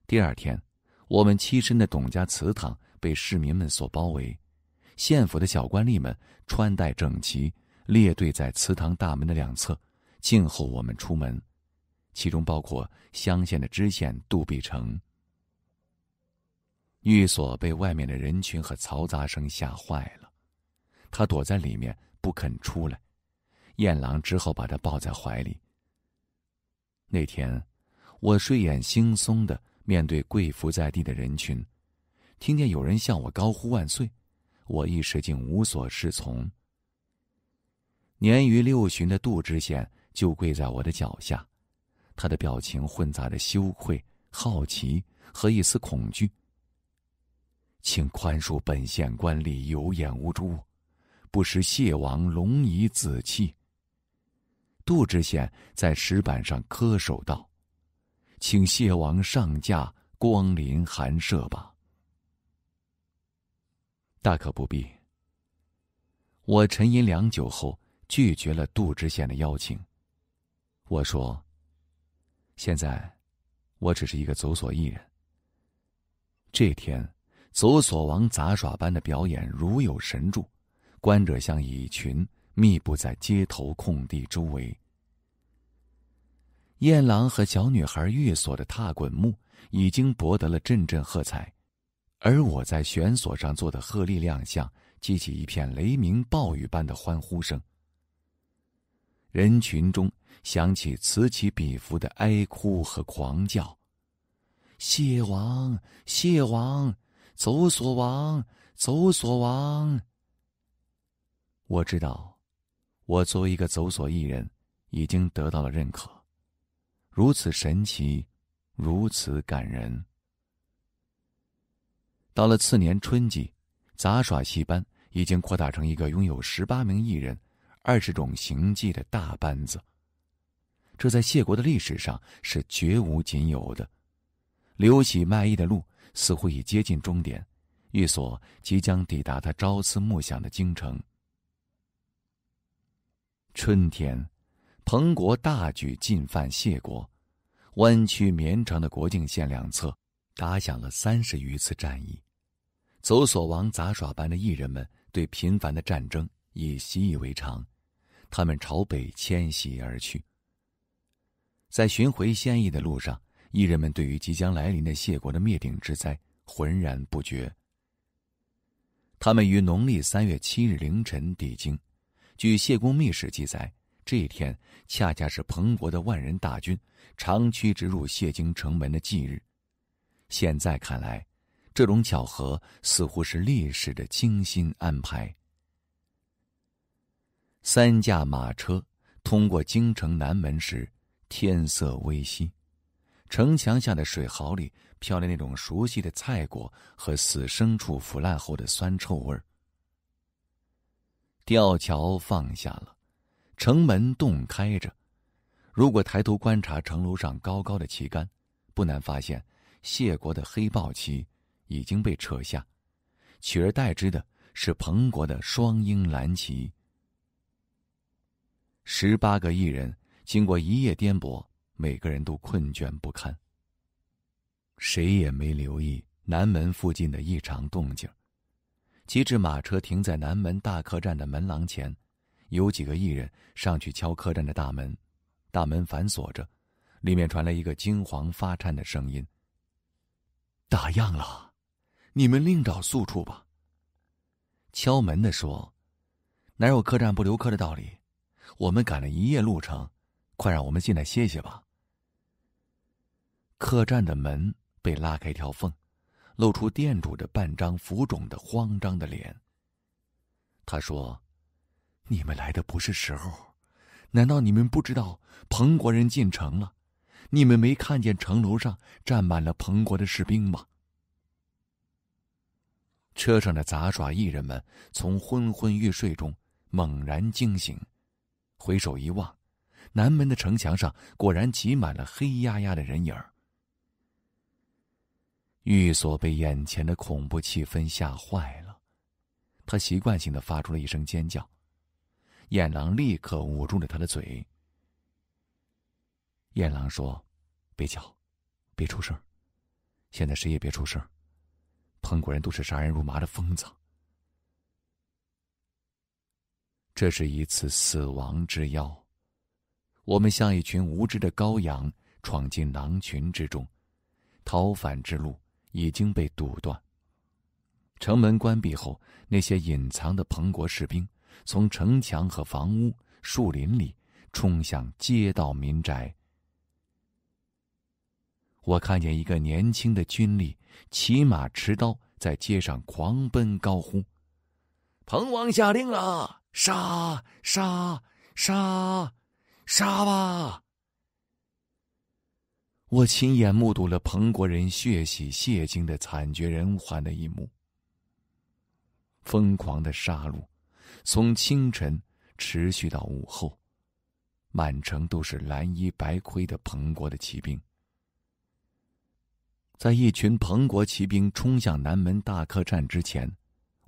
第二天，我们栖身的董家祠堂被市民们所包围，县府的小官吏们穿戴整齐，列队在祠堂大门的两侧，静候我们出门，其中包括襄县的知县杜必成。寓所被外面的人群和嘈杂声吓坏了，他躲在里面不肯出来，燕郎只好把他抱在怀里。那天，我睡眼惺忪的面对跪伏在地的人群，听见有人向我高呼万岁，我一时竟无所适从。年逾六旬的杜知县就跪在我的脚下，他的表情混杂着羞愧、好奇和一丝恐惧。请宽恕本县官吏有眼无珠，不识谢王龙椅紫气。杜知县在石板上磕首道：“请谢王上驾光临寒舍吧。”大可不必。我沉吟良久后拒绝了杜知县的邀请。我说：“现在我只是一个走索艺人。这天，走索王杂耍般的表演如有神助，观者像蚁群。”密布在街头空地周围。燕郎和小女孩月锁的踏滚木已经博得了阵阵喝彩，而我在悬索上做的鹤立亮相激起一片雷鸣暴雨般的欢呼声。人群中响起此起彼伏的哀哭和狂叫：“谢王，谢王，走索王，走索王！”我知道。我作为一个走索艺人，已经得到了认可。如此神奇，如此感人。到了次年春季，杂耍戏班已经扩大成一个拥有十八名艺人、二十种形迹的大班子。这在谢国的历史上是绝无仅有的。刘喜卖艺的路似乎已接近终点，寓所即将抵达他朝思暮想的京城。春天，彭国大举进犯谢国，弯曲绵长的国境线两侧，打响了三十余次战役。走索王杂耍般的艺人们对频繁的战争已习以为常，他们朝北迁徙而去。在寻回先艺的路上，艺人们对于即将来临的谢国的灭顶之灾浑然不觉。他们于农历三月七日凌晨抵京。据《谢公秘史》记载，这一天恰恰是彭国的万人大军长驱直入谢京城门的忌日。现在看来，这种巧合似乎是历史的精心安排。三驾马车通过京城南门时，天色微西，城墙下的水壕里飘来那种熟悉的菜果和死牲畜腐烂后的酸臭味儿。吊桥放下了，城门洞开着。如果抬头观察城楼上高高的旗杆，不难发现，谢国的黑豹旗已经被扯下，取而代之的是彭国的双鹰蓝旗。十八个艺人经过一夜颠簸，每个人都困倦不堪，谁也没留意南门附近的异常动静。几至马车停在南门大客栈的门廊前，有几个艺人上去敲客栈的大门，大门反锁着，里面传来一个惊惶发颤的声音：“打烊了，你们另找宿处吧。”敲门的说：“哪有客栈不留客的道理？我们赶了一夜路程，快让我们进来歇歇吧。”客栈的门被拉开条缝。露出店主的半张浮肿的、慌张的脸。他说：“你们来的不是时候，难道你们不知道彭国人进城了？你们没看见城楼上站满了彭国的士兵吗？”车上的杂耍艺人们从昏昏欲睡中猛然惊醒，回首一望，南门的城墙上果然挤满了黑压压的人影玉锁被眼前的恐怖气氛吓坏了，他习惯性的发出了一声尖叫，燕狼立刻捂住了他的嘴。燕狼说：“别叫，别出声，现在谁也别出声，彭国人都是杀人如麻的疯子。这是一次死亡之邀，我们像一群无知的羔羊闯进狼群之中，逃返之路。”已经被堵断。城门关闭后，那些隐藏的彭国士兵从城墙和房屋、树林里冲向街道民宅。我看见一个年轻的军吏骑马持刀在街上狂奔，高呼：“彭王下令了，杀杀杀，杀吧！”我亲眼目睹了彭国人血洗谢京的惨绝人寰的一幕。疯狂的杀戮，从清晨持续到午后，满城都是蓝衣白盔的彭国的骑兵。在一群彭国骑兵冲向南门大客栈之前，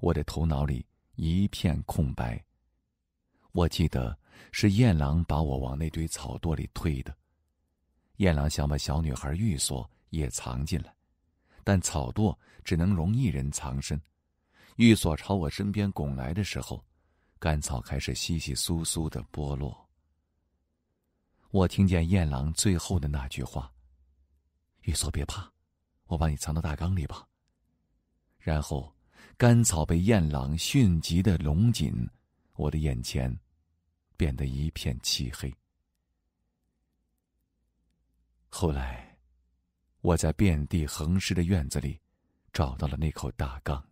我的头脑里一片空白。我记得是燕狼把我往那堆草垛里推的。燕郎想把小女孩玉锁也藏进来，但草垛只能容一人藏身。玉锁朝我身边拱来的时候，干草开始稀稀疏疏的剥落。我听见燕郎最后的那句话：“玉锁，别怕，我把你藏到大缸里吧。”然后，干草被燕郎迅疾的拢紧，我的眼前变得一片漆黑。后来，我在遍地横尸的院子里，找到了那口大缸。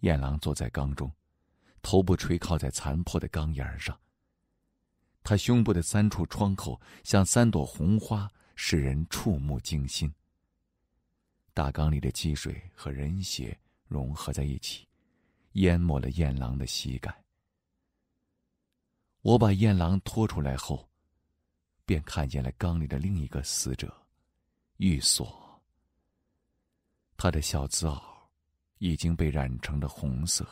燕狼坐在缸中，头部垂靠在残破的缸沿上。他胸部的三处窗口像三朵红花，使人触目惊心。大缸里的积水和人血融合在一起，淹没了燕狼的膝盖。我把燕狼拖出来后。便看见了缸里的另一个死者，玉锁。他的小紫袄已经被染成了红色，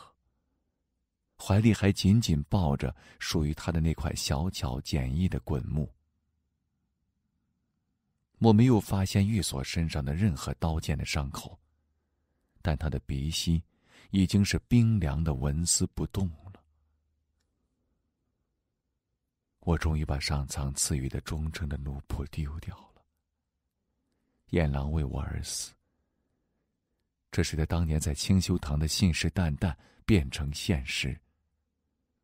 怀里还紧紧抱着属于他的那块小巧简易的滚木。我没有发现玉锁身上的任何刀剑的伤口，但他的鼻息已经是冰凉的，纹丝不动。我终于把上苍赐予的忠诚的奴仆丢掉了。燕狼为我而死，这使得当年在清修堂的信誓旦旦变成现实。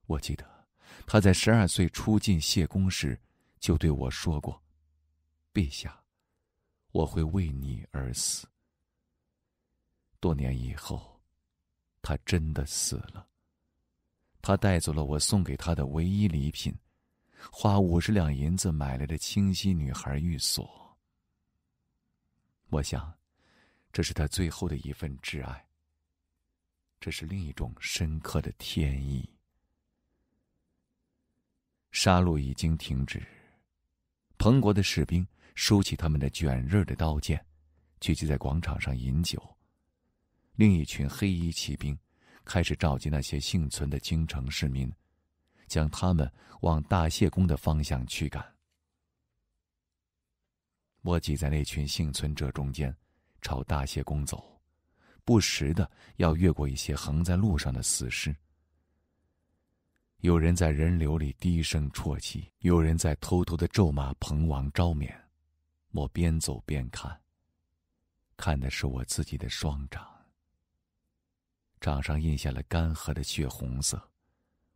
我记得他在十二岁初进谢公时就对我说过：“陛下，我会为你而死。”多年以后，他真的死了。他带走了我送给他的唯一礼品。花五十两银子买来的清溪女孩玉锁。我想，这是他最后的一份挚爱。这是另一种深刻的天意。杀戮已经停止，彭国的士兵收起他们的卷刃的刀剑，聚集在广场上饮酒；另一群黑衣骑兵开始召集那些幸存的京城市民。将他们往大谢宫的方向驱赶。我挤在那群幸存者中间，朝大谢宫走，不时的要越过一些横在路上的死尸。有人在人流里低声啜泣，有人在偷偷的咒骂彭王昭勉。我边走边看，看的是我自己的双掌，掌上印下了干涸的血红色。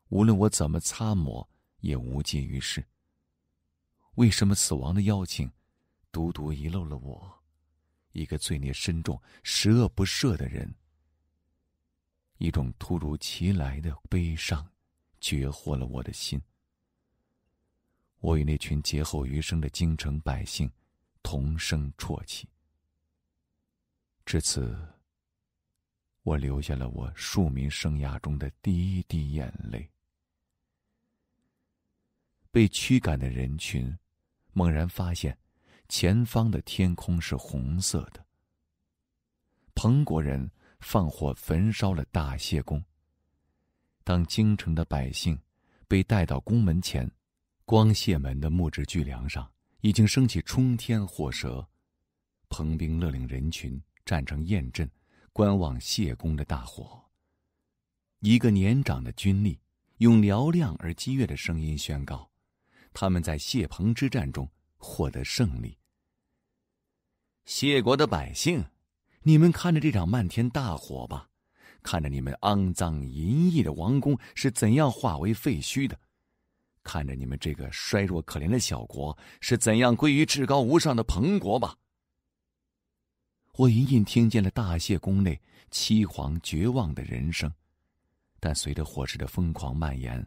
无论我怎么擦抹，也无济于事。为什么死亡的邀请独独遗漏了我？一个罪孽深重、十恶不赦的人。一种突如其来的悲伤，绝活了我的心。我与那群劫后余生的京城百姓同声啜泣。至此，我流下了我庶民生涯中的第一滴眼泪。被驱赶的人群猛然发现，前方的天空是红色的。彭国人放火焚烧了大谢宫。当京城的百姓被带到宫门前，光谢门的木质巨梁上已经升起冲天火舌。彭兵勒令人群站成雁阵，观望谢宫的大火。一个年长的军吏用嘹亮而激越的声音宣告。他们在谢鹏之战中获得胜利。谢国的百姓，你们看着这场漫天大火吧，看着你们肮脏淫逸的王宫是怎样化为废墟的，看着你们这个衰弱可怜的小国是怎样归于至高无上的彭国吧。我隐隐听见了大谢宫内凄惶绝望的人声，但随着火势的疯狂蔓延，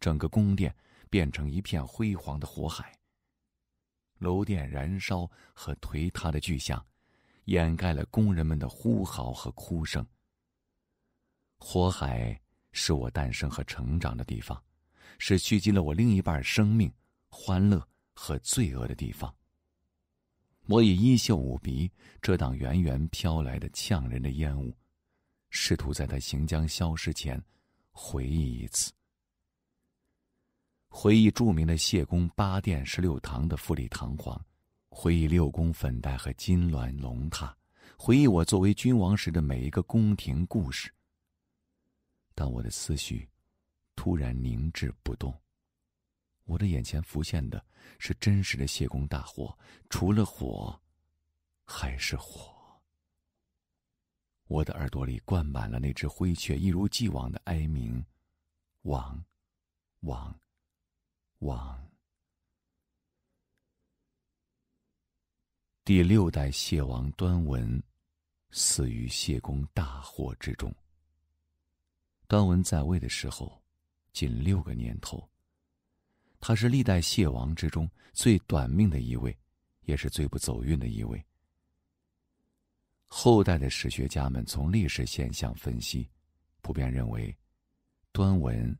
整个宫殿。变成一片辉煌的火海，楼殿燃烧和颓塌的巨响，掩盖了工人们的呼嚎和哭声。火海是我诞生和成长的地方，是蓄积了我另一半生命、欢乐和罪恶的地方。我以衣袖捂鼻，遮挡远远飘来的呛人的烟雾，试图在它行将消失前，回忆一次。回忆著名的谢公八殿十六堂的富丽堂皇，回忆六宫粉黛和金銮龙榻，回忆我作为君王时的每一个宫廷故事。但我的思绪突然凝滞不动，我的眼前浮现的是真实的谢公大火，除了火，还是火。我的耳朵里灌满了那只灰雀一如既往的哀鸣，王，王。王第六代谢王端文死于谢公大火之中。端文在位的时候，仅六个年头，他是历代谢王之中最短命的一位，也是最不走运的一位。后代的史学家们从历史现象分析，普遍认为，端文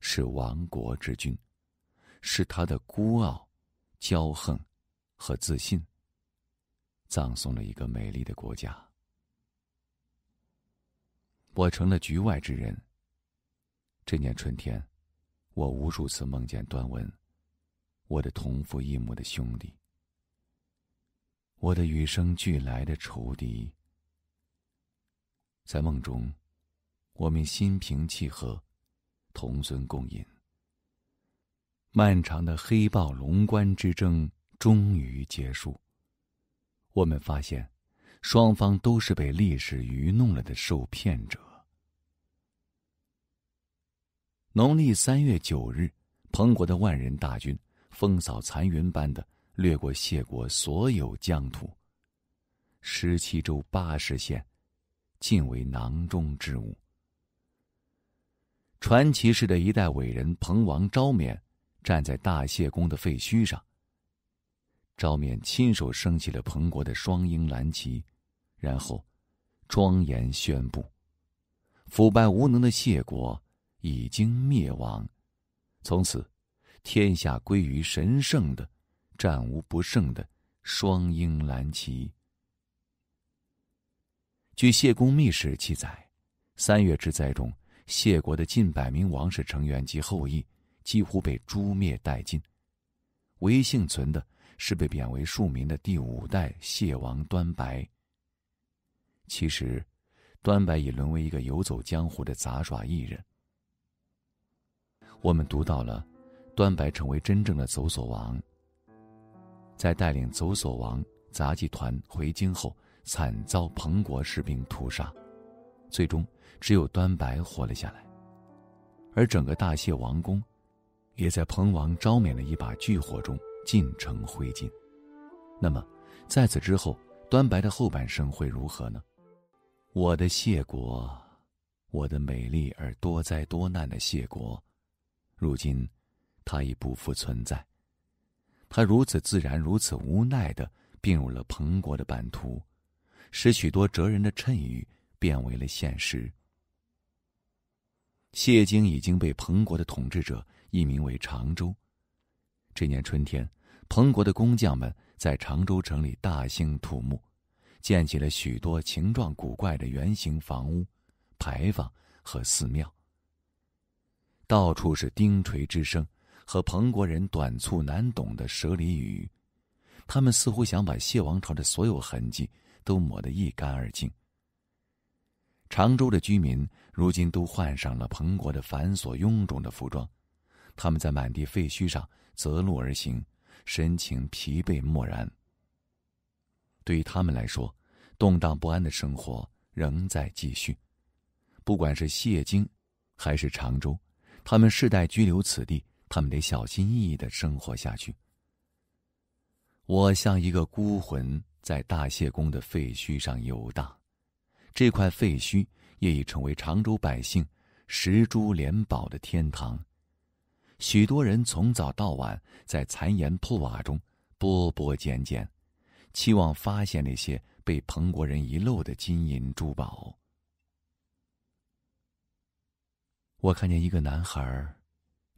是亡国之君。是他的孤傲、骄横和自信，葬送了一个美丽的国家。我成了局外之人。这年春天，我无数次梦见端文，我的同父异母的兄弟，我的与生俱来的仇敌。在梦中，我们心平气和，同尊共饮。漫长的黑豹龙关之争终于结束。我们发现，双方都是被历史愚弄了的受骗者。农历三月九日，彭国的万人大军风扫残云般的掠过谢国所有疆土，十七州八十县，尽为囊中之物。传奇式的一代伟人彭王昭勉。站在大谢宫的废墟上，赵冕亲手升起了彭国的双鹰蓝旗，然后庄严宣布：腐败无能的谢国已经灭亡，从此，天下归于神圣的、战无不胜的双鹰蓝旗。据《谢公秘史》记载，三月之灾中，谢国的近百名王室成员及后裔。几乎被诛灭殆尽，唯一幸存的是被贬为庶民的第五代谢王端白。其实，端白已沦为一个游走江湖的杂耍艺人。我们读到了，端白成为真正的走索王，在带领走索王杂技团回京后，惨遭彭国士兵屠杀，最终只有端白活了下来，而整个大谢王宫。也在彭王昭免的一把巨火中尽成灰烬。那么，在此之后，端白的后半生会如何呢？我的谢国，我的美丽而多灾多难的谢国，如今，它已不复存在。它如此自然、如此无奈的并入了彭国的版图，使许多哲人的谶语变为了现实。谢京已经被彭国的统治者。艺名为常州。这年春天，彭国的工匠们在常州城里大兴土木，建起了许多形状古怪的圆形房屋、牌坊和寺庙。到处是钉锤之声和彭国人短促难懂的舍里语，他们似乎想把谢王朝的所有痕迹都抹得一干二净。常州的居民如今都换上了彭国的繁琐臃肿的服装。他们在满地废墟上择路而行，神情疲惫漠然。对于他们来说，动荡不安的生活仍在继续。不管是谢京，还是常州，他们世代居留此地，他们得小心翼翼的生活下去。我像一个孤魂，在大谢宫的废墟上游荡。这块废墟也已成为常州百姓食猪连宝的天堂。许多人从早到晚在残垣破瓦中剥剥捡捡，期望发现那些被彭国人遗漏的金银珠宝。我看见一个男孩，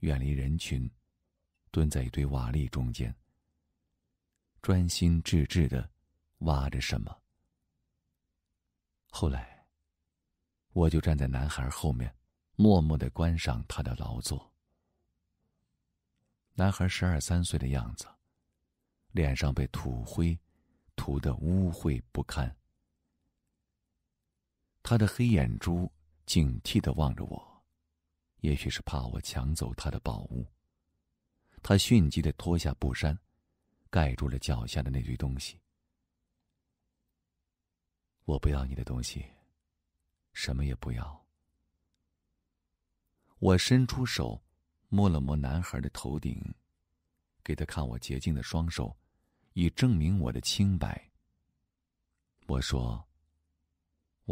远离人群，蹲在一堆瓦砾中间，专心致志的挖着什么。后来，我就站在男孩后面，默默的观赏他的劳作。男孩十二三岁的样子，脸上被土灰涂得污秽不堪。他的黑眼珠警惕的望着我，也许是怕我抢走他的宝物。他迅疾的脱下布衫，盖住了脚下的那堆东西。我不要你的东西，什么也不要。我伸出手。摸了摸男孩的头顶，给他看我洁净的双手，以证明我的清白。我说：“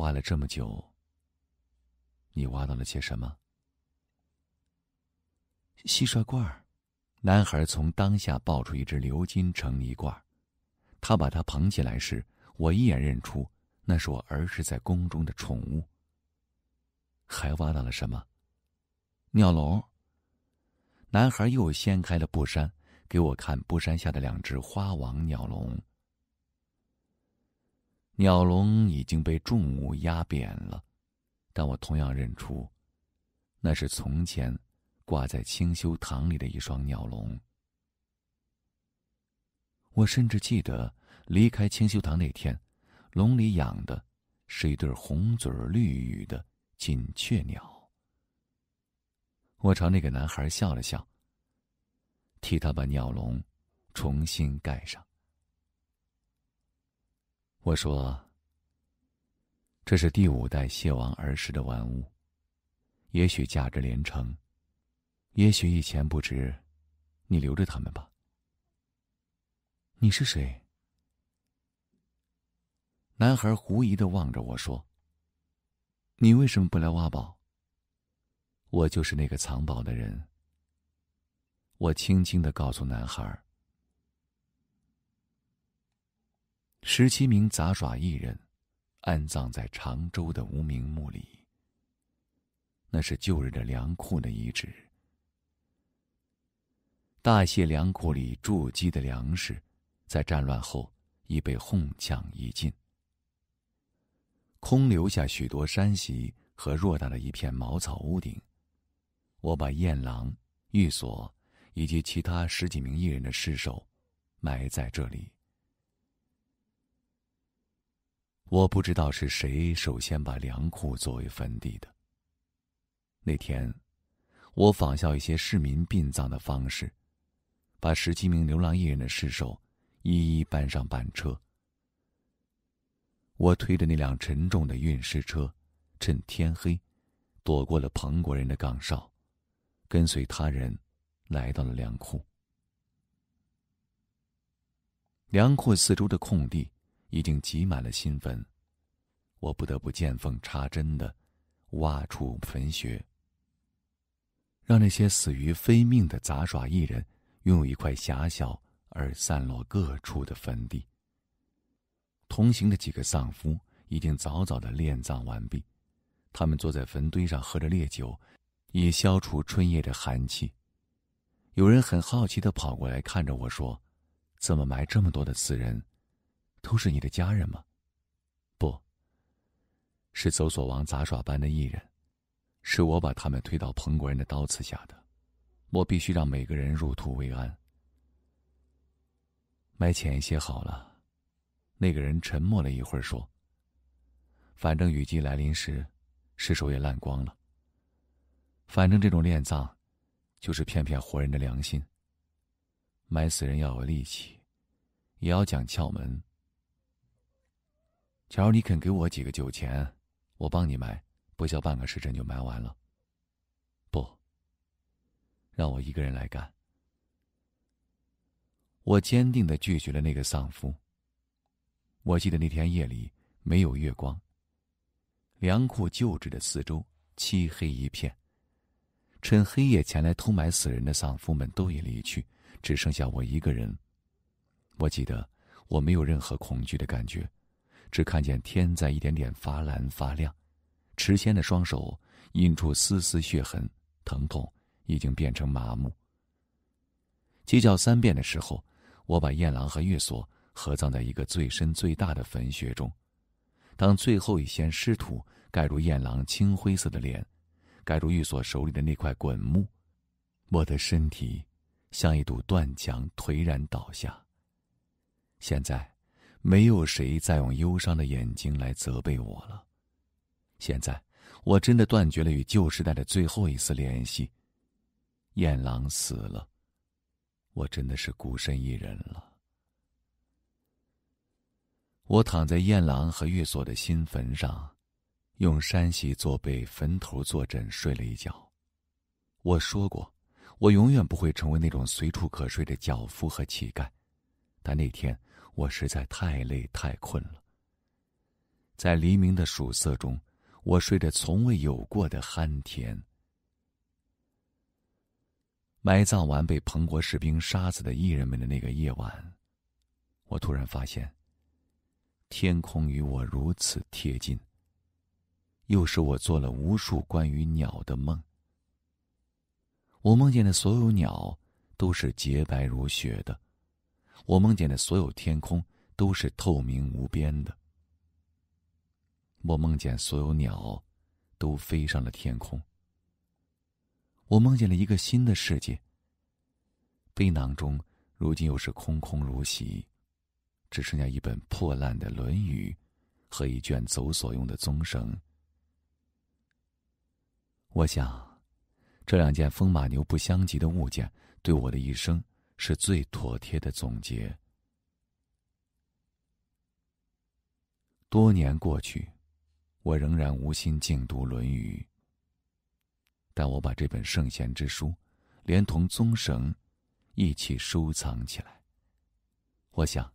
挖了这么久，你挖到了些什么？”蟋蟀罐。男孩从当下抱出一只鎏金成泥罐，他把它捧起来时，我一眼认出那是我儿时在宫中的宠物。还挖到了什么？鸟笼。男孩又掀开了布衫，给我看布衫下的两只花王鸟笼。鸟笼已经被重物压扁了，但我同样认出，那是从前挂在清修堂里的一双鸟笼。我甚至记得离开清修堂那天，笼里养的是一对红嘴绿羽的锦雀鸟。我朝那个男孩笑了笑，替他把鸟笼重新盖上。我说：“这是第五代蟹王儿时的玩物，也许价值连城，也许一钱不值，你留着它们吧。”你是谁？男孩狐疑的望着我说：“你为什么不来挖宝？”我就是那个藏宝的人。我轻轻的告诉男孩：“十七名杂耍艺人安葬在常州的无名墓里。那是旧日的粮库的遗址。大谢粮库里筑基的粮食，在战乱后已被哄抢一尽，空留下许多山席和偌大的一片茅草屋顶。”我把燕郎、玉锁以及其他十几名艺人的尸首埋在这里。我不知道是谁首先把粮库作为坟地的。那天，我仿效一些市民殡葬的方式，把十七名流浪艺人的尸首一一搬上板车。我推着那辆沉重的运尸车，趁天黑，躲过了彭国人的岗哨。跟随他人来到了粮库，粮库四周的空地已经挤满了新坟，我不得不见缝插针的挖出坟穴，让那些死于非命的杂耍艺人拥有一块狭小而散落各处的坟地。同行的几个丧夫已经早早的殓葬完毕，他们坐在坟堆上喝着烈酒。以消除春夜的寒气。有人很好奇的跑过来，看着我说：“怎么埋这么多的死人？都是你的家人吗？”“不，是搜索王杂耍班的艺人，是我把他们推到彭国人的刀刺下的。我必须让每个人入土为安。埋浅一些好了。”那个人沉默了一会儿，说：“反正雨季来临时，尸首也烂光了。”反正这种殓葬，就是骗骗活人的良心。埋死人要有力气，也要讲窍门。如你肯给我几个酒钱，我帮你埋，不消半个时辰就埋完了。不，让我一个人来干。我坚定的拒绝了那个丧夫。我记得那天夜里没有月光，粮库旧址的四周漆黑一片。趁黑夜前来偷买死人的丧夫们都已离去，只剩下我一个人。我记得我没有任何恐惧的感觉，只看见天在一点点发蓝发亮。迟仙的双手印出丝丝血痕，疼痛已经变成麻木。鸡叫三遍的时候，我把燕郎和月锁合葬在一个最深最大的坟穴中。当最后一掀尸土盖住燕郎青灰色的脸。盖住玉锁手里的那块滚木，我的身体像一堵断墙颓然倒下。现在，没有谁再用忧伤的眼睛来责备我了。现在，我真的断绝了与旧时代的最后一丝联系。燕郎死了，我真的是孤身一人了。我躺在燕郎和玉锁的新坟上。用山席做被，坟头坐枕，睡了一觉。我说过，我永远不会成为那种随处可睡的脚夫和乞丐。但那天我实在太累、太困了。在黎明的曙色中，我睡着从未有过的酣甜。埋葬完被彭国士兵杀死的艺人们的那个夜晚，我突然发现，天空与我如此贴近。又使我做了无数关于鸟的梦。我梦见的所有鸟都是洁白如雪的，我梦见的所有天空都是透明无边的。我梦见所有鸟都飞上了天空。我梦见了一个新的世界。背囊中如今又是空空如洗，只剩下一本破烂的《论语》和一卷走所用的棕绳。我想，这两件风马牛不相及的物件，对我的一生是最妥帖的总结。多年过去，我仍然无心静读《论语》，但我把这本圣贤之书，连同宗绳一起收藏起来。我想，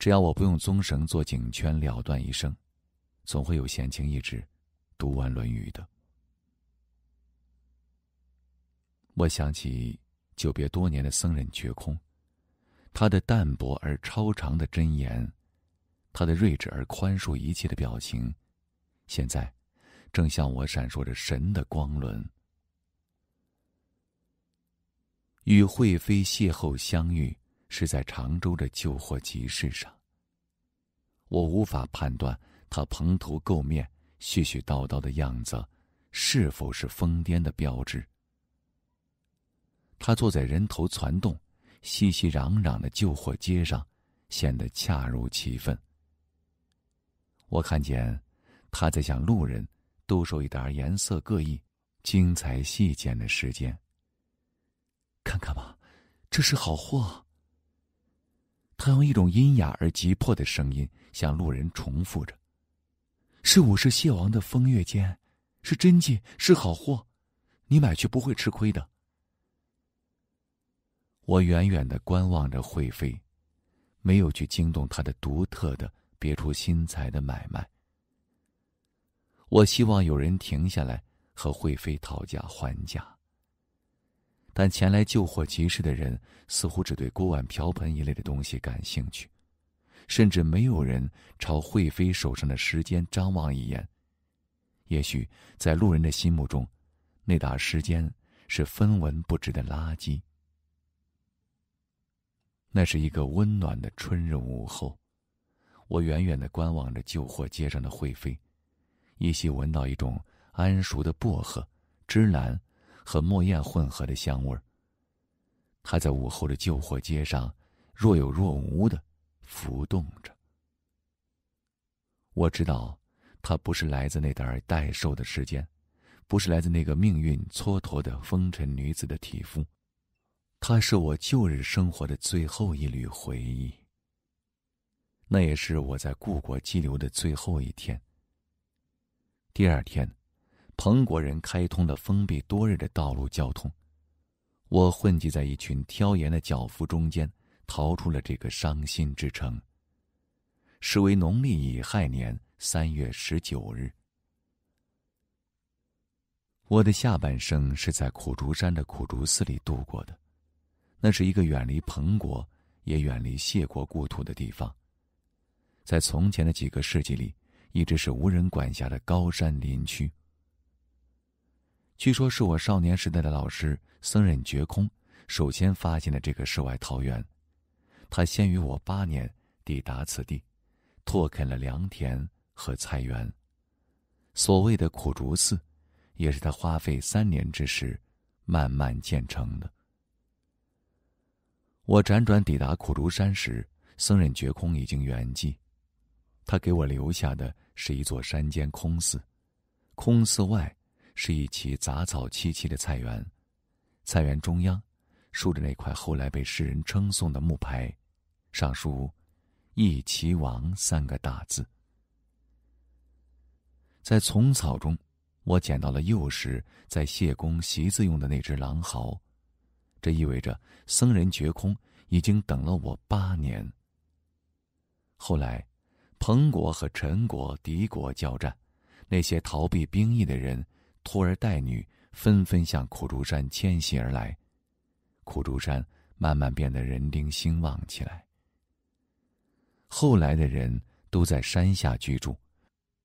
只要我不用宗绳做颈圈了断一生，总会有闲情逸致，读完《论语》的。我想起久别多年的僧人觉空，他的淡泊而超长的真言，他的睿智而宽恕一切的表情，现在正向我闪烁着神的光轮。与惠妃邂逅相遇是在常州的旧货集市上。我无法判断他蓬头垢面、絮絮叨叨的样子是否是疯癫的标志。他坐在人头攒动、熙熙攘攘的旧货街上，显得恰如其分。我看见他在向路人兜售一点颜色各异、精彩细剪的时间。看看吧，这是好货。他用一种阴哑而急迫的声音向路人重复着：“是武士蟹王的风月间，是真迹，是好货，你买去不会吃亏的。”我远远的观望着惠妃，没有去惊动她的独特的别出心裁的买卖。我希望有人停下来和惠妃讨价还价，但前来救火集市的人似乎只对锅碗瓢盆一类的东西感兴趣，甚至没有人朝惠妃手上的时间张望一眼。也许在路人的心目中，那打时间是分文不值的垃圾。那是一个温暖的春日午后，我远远的观望着旧货街上的会飞，依稀闻到一种安熟的薄荷、芝兰和墨燕混合的香味儿。她在午后的旧货街上若有若无的浮动着。我知道，她不是来自那点儿待售的时间，不是来自那个命运蹉跎的风尘女子的体肤。它是我旧日生活的最后一缕回忆，那也是我在故国激流的最后一天。第二天，彭国人开通了封闭多日的道路交通，我混迹在一群挑盐的脚夫中间，逃出了这个伤心之城。是为农历乙亥年三月十九日。我的下半生是在苦竹山的苦竹寺里度过的。那是一个远离彭国，也远离谢国故土的地方，在从前的几个世纪里，一直是无人管辖的高山林区。据说是我少年时代的老师僧人觉空首先发现了这个世外桃源，他先于我八年抵达此地，拓垦了良田和菜园。所谓的苦竹寺，也是他花费三年之时，慢慢建成的。我辗转抵达苦竹山时，僧人觉空已经圆寂。他给我留下的是一座山间空寺，空寺外是一畦杂草萋萋的菜园，菜园中央竖着那块后来被世人称颂的木牌，上书“一齐王”三个大字。在丛草中，我捡到了幼时在谢公习字用的那只狼毫。这意味着僧人觉空已经等了我八年。后来，彭国和陈国敌国交战，那些逃避兵役的人，拖儿带女，纷纷向苦竹山迁徙而来。苦竹山慢慢变得人丁兴旺起来。后来的人都在山下居住，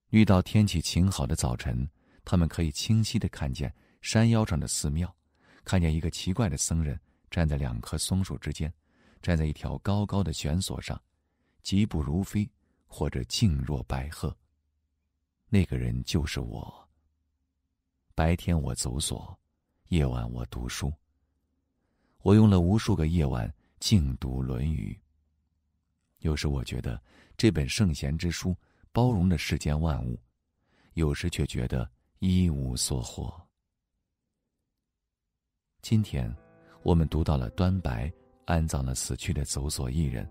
遇到天气晴好的早晨，他们可以清晰的看见山腰上的寺庙。看见一个奇怪的僧人站在两棵松树之间，站在一条高高的悬索上，疾步如飞，或者静若白鹤。那个人就是我。白天我走索，夜晚我读书。我用了无数个夜晚静读《论语》。有时我觉得这本圣贤之书包容着世间万物，有时却觉得一无所获。今天，我们读到了端白安葬了死去的走索艺人，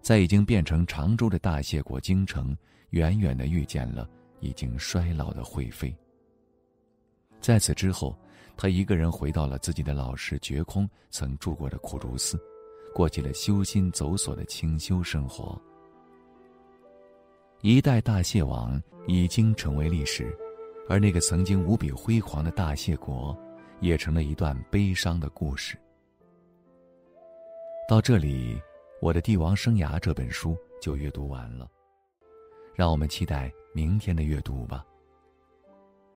在已经变成常州的大谢国京城，远远的遇见了已经衰老的惠妃。在此之后，他一个人回到了自己的老师觉空曾住过的苦竹寺，过起了修心走索的清修生活。一代大谢王已经成为历史，而那个曾经无比辉煌的大谢国。也成了一段悲伤的故事。到这里，我的《帝王生涯》这本书就阅读完了，让我们期待明天的阅读吧。